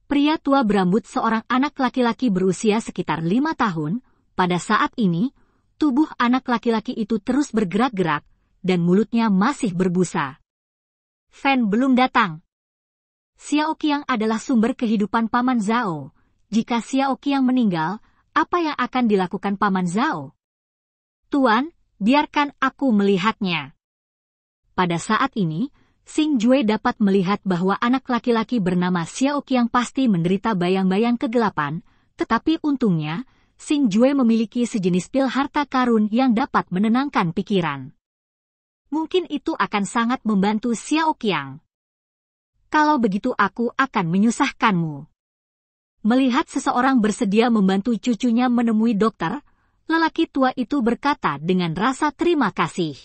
[SPEAKER 1] pria tua berambut seorang anak laki-laki berusia sekitar lima tahun, pada saat ini, tubuh anak laki-laki itu terus bergerak-gerak, dan mulutnya masih berbusa. Fan belum datang. Xiao Qiang adalah sumber kehidupan Paman Zhao. Jika Xiao Qiang meninggal, apa yang akan dilakukan Paman Zhao? Tuan, biarkan aku melihatnya. Pada saat ini, Sing Jue dapat melihat bahwa anak laki-laki bernama Xiao Qiang pasti menderita bayang-bayang kegelapan, tetapi untungnya, Sing Jue memiliki sejenis pil harta karun yang dapat menenangkan pikiran. Mungkin itu akan sangat membantu Xiao Qiang. Kalau begitu aku akan menyusahkanmu. Melihat seseorang bersedia membantu cucunya menemui dokter, lelaki tua itu berkata dengan rasa terima kasih.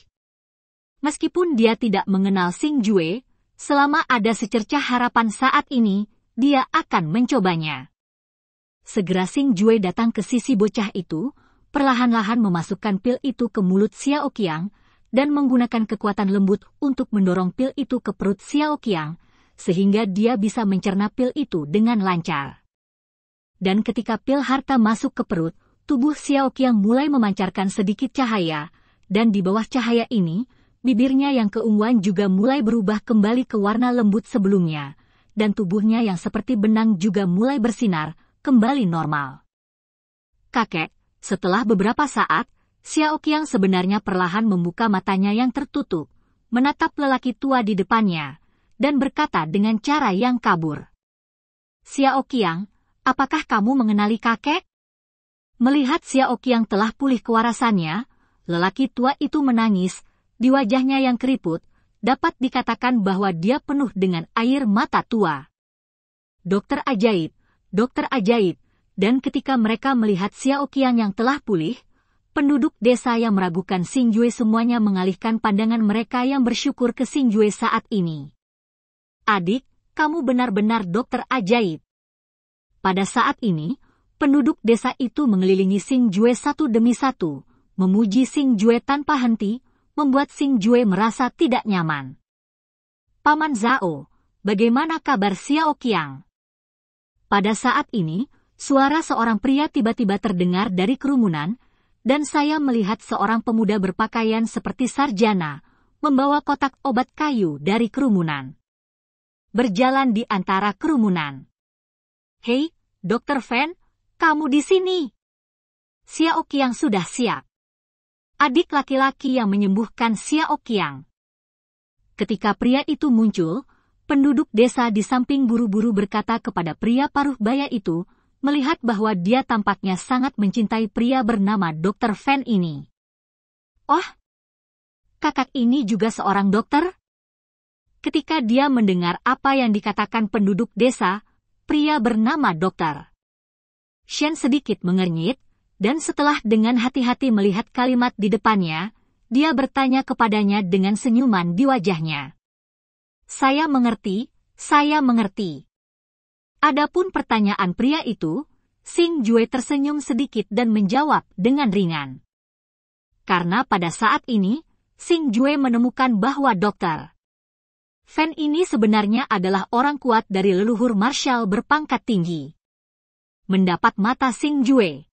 [SPEAKER 1] Meskipun dia tidak mengenal Sing Jue, selama ada secercah harapan saat ini, dia akan mencobanya. Segera Sing Jue datang ke sisi bocah itu, perlahan-lahan memasukkan pil itu ke mulut Xiao Qiang, dan menggunakan kekuatan lembut untuk mendorong pil itu ke perut Xiao Qiang, sehingga dia bisa mencerna pil itu dengan lancar. Dan ketika pil harta masuk ke perut, tubuh Xiao Qiang mulai memancarkan sedikit cahaya, dan di bawah cahaya ini, Bibirnya yang keunguan juga mulai berubah kembali ke warna lembut sebelumnya, dan tubuhnya yang seperti benang juga mulai bersinar, kembali normal. Kakek, setelah beberapa saat, Xiao Qiang sebenarnya perlahan membuka matanya yang tertutup, menatap lelaki tua di depannya, dan berkata dengan cara yang kabur. Xiao Qiang, apakah kamu mengenali kakek? Melihat Xiao Qiang telah pulih kewarasannya, lelaki tua itu menangis, di wajahnya yang keriput, dapat dikatakan bahwa dia penuh dengan air mata tua. Dokter ajaib, dokter ajaib, dan ketika mereka melihat Xiao Qian yang telah pulih, penduduk desa yang meragukan Jue semuanya mengalihkan pandangan mereka yang bersyukur ke Jue saat ini. Adik, kamu benar-benar dokter ajaib. Pada saat ini, penduduk desa itu mengelilingi Jue satu demi satu, memuji Jue tanpa henti, membuat Sing Jue merasa tidak nyaman. Paman Zhao, bagaimana kabar Xiao Qiang? Pada saat ini, suara seorang pria tiba-tiba terdengar dari kerumunan, dan saya melihat seorang pemuda berpakaian seperti sarjana, membawa kotak obat kayu dari kerumunan. Berjalan di antara kerumunan. Hei, Dr. Fan, kamu di sini. Xiao Qiang sudah siap adik laki-laki yang menyembuhkan Xiao Qiang. Ketika pria itu muncul, penduduk desa di samping buru-buru berkata kepada pria paruh baya itu, melihat bahwa dia tampaknya sangat mencintai pria bernama Dr. Fan ini. Oh, kakak ini juga seorang dokter? Ketika dia mendengar apa yang dikatakan penduduk desa, pria bernama dokter. Shen sedikit mengernyit, dan setelah dengan hati-hati melihat kalimat di depannya, dia bertanya kepadanya dengan senyuman di wajahnya. Saya mengerti, saya mengerti. Adapun pertanyaan pria itu, Sing Jue tersenyum sedikit dan menjawab dengan ringan. Karena pada saat ini, Sing Jue menemukan bahwa dokter Fan ini sebenarnya adalah orang kuat dari leluhur Marshall berpangkat tinggi. Mendapat mata Sing Jue,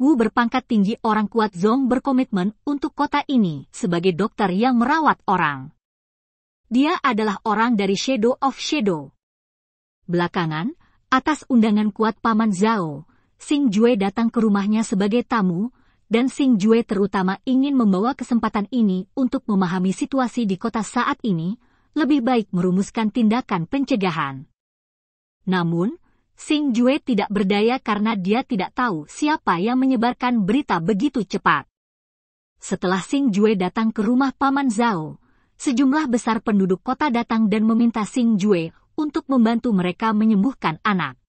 [SPEAKER 1] Wu berpangkat tinggi orang kuat Zong berkomitmen untuk kota ini sebagai dokter yang merawat orang. Dia adalah orang dari Shadow of Shadow. Belakangan, atas undangan kuat Paman Zhao, Sing Jue datang ke rumahnya sebagai tamu, dan Sing Jue terutama ingin membawa kesempatan ini untuk memahami situasi di kota saat ini, lebih baik merumuskan tindakan pencegahan. Namun, Sing Jue tidak berdaya karena dia tidak tahu siapa yang menyebarkan berita begitu cepat. Setelah Sing Jue datang ke rumah Paman Zhao, sejumlah besar penduduk kota datang dan meminta Sing Jue untuk membantu mereka menyembuhkan anak.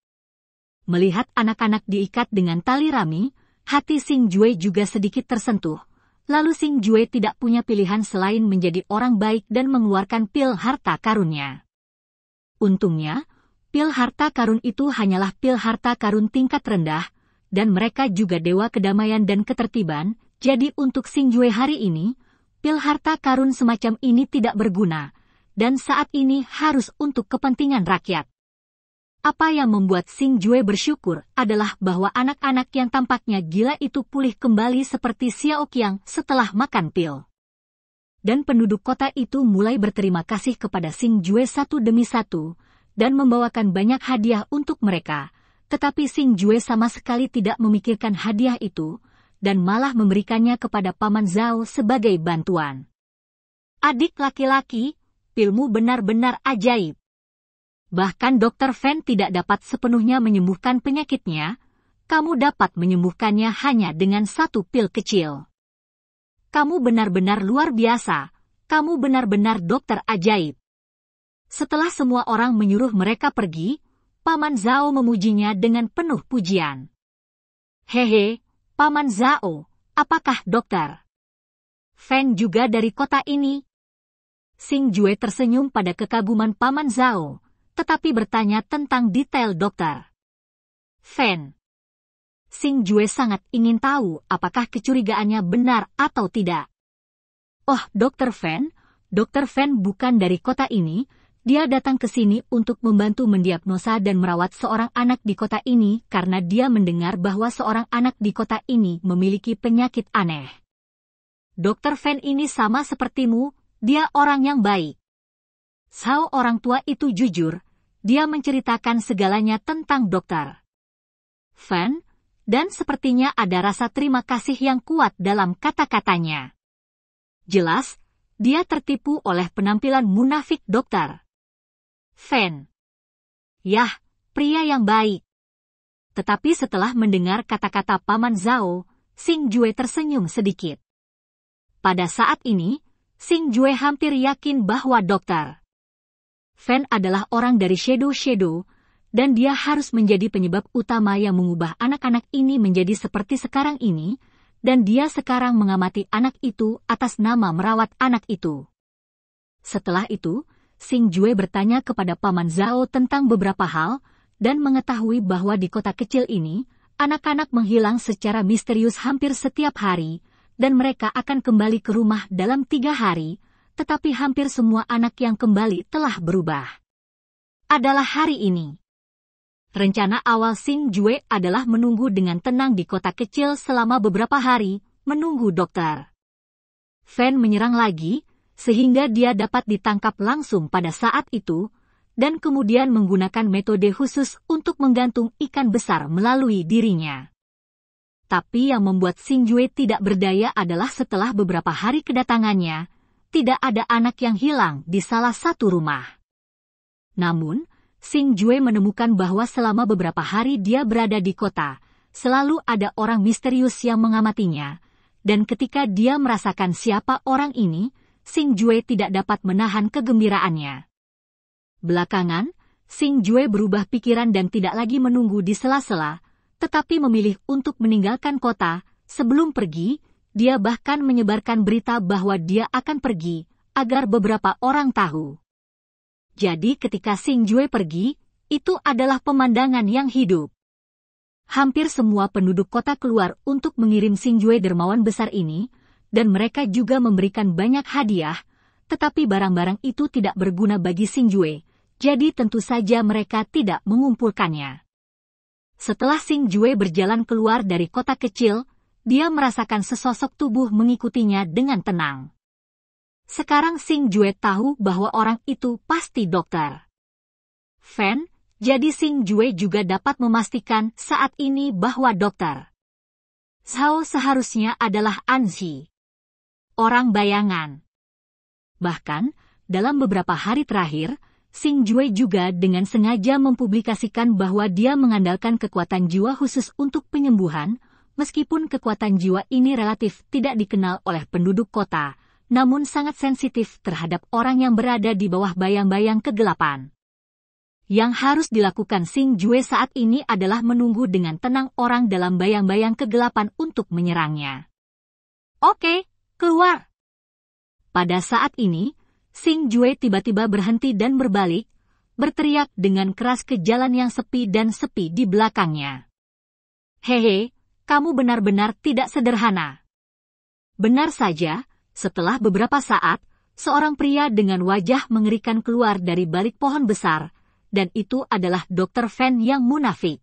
[SPEAKER 1] Melihat anak-anak diikat dengan tali rami, hati Sing Jue juga sedikit tersentuh. Lalu Sing Jue tidak punya pilihan selain menjadi orang baik dan mengeluarkan pil harta karunnya. Untungnya, Pil harta karun itu hanyalah pil harta karun tingkat rendah, dan mereka juga dewa kedamaian dan ketertiban, jadi untuk Sing Jue hari ini, pil harta karun semacam ini tidak berguna, dan saat ini harus untuk kepentingan rakyat. Apa yang membuat Sing Jue bersyukur adalah bahwa anak-anak yang tampaknya gila itu pulih kembali seperti Xiao Qiang setelah makan pil dan penduduk kota itu mulai berterima kasih kepada Sing Jue satu demi satu, dan membawakan banyak hadiah untuk mereka, tetapi Sing Jue sama sekali tidak memikirkan hadiah itu, dan malah memberikannya kepada Paman Zhao sebagai bantuan. Adik laki-laki, pilmu benar-benar ajaib. Bahkan Dr. Fan tidak dapat sepenuhnya menyembuhkan penyakitnya, kamu dapat menyembuhkannya hanya dengan satu pil kecil. Kamu benar-benar luar biasa, kamu benar-benar dokter ajaib. Setelah semua orang menyuruh mereka pergi, Paman Zhao memujinya dengan penuh pujian. Hehe, Paman Zhao, apakah dokter? Feng juga dari kota ini. Sing Jue tersenyum pada kekaguman Paman Zhao, tetapi bertanya tentang detail dokter. Feng. Sing Jue sangat ingin tahu apakah kecurigaannya benar atau tidak. Oh, Dokter Feng, Dokter Feng bukan dari kota ini, dia datang ke sini untuk membantu mendiagnosa dan merawat seorang anak di kota ini karena dia mendengar bahwa seorang anak di kota ini memiliki penyakit aneh. Dokter Fan ini sama sepertimu, dia orang yang baik. Sao orang tua itu jujur, dia menceritakan segalanya tentang dokter. Fan, dan sepertinya ada rasa terima kasih yang kuat dalam kata-katanya. Jelas, dia tertipu oleh penampilan munafik dokter. Fen. Yah, pria yang baik. Tetapi setelah mendengar kata-kata Paman Zhao, Sing Jue tersenyum sedikit. Pada saat ini, Sing Jue hampir yakin bahwa dokter Fen adalah orang dari Shadow Shadow, dan dia harus menjadi penyebab utama yang mengubah anak-anak ini menjadi seperti sekarang ini, dan dia sekarang mengamati anak itu atas nama merawat anak itu. Setelah itu, Sing Jue bertanya kepada Paman Zhao tentang beberapa hal, dan mengetahui bahwa di kota kecil ini, anak-anak menghilang secara misterius hampir setiap hari, dan mereka akan kembali ke rumah dalam tiga hari, tetapi hampir semua anak yang kembali telah berubah. Adalah hari ini. Rencana awal Sing Jue adalah menunggu dengan tenang di kota kecil selama beberapa hari, menunggu dokter. Fan menyerang lagi, sehingga dia dapat ditangkap langsung pada saat itu, dan kemudian menggunakan metode khusus untuk menggantung ikan besar melalui dirinya. Tapi yang membuat Sing Jue tidak berdaya adalah setelah beberapa hari kedatangannya, tidak ada anak yang hilang di salah satu rumah. Namun, Sing Jue menemukan bahwa selama beberapa hari dia berada di kota, selalu ada orang misterius yang mengamatinya, dan ketika dia merasakan siapa orang ini, Sing Jue tidak dapat menahan kegembiraannya. Belakangan, Sing Jue berubah pikiran dan tidak lagi menunggu di sela-sela, tetapi memilih untuk meninggalkan kota. Sebelum pergi, dia bahkan menyebarkan berita bahwa dia akan pergi, agar beberapa orang tahu. Jadi ketika Sing Jue pergi, itu adalah pemandangan yang hidup. Hampir semua penduduk kota keluar untuk mengirim Sing Jue dermawan besar ini, dan mereka juga memberikan banyak hadiah, tetapi barang-barang itu tidak berguna bagi Sing Jue, jadi tentu saja mereka tidak mengumpulkannya. Setelah Sing Jue berjalan keluar dari kota kecil, dia merasakan sesosok tubuh mengikutinya dengan tenang. Sekarang Sing Jue tahu bahwa orang itu pasti dokter. Fan, jadi Sing Jue juga dapat memastikan saat ini bahwa dokter Zhao seharusnya adalah Anzi orang bayangan. Bahkan, dalam beberapa hari terakhir, Sing Jue juga dengan sengaja mempublikasikan bahwa dia mengandalkan kekuatan jiwa khusus untuk penyembuhan, meskipun kekuatan jiwa ini relatif tidak dikenal oleh penduduk kota, namun sangat sensitif terhadap orang yang berada di bawah bayang-bayang kegelapan. Yang harus dilakukan Sing Jue saat ini adalah menunggu dengan tenang orang dalam bayang-bayang kegelapan untuk menyerangnya. Oke, Keluar! Pada saat ini, Sing Jue tiba-tiba berhenti dan berbalik, berteriak dengan keras ke jalan yang sepi dan sepi di belakangnya. Hehe, kamu benar-benar tidak sederhana. Benar saja, setelah beberapa saat, seorang pria dengan wajah mengerikan keluar dari balik pohon besar, dan itu adalah Dokter Fan yang munafik.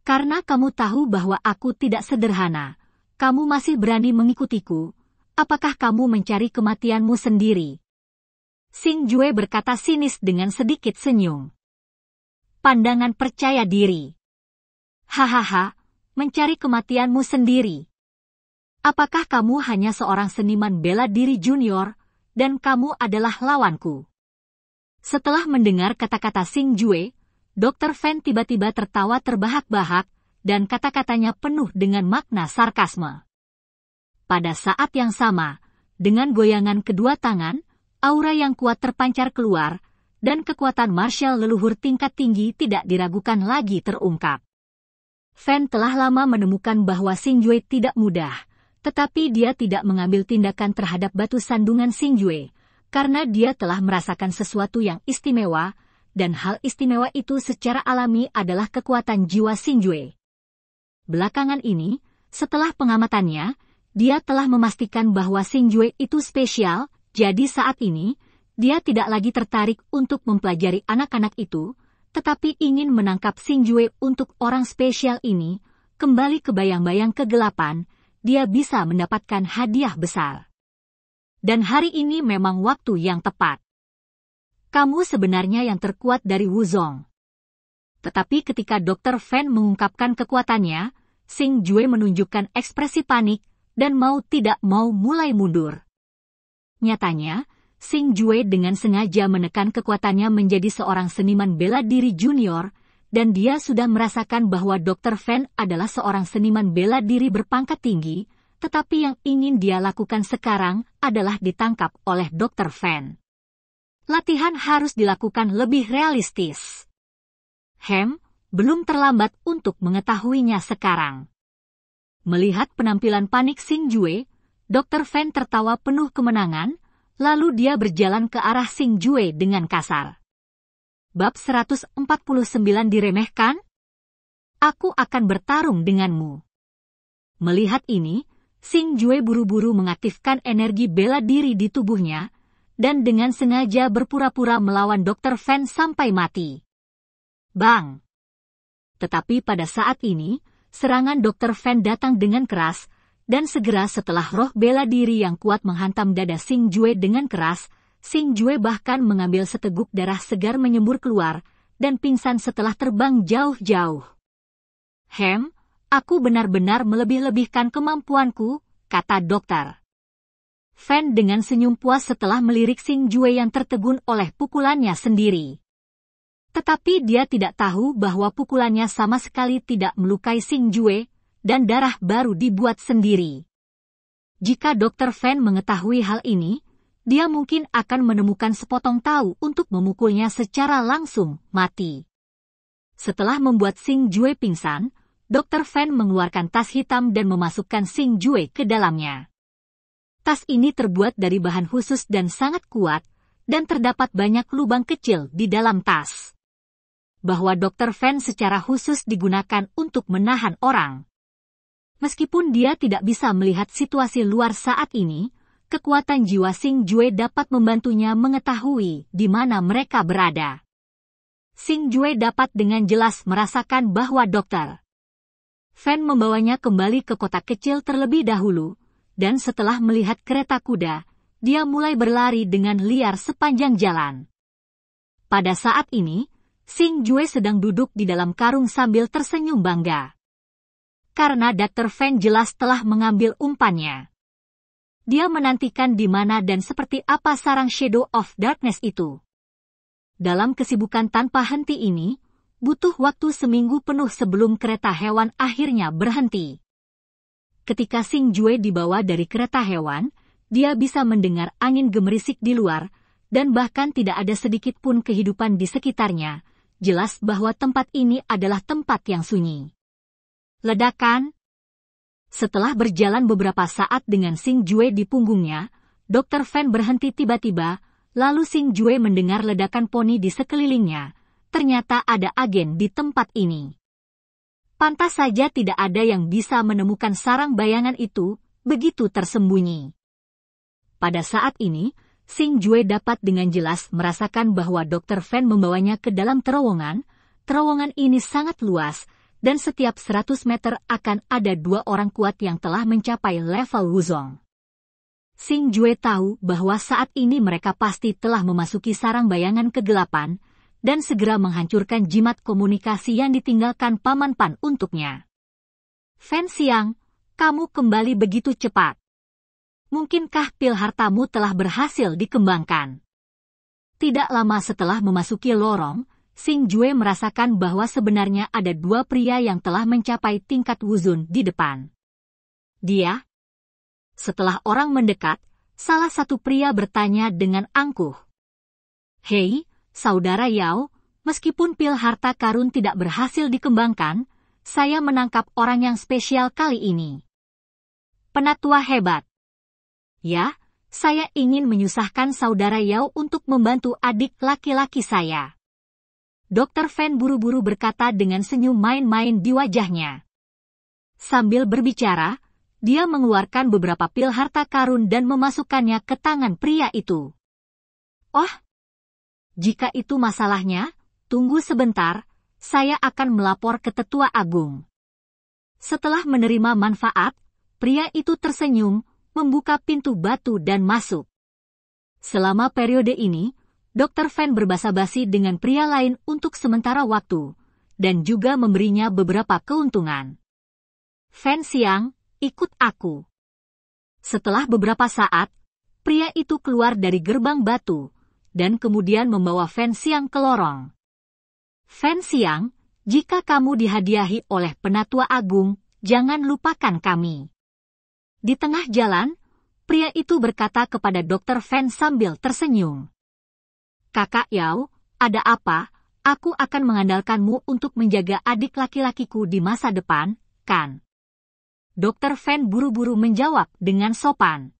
[SPEAKER 1] Karena kamu tahu bahwa aku tidak sederhana, kamu masih berani mengikutiku, apakah kamu mencari kematianmu sendiri? Sing Jue berkata sinis dengan sedikit senyum. Pandangan percaya diri. Hahaha, mencari kematianmu sendiri. Apakah kamu hanya seorang seniman bela diri junior, dan kamu adalah lawanku? Setelah mendengar kata-kata Sing Jue, Dr. Fan tiba-tiba tertawa terbahak-bahak, dan kata-katanya penuh dengan makna sarkasme. Pada saat yang sama, dengan goyangan kedua tangan, aura yang kuat terpancar keluar, dan kekuatan Marshall leluhur tingkat tinggi tidak diragukan lagi terungkap. Fan telah lama menemukan bahwa Sing Yue tidak mudah, tetapi dia tidak mengambil tindakan terhadap batu sandungan Sing Yue, karena dia telah merasakan sesuatu yang istimewa, dan hal istimewa itu secara alami adalah kekuatan jiwa Sing Yue. Belakangan ini, setelah pengamatannya, dia telah memastikan bahwa Sing Jue itu spesial, jadi saat ini, dia tidak lagi tertarik untuk mempelajari anak-anak itu, tetapi ingin menangkap Sing Jue untuk orang spesial ini, kembali ke bayang-bayang kegelapan, dia bisa mendapatkan hadiah besar. Dan hari ini memang waktu yang tepat. Kamu sebenarnya yang terkuat dari Wuzong. Tetapi ketika Dr. Fan mengungkapkan kekuatannya, Sing Jue menunjukkan ekspresi panik, dan mau tidak mau mulai mundur. Nyatanya, Sing Jue dengan sengaja menekan kekuatannya menjadi seorang seniman bela diri junior, dan dia sudah merasakan bahwa Dr. Fan adalah seorang seniman bela diri berpangkat tinggi, tetapi yang ingin dia lakukan sekarang adalah ditangkap oleh Dr. Fan. Latihan harus dilakukan lebih realistis. Hem, belum terlambat untuk mengetahuinya sekarang. Melihat penampilan panik Sing Jue, Dr. Fan tertawa penuh kemenangan, lalu dia berjalan ke arah Sing Jue dengan kasar. Bab 149 diremehkan? Aku akan bertarung denganmu. Melihat ini, Sing Jue buru-buru mengaktifkan energi bela diri di tubuhnya, dan dengan sengaja berpura-pura melawan Dr. Fan sampai mati. Bang! Tetapi pada saat ini, serangan Dr. Fan datang dengan keras, dan segera setelah roh bela diri yang kuat menghantam dada Sing Jue dengan keras, Sing Jue bahkan mengambil seteguk darah segar menyembur keluar, dan pingsan setelah terbang jauh-jauh. Hem, aku benar-benar melebih-lebihkan kemampuanku, kata dokter. Fan dengan senyum puas setelah melirik Sing Jue yang tertegun oleh pukulannya sendiri. Tetapi dia tidak tahu bahwa pukulannya sama sekali tidak melukai Sing Jue, dan darah baru dibuat sendiri. Jika Dr. Fan mengetahui hal ini, dia mungkin akan menemukan sepotong tahu untuk memukulnya secara langsung mati. Setelah membuat Sing Jue pingsan, Dr. Fan mengeluarkan tas hitam dan memasukkan Sing Jue ke dalamnya. Tas ini terbuat dari bahan khusus dan sangat kuat, dan terdapat banyak lubang kecil di dalam tas bahwa dokter fan secara khusus digunakan untuk menahan orang. Meskipun dia tidak bisa melihat situasi luar saat ini, kekuatan jiwa Sing Jue dapat membantunya mengetahui di mana mereka berada. Sing Jue dapat dengan jelas merasakan bahwa dokter fan membawanya kembali ke kota kecil terlebih dahulu, dan setelah melihat kereta kuda, dia mulai berlari dengan liar sepanjang jalan. Pada saat ini, Sing Jue sedang duduk di dalam karung sambil tersenyum bangga. Karena Dr. Feng jelas telah mengambil umpannya. Dia menantikan di mana dan seperti apa sarang Shadow of Darkness itu. Dalam kesibukan tanpa henti ini, butuh waktu seminggu penuh sebelum kereta hewan akhirnya berhenti. Ketika Sing Jue dibawa dari kereta hewan, dia bisa mendengar angin gemerisik di luar, dan bahkan tidak ada sedikit pun kehidupan di sekitarnya, jelas bahwa tempat ini adalah tempat yang sunyi. Ledakan Setelah berjalan beberapa saat dengan Sing Jue di punggungnya, Dr. Fan berhenti tiba-tiba, lalu Sing Jue mendengar ledakan poni di sekelilingnya. Ternyata ada agen di tempat ini. Pantas saja tidak ada yang bisa menemukan sarang bayangan itu, begitu tersembunyi. Pada saat ini, Sing Jue dapat dengan jelas merasakan bahwa Dr. Fan membawanya ke dalam terowongan. Terowongan ini sangat luas, dan setiap 100 meter akan ada dua orang kuat yang telah mencapai level Wuzong. Sing Jue tahu bahwa saat ini mereka pasti telah memasuki sarang bayangan kegelapan, dan segera menghancurkan jimat komunikasi yang ditinggalkan Paman Pan untuknya. Fan Siang, kamu kembali begitu cepat mungkinkah pil hartamu telah berhasil dikembangkan? Tidak lama setelah memasuki lorong, Sing Jue merasakan bahwa sebenarnya ada dua pria yang telah mencapai tingkat wuzun di depan. Dia, setelah orang mendekat, salah satu pria bertanya dengan angkuh. Hei, saudara Yao, meskipun pil harta karun tidak berhasil dikembangkan, saya menangkap orang yang spesial kali ini. Penatua hebat. Ya, saya ingin menyusahkan saudara Yao untuk membantu adik laki-laki saya. Dokter Fan buru-buru berkata dengan senyum main-main di wajahnya. Sambil berbicara, dia mengeluarkan beberapa pil harta karun dan memasukkannya ke tangan pria itu. Oh, jika itu masalahnya, tunggu sebentar, saya akan melapor ke tetua agung. Setelah menerima manfaat, pria itu tersenyum, membuka pintu batu dan masuk. Selama periode ini, Dr. Fan berbasa-basi dengan pria lain untuk sementara waktu, dan juga memberinya beberapa keuntungan. Van siang, ikut aku. Setelah beberapa saat, pria itu keluar dari gerbang batu, dan kemudian membawa Van siang ke lorong. Fan Siang, jika kamu dihadiahi oleh penatua agung, jangan lupakan kami. Di tengah jalan, pria itu berkata kepada dokter Van sambil tersenyum. Kakak Yao, ada apa? Aku akan mengandalkanmu untuk menjaga adik laki-lakiku di masa depan, kan? Dokter Van buru-buru menjawab dengan sopan.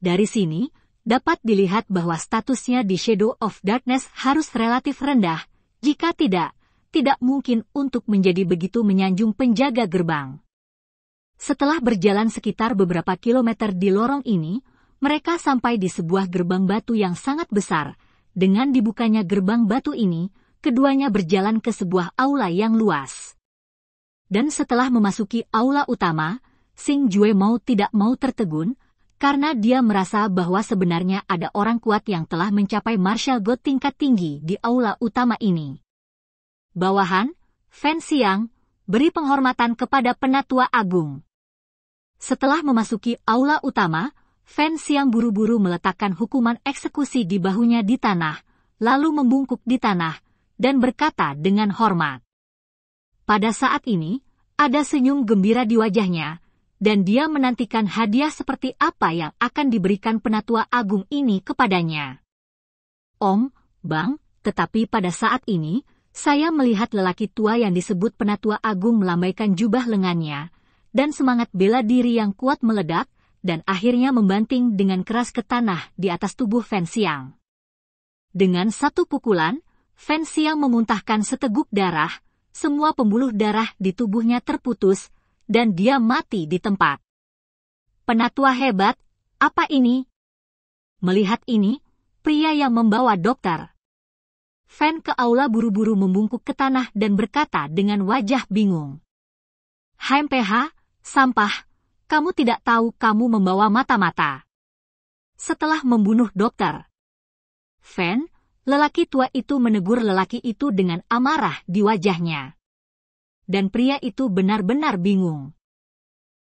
[SPEAKER 1] Dari sini, dapat dilihat bahwa statusnya di Shadow of Darkness harus relatif rendah, jika tidak, tidak mungkin untuk menjadi begitu menyanjung penjaga gerbang. Setelah berjalan sekitar beberapa kilometer di lorong ini, mereka sampai di sebuah gerbang batu yang sangat besar. Dengan dibukanya gerbang batu ini, keduanya berjalan ke sebuah aula yang luas. Dan setelah memasuki aula utama, Sing Jue mau tidak mau tertegun, karena dia merasa bahwa sebenarnya ada orang kuat yang telah mencapai Marshall god tingkat tinggi di aula utama ini. Bawahan, Fan Siang, beri penghormatan kepada penatua agung. Setelah memasuki aula utama, Fans siang buru-buru meletakkan hukuman eksekusi di bahunya di tanah, lalu membungkuk di tanah, dan berkata dengan hormat. Pada saat ini, ada senyum gembira di wajahnya, dan dia menantikan hadiah seperti apa yang akan diberikan penatua agung ini kepadanya. Om, Bang, tetapi pada saat ini, saya melihat lelaki tua yang disebut penatua agung melambaikan jubah lengannya, dan semangat bela diri yang kuat meledak, dan akhirnya membanting dengan keras ke tanah di atas tubuh Fan Xiang. Dengan satu pukulan, Fan Xiang memuntahkan seteguk darah, semua pembuluh darah di tubuhnya terputus, dan dia mati di tempat. Penatua hebat, apa ini? Melihat ini, pria yang membawa dokter. Fan ke aula buru-buru membungkuk ke tanah dan berkata dengan wajah bingung. HMPH, Sampah, kamu tidak tahu kamu membawa mata-mata. Setelah membunuh dokter, Fen, lelaki tua itu menegur lelaki itu dengan amarah di wajahnya. Dan pria itu benar-benar bingung.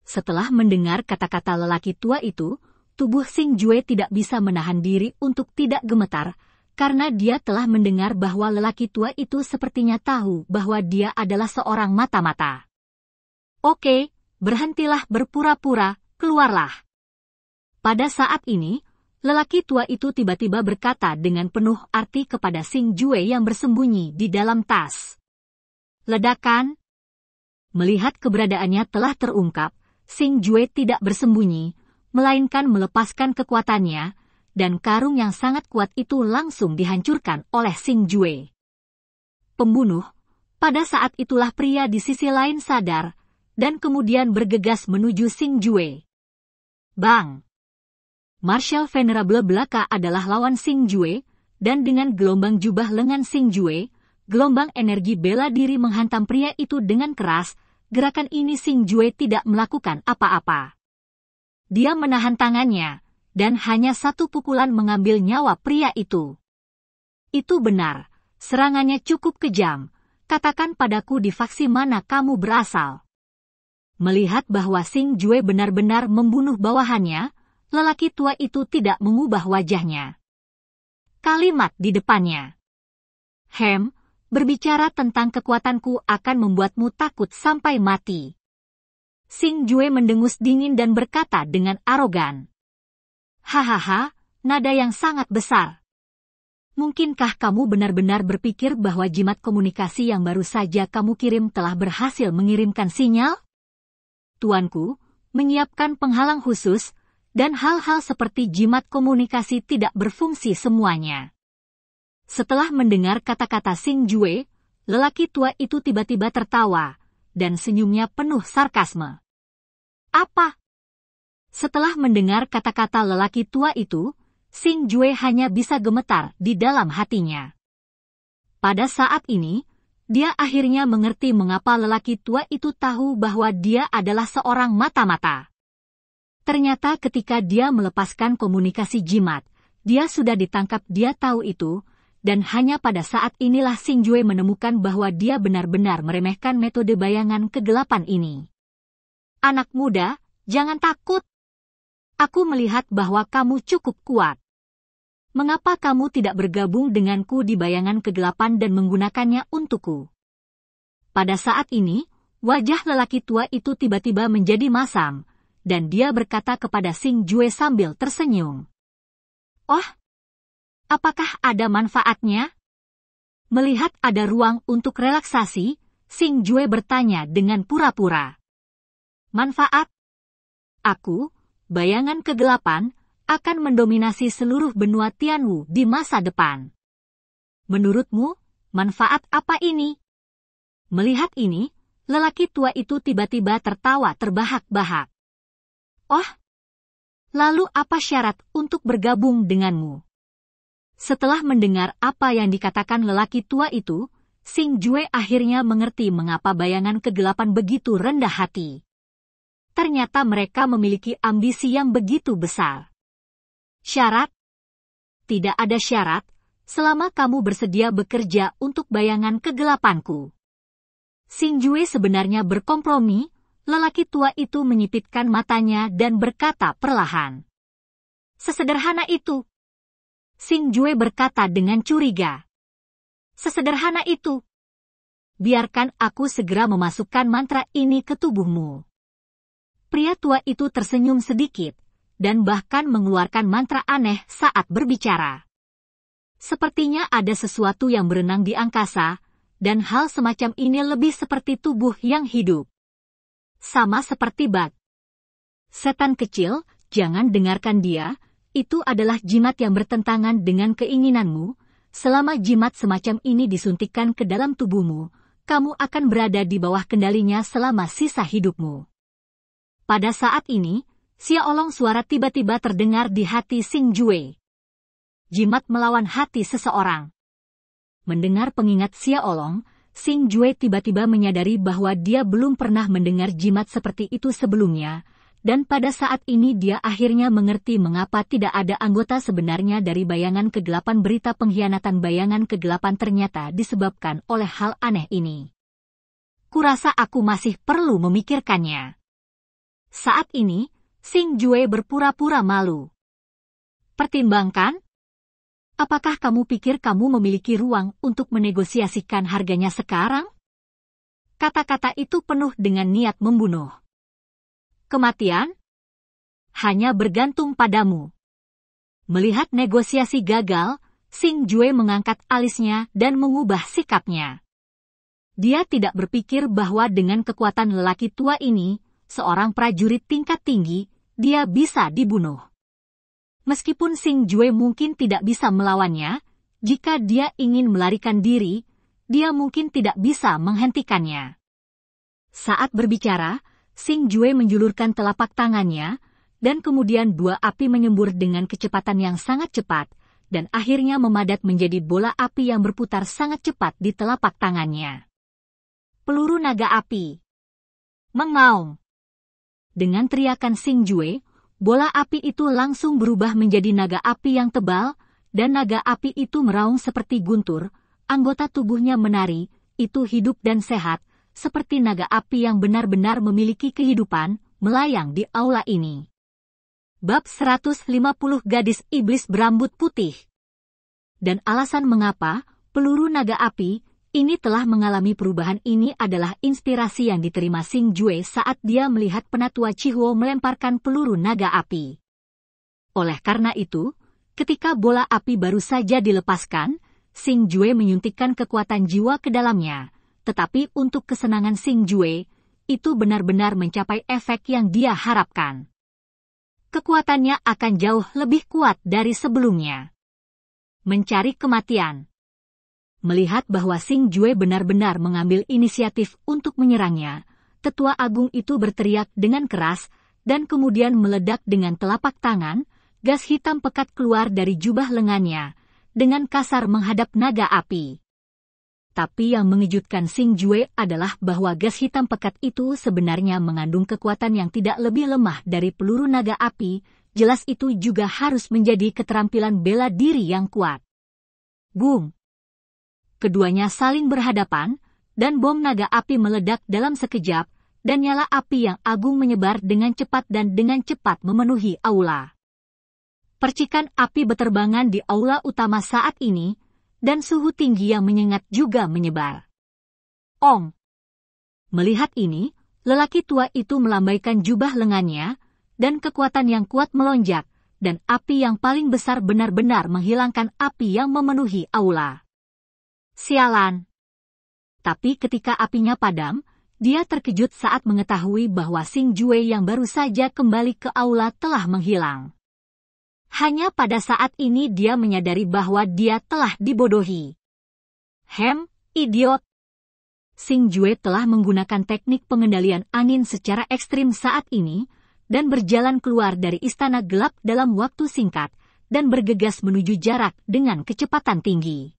[SPEAKER 1] Setelah mendengar kata-kata lelaki tua itu, tubuh Sing Jue tidak bisa menahan diri untuk tidak gemetar, karena dia telah mendengar bahwa lelaki tua itu sepertinya tahu bahwa dia adalah seorang mata-mata. Oke, berhentilah berpura-pura, keluarlah. Pada saat ini, lelaki tua itu tiba-tiba berkata dengan penuh arti kepada Sing Jue yang bersembunyi di dalam tas. Ledakan? Melihat keberadaannya telah terungkap, Sing Jue tidak bersembunyi, melainkan melepaskan kekuatannya, dan karung yang sangat kuat itu langsung dihancurkan oleh Sing Jue. Pembunuh, pada saat itulah pria di sisi lain sadar dan kemudian bergegas menuju Sing Jue. Bang! Marshal Venerable Belaka adalah lawan Sing Jue, dan dengan gelombang jubah lengan Sing Jue, gelombang energi bela diri menghantam pria itu dengan keras, gerakan ini Sing Jue tidak melakukan apa-apa. Dia menahan tangannya, dan hanya satu pukulan mengambil nyawa pria itu. Itu benar, serangannya cukup kejam. Katakan padaku di faksi mana kamu berasal. Melihat bahwa Sing Jue benar-benar membunuh bawahannya, lelaki tua itu tidak mengubah wajahnya. Kalimat di depannya. Hem, berbicara tentang kekuatanku akan membuatmu takut sampai mati. Sing Jue mendengus dingin dan berkata dengan arogan. Hahaha, nada yang sangat besar. Mungkinkah kamu benar-benar berpikir bahwa jimat komunikasi yang baru saja kamu kirim telah berhasil mengirimkan sinyal? tuanku, menyiapkan penghalang khusus, dan hal-hal seperti jimat komunikasi tidak berfungsi semuanya. Setelah mendengar kata-kata Sing Jue, lelaki tua itu tiba-tiba tertawa, dan senyumnya penuh sarkasme. Apa? Setelah mendengar kata-kata lelaki tua itu, Sing Jue hanya bisa gemetar di dalam hatinya. Pada saat ini, dia akhirnya mengerti mengapa lelaki tua itu tahu bahwa dia adalah seorang mata-mata. Ternyata ketika dia melepaskan komunikasi jimat, dia sudah ditangkap dia tahu itu, dan hanya pada saat inilah Sing Jue menemukan bahwa dia benar-benar meremehkan metode bayangan kegelapan ini. Anak muda, jangan takut. Aku melihat bahwa kamu cukup kuat. Mengapa kamu tidak bergabung denganku di bayangan kegelapan dan menggunakannya untukku? Pada saat ini, wajah lelaki tua itu tiba-tiba menjadi masam, dan dia berkata kepada Sing Jue sambil tersenyum. Oh, apakah ada manfaatnya? Melihat ada ruang untuk relaksasi, Sing Jue bertanya dengan pura-pura. Manfaat? Aku, bayangan kegelapan, akan mendominasi seluruh benua Tianwu di masa depan. Menurutmu, manfaat apa ini? Melihat ini, lelaki tua itu tiba-tiba tertawa terbahak-bahak. Oh, lalu apa syarat untuk bergabung denganmu? Setelah mendengar apa yang dikatakan lelaki tua itu, Sing Jue akhirnya mengerti mengapa bayangan kegelapan begitu rendah hati ternyata mereka memiliki ambisi yang begitu besar. Syarat? Tidak ada syarat, selama kamu bersedia bekerja untuk bayangan kegelapanku. Sing Sinjue sebenarnya berkompromi, lelaki tua itu menyipitkan matanya dan berkata perlahan. Sesederhana itu. Sing Sinjue berkata dengan curiga. Sesederhana itu. Biarkan aku segera memasukkan mantra ini ke tubuhmu. Pria tua itu tersenyum sedikit, dan bahkan mengeluarkan mantra aneh saat berbicara. Sepertinya ada sesuatu yang berenang di angkasa, dan hal semacam ini lebih seperti tubuh yang hidup. Sama seperti bat. Setan kecil, jangan dengarkan dia, itu adalah jimat yang bertentangan dengan keinginanmu. Selama jimat semacam ini disuntikkan ke dalam tubuhmu, kamu akan berada di bawah kendalinya selama sisa hidupmu. Pada saat ini, Sia olong suara tiba-tiba terdengar di hati Sing Jue. Jimat melawan hati seseorang. Mendengar pengingat Sia olong, Sing Jue tiba-tiba menyadari bahwa dia belum pernah mendengar jimat seperti itu sebelumnya, dan pada saat ini dia akhirnya mengerti mengapa tidak ada anggota sebenarnya dari bayangan kegelapan berita pengkhianatan bayangan kegelapan ternyata disebabkan oleh hal aneh ini. Kurasa aku masih perlu memikirkannya. Saat ini, Sing Jue berpura-pura malu. Pertimbangkan, apakah kamu pikir kamu memiliki ruang untuk menegosiasikan harganya sekarang? Kata-kata itu penuh dengan niat membunuh. Kematian hanya bergantung padamu. Melihat negosiasi gagal, Sing Jue mengangkat alisnya dan mengubah sikapnya. Dia tidak berpikir bahwa dengan kekuatan lelaki tua ini, seorang prajurit tingkat tinggi, dia bisa dibunuh. Meskipun Sing Jue mungkin tidak bisa melawannya, jika dia ingin melarikan diri, dia mungkin tidak bisa menghentikannya. Saat berbicara, Sing Jue menjulurkan telapak tangannya, dan kemudian dua api menyembur dengan kecepatan yang sangat cepat, dan akhirnya memadat menjadi bola api yang berputar sangat cepat di telapak tangannya. Peluru naga api. Mengaum. Dengan teriakan Sing Jue, bola api itu langsung berubah menjadi naga api yang tebal, dan naga api itu meraung seperti guntur, anggota tubuhnya menari, itu hidup dan sehat, seperti naga api yang benar-benar memiliki kehidupan, melayang di aula ini. Bab 150 Gadis Iblis Berambut Putih Dan alasan mengapa peluru naga api ini telah mengalami perubahan ini adalah inspirasi yang diterima Sing Jue saat dia melihat penatua Chihuo melemparkan peluru naga api. Oleh karena itu, ketika bola api baru saja dilepaskan, Sing Jue menyuntikkan kekuatan jiwa ke dalamnya. Tetapi untuk kesenangan Sing Jue, itu benar-benar mencapai efek yang dia harapkan. Kekuatannya akan jauh lebih kuat dari sebelumnya. Mencari kematian Melihat bahwa Sing Jue benar-benar mengambil inisiatif untuk menyerangnya, tetua agung itu berteriak dengan keras dan kemudian meledak dengan telapak tangan, gas hitam pekat keluar dari jubah lengannya, dengan kasar menghadap naga api. Tapi yang mengejutkan Sing Jue adalah bahwa gas hitam pekat itu sebenarnya mengandung kekuatan yang tidak lebih lemah dari peluru naga api, jelas itu juga harus menjadi keterampilan bela diri yang kuat. Gung, keduanya saling berhadapan, dan bom naga api meledak dalam sekejap, dan nyala api yang agung menyebar dengan cepat dan dengan cepat memenuhi aula. Percikan api beterbangan di aula utama saat ini, dan suhu tinggi yang menyengat juga menyebar. Ong! Melihat ini, lelaki tua itu melambaikan jubah lengannya, dan kekuatan yang kuat melonjak, dan api yang paling besar benar-benar menghilangkan api yang memenuhi aula. Sialan. Tapi ketika apinya padam, dia terkejut saat mengetahui bahwa Sing Jue yang baru saja kembali ke aula telah menghilang. Hanya pada saat ini dia menyadari bahwa dia telah dibodohi. Hem, idiot. Sing Jue telah menggunakan teknik pengendalian angin secara ekstrim saat ini dan berjalan keluar dari istana gelap dalam waktu singkat dan bergegas menuju jarak dengan kecepatan tinggi.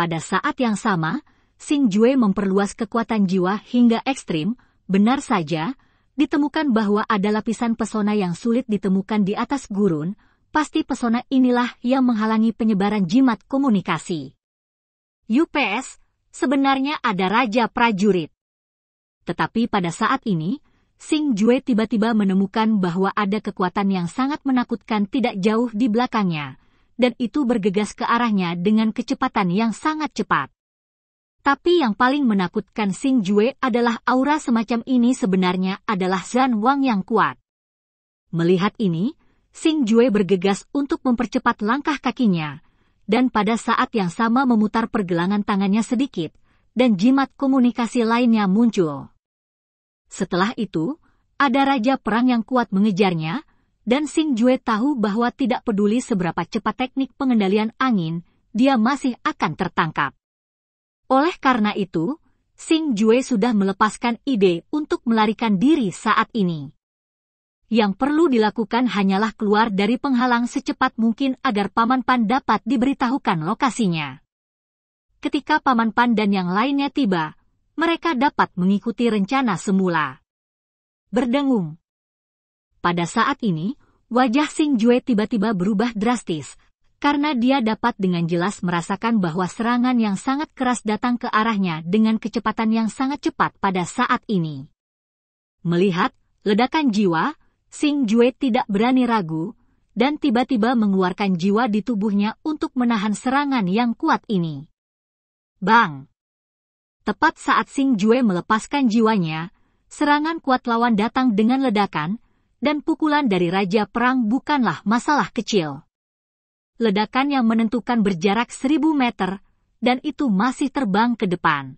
[SPEAKER 1] Pada saat yang sama, Sing Jue memperluas kekuatan jiwa hingga ekstrim, benar saja, ditemukan bahwa ada lapisan pesona yang sulit ditemukan di atas gurun, pasti pesona inilah yang menghalangi penyebaran jimat komunikasi. UPS sebenarnya ada raja prajurit. Tetapi pada saat ini, Sing Jue tiba-tiba menemukan bahwa ada kekuatan yang sangat menakutkan tidak jauh di belakangnya, dan itu bergegas ke arahnya dengan kecepatan yang sangat cepat. Tapi yang paling menakutkan Sing Jue adalah aura semacam ini sebenarnya adalah Zan Wang yang kuat. Melihat ini, Sing Jue bergegas untuk mempercepat langkah kakinya, dan pada saat yang sama memutar pergelangan tangannya sedikit, dan jimat komunikasi lainnya muncul. Setelah itu, ada raja perang yang kuat mengejarnya, dan Sing Jue tahu bahwa tidak peduli seberapa cepat teknik pengendalian angin, dia masih akan tertangkap. Oleh karena itu, Sing Jue sudah melepaskan ide untuk melarikan diri saat ini. Yang perlu dilakukan hanyalah keluar dari penghalang secepat mungkin agar Paman Pan dapat diberitahukan lokasinya. Ketika Paman Pan dan yang lainnya tiba, mereka dapat mengikuti rencana semula. Berdengung. Pada saat ini, Wajah Sing Jue tiba-tiba berubah drastis, karena dia dapat dengan jelas merasakan bahwa serangan yang sangat keras datang ke arahnya dengan kecepatan yang sangat cepat pada saat ini. Melihat ledakan jiwa, Sing Jue tidak berani ragu, dan tiba-tiba mengeluarkan jiwa di tubuhnya untuk menahan serangan yang kuat ini. Bang! Tepat saat Sing Jue melepaskan jiwanya, serangan kuat lawan datang dengan ledakan, dan pukulan dari Raja Perang bukanlah masalah kecil. Ledakan yang menentukan berjarak seribu meter, dan itu masih terbang ke depan.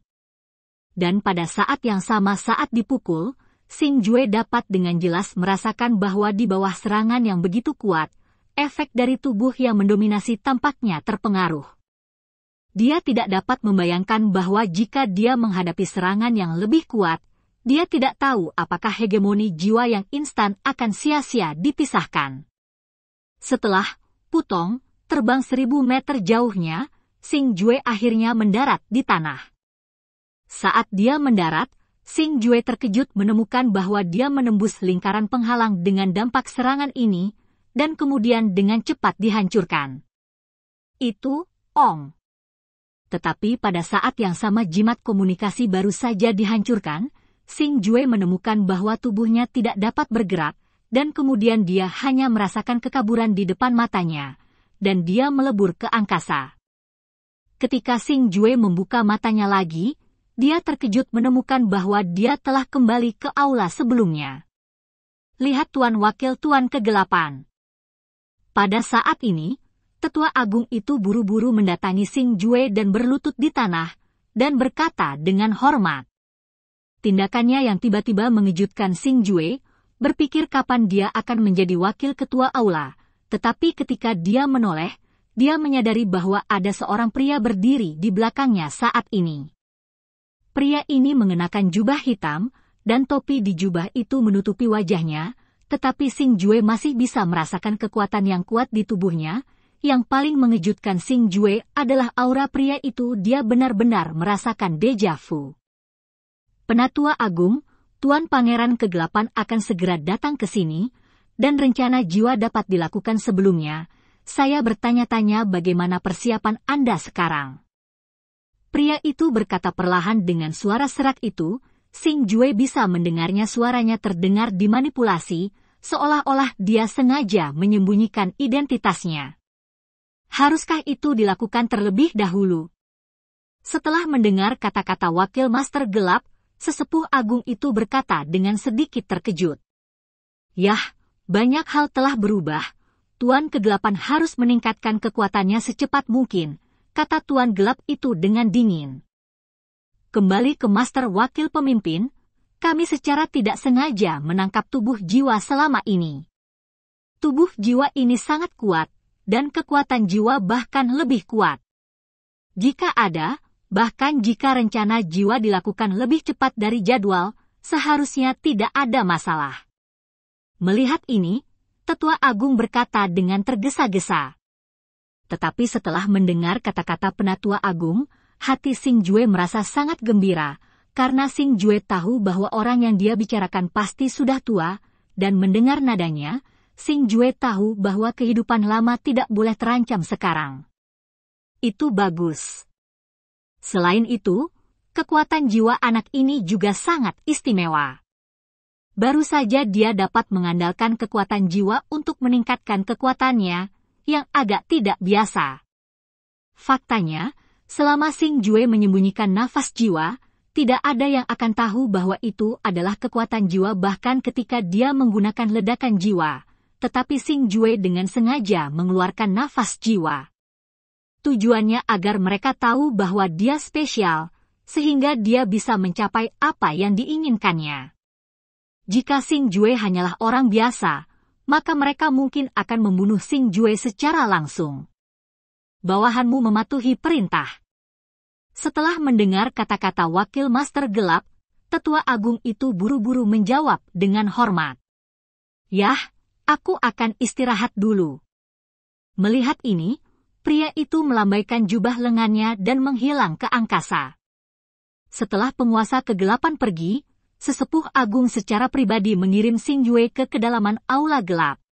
[SPEAKER 1] Dan pada saat yang sama saat dipukul, Sing Jue dapat dengan jelas merasakan bahwa di bawah serangan yang begitu kuat, efek dari tubuh yang mendominasi tampaknya terpengaruh. Dia tidak dapat membayangkan bahwa jika dia menghadapi serangan yang lebih kuat, dia tidak tahu apakah hegemoni jiwa yang instan akan sia-sia dipisahkan. Setelah Putong terbang seribu meter jauhnya, Sing Jue akhirnya mendarat di tanah. Saat dia mendarat, Sing Jue terkejut menemukan bahwa dia menembus lingkaran penghalang dengan dampak serangan ini, dan kemudian dengan cepat dihancurkan. Itu Ong. Tetapi pada saat yang sama jimat komunikasi baru saja dihancurkan, Sing Jue menemukan bahwa tubuhnya tidak dapat bergerak, dan kemudian dia hanya merasakan kekaburan di depan matanya, dan dia melebur ke angkasa. Ketika Sing Jue membuka matanya lagi, dia terkejut menemukan bahwa dia telah kembali ke aula sebelumnya. Lihat Tuan Wakil Tuan Kegelapan. Pada saat ini, tetua agung itu buru-buru mendatangi Sing Jue dan berlutut di tanah, dan berkata dengan hormat. Tindakannya yang tiba-tiba mengejutkan Sing Jue, berpikir kapan dia akan menjadi wakil ketua aula, tetapi ketika dia menoleh, dia menyadari bahwa ada seorang pria berdiri di belakangnya saat ini. Pria ini mengenakan jubah hitam, dan topi di jubah itu menutupi wajahnya, tetapi Sing Jue masih bisa merasakan kekuatan yang kuat di tubuhnya, yang paling mengejutkan Sing Jue adalah aura pria itu dia benar-benar merasakan deja vu. Penatua Agung, Tuan Pangeran Kegelapan akan segera datang ke sini, dan rencana jiwa dapat dilakukan sebelumnya, saya bertanya-tanya bagaimana persiapan Anda sekarang. Pria itu berkata perlahan dengan suara serak itu, Sing Jue bisa mendengarnya suaranya terdengar dimanipulasi, seolah-olah dia sengaja menyembunyikan identitasnya. Haruskah itu dilakukan terlebih dahulu? Setelah mendengar kata-kata wakil master gelap, sesepuh agung itu berkata dengan sedikit terkejut. Yah, banyak hal telah berubah. Tuan kegelapan harus meningkatkan kekuatannya secepat mungkin, kata Tuan gelap itu dengan dingin. Kembali ke master wakil pemimpin, kami secara tidak sengaja menangkap tubuh jiwa selama ini. Tubuh jiwa ini sangat kuat, dan kekuatan jiwa bahkan lebih kuat. Jika ada, Bahkan jika rencana jiwa dilakukan lebih cepat dari jadwal, seharusnya tidak ada masalah. Melihat ini, Tetua Agung berkata dengan tergesa-gesa. Tetapi setelah mendengar kata-kata Penatua Agung, hati Sing Jue merasa sangat gembira, karena Sing Jue tahu bahwa orang yang dia bicarakan pasti sudah tua, dan mendengar nadanya, Sing Jue tahu bahwa kehidupan lama tidak boleh terancam sekarang. Itu bagus. Selain itu, kekuatan jiwa anak ini juga sangat istimewa. Baru saja dia dapat mengandalkan kekuatan jiwa untuk meningkatkan kekuatannya, yang agak tidak biasa. Faktanya, selama Sing Jue menyembunyikan nafas jiwa, tidak ada yang akan tahu bahwa itu adalah kekuatan jiwa bahkan ketika dia menggunakan ledakan jiwa. Tetapi Sing Jue dengan sengaja mengeluarkan nafas jiwa tujuannya agar mereka tahu bahwa dia spesial, sehingga dia bisa mencapai apa yang diinginkannya. Jika Sing Jue hanyalah orang biasa, maka mereka mungkin akan membunuh Sing Jue secara langsung. Bawahanmu mematuhi perintah. Setelah mendengar kata-kata wakil master gelap, tetua agung itu buru-buru menjawab dengan hormat. Yah, aku akan istirahat dulu. Melihat ini, pria itu melambaikan jubah lengannya dan menghilang ke angkasa. Setelah penguasa kegelapan pergi, sesepuh agung secara pribadi mengirim Sing Yue ke kedalaman aula gelap.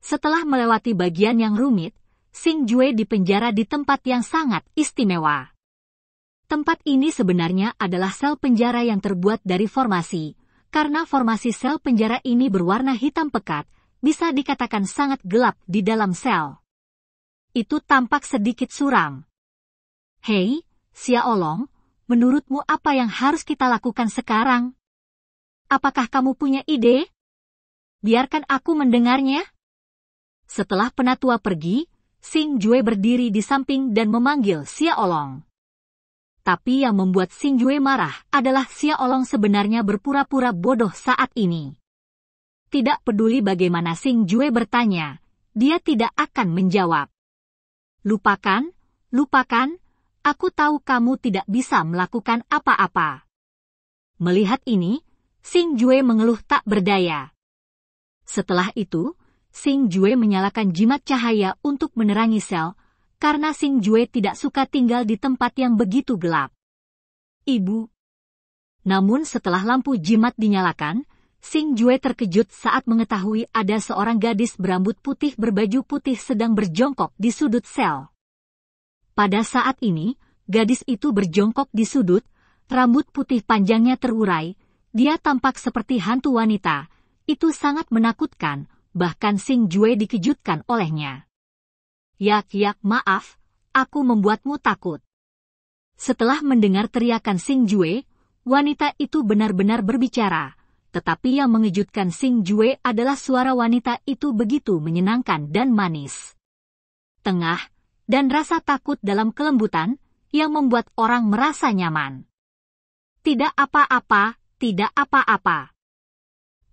[SPEAKER 1] Setelah melewati bagian yang rumit, Sing Jue dipenjara di tempat yang sangat istimewa. Tempat ini sebenarnya adalah sel penjara yang terbuat dari formasi, karena formasi sel penjara ini berwarna hitam pekat, bisa dikatakan sangat gelap di dalam sel itu tampak sedikit suram. Hei, Siaolong, menurutmu apa yang harus kita lakukan sekarang? Apakah kamu punya ide? Biarkan aku mendengarnya. Setelah penatua pergi, Sing Jue berdiri di samping dan memanggil Siaolong. Tapi yang membuat Sing Jue marah adalah Siaolong sebenarnya berpura-pura bodoh saat ini. Tidak peduli bagaimana Sing Jue bertanya, dia tidak akan menjawab. Lupakan, lupakan, aku tahu kamu tidak bisa melakukan apa-apa. Melihat ini, Sing Jue mengeluh tak berdaya. Setelah itu, Sing Jue menyalakan jimat cahaya untuk menerangi sel, karena Sing Jue tidak suka tinggal di tempat yang begitu gelap. Ibu. Namun setelah lampu jimat dinyalakan, Sing Jue terkejut saat mengetahui ada seorang gadis berambut putih berbaju putih sedang berjongkok di sudut sel. Pada saat ini, gadis itu berjongkok di sudut, rambut putih panjangnya terurai, dia tampak seperti hantu wanita. Itu sangat menakutkan, bahkan Sing Jue dikejutkan olehnya. Yak-yak maaf, aku membuatmu takut. Setelah mendengar teriakan Sing Jue, wanita itu benar-benar berbicara tetapi yang mengejutkan Sing Jue adalah suara wanita itu begitu menyenangkan dan manis. Tengah, dan rasa takut dalam kelembutan, yang membuat orang merasa nyaman. Tidak apa-apa, tidak apa-apa.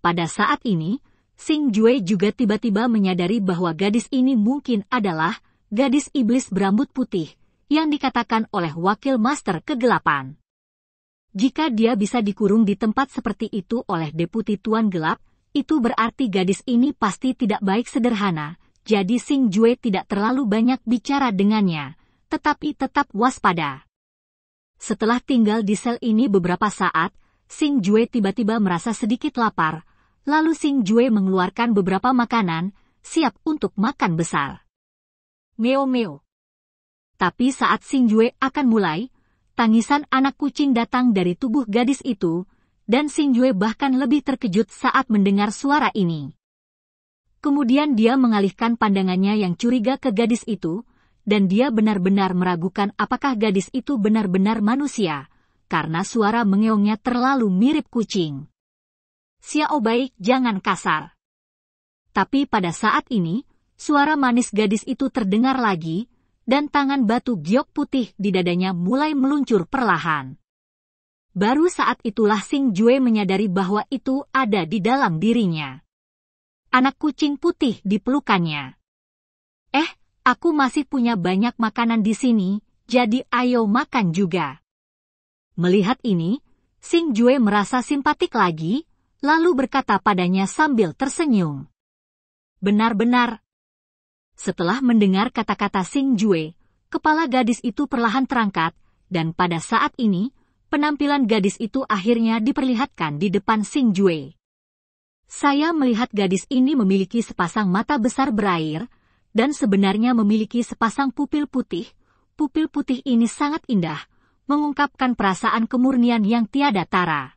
[SPEAKER 1] Pada saat ini, Sing Jue juga tiba-tiba menyadari bahwa gadis ini mungkin adalah gadis iblis berambut putih yang dikatakan oleh wakil master kegelapan. Jika dia bisa dikurung di tempat seperti itu oleh deputi Tuan Gelap, itu berarti gadis ini pasti tidak baik sederhana, jadi Sing Jue tidak terlalu banyak bicara dengannya, tetapi tetap waspada. Setelah tinggal di sel ini beberapa saat, Sing Jue tiba-tiba merasa sedikit lapar, lalu Sing Jue mengeluarkan beberapa makanan, siap untuk makan besar. Meo-meo. Tapi saat Sing Jue akan mulai, Tangisan anak kucing datang dari tubuh gadis itu, dan Xin Yue bahkan lebih terkejut saat mendengar suara ini. Kemudian dia mengalihkan pandangannya yang curiga ke gadis itu, dan dia benar-benar meragukan apakah gadis itu benar-benar manusia, karena suara mengeongnya terlalu mirip kucing. Xiao baik jangan kasar. Tapi pada saat ini, suara manis gadis itu terdengar lagi, dan tangan batu giok putih di dadanya mulai meluncur perlahan. Baru saat itulah Sing Jue menyadari bahwa itu ada di dalam dirinya. Anak kucing putih di pelukannya. Eh, aku masih punya banyak makanan di sini, jadi ayo makan juga. Melihat ini, Sing Jue merasa simpatik lagi, lalu berkata padanya sambil tersenyum. Benar-benar, setelah mendengar kata-kata Sing Jue, kepala gadis itu perlahan terangkat, dan pada saat ini, penampilan gadis itu akhirnya diperlihatkan di depan Sing Jue. Saya melihat gadis ini memiliki sepasang mata besar berair, dan sebenarnya memiliki sepasang pupil putih. Pupil putih ini sangat indah, mengungkapkan perasaan kemurnian yang tiada tara.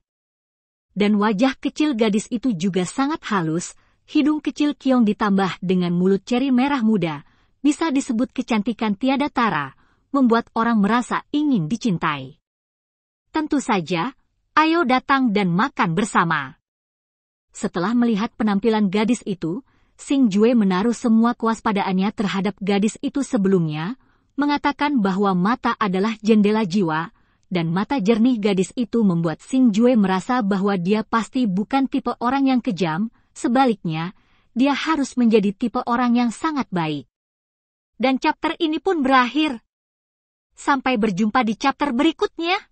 [SPEAKER 1] Dan wajah kecil gadis itu juga sangat halus, hidung kecil Kiong ditambah dengan mulut ceri merah muda, bisa disebut kecantikan tiada tara, membuat orang merasa ingin dicintai. Tentu saja, ayo datang dan makan bersama. Setelah melihat penampilan gadis itu, Sing Jue menaruh semua kewaspadaannya terhadap gadis itu sebelumnya, mengatakan bahwa mata adalah jendela jiwa, dan mata jernih gadis itu membuat Sing Jue merasa bahwa dia pasti bukan tipe orang yang kejam, Sebaliknya, dia harus menjadi tipe orang yang sangat baik. Dan chapter ini pun berakhir. Sampai berjumpa di chapter berikutnya.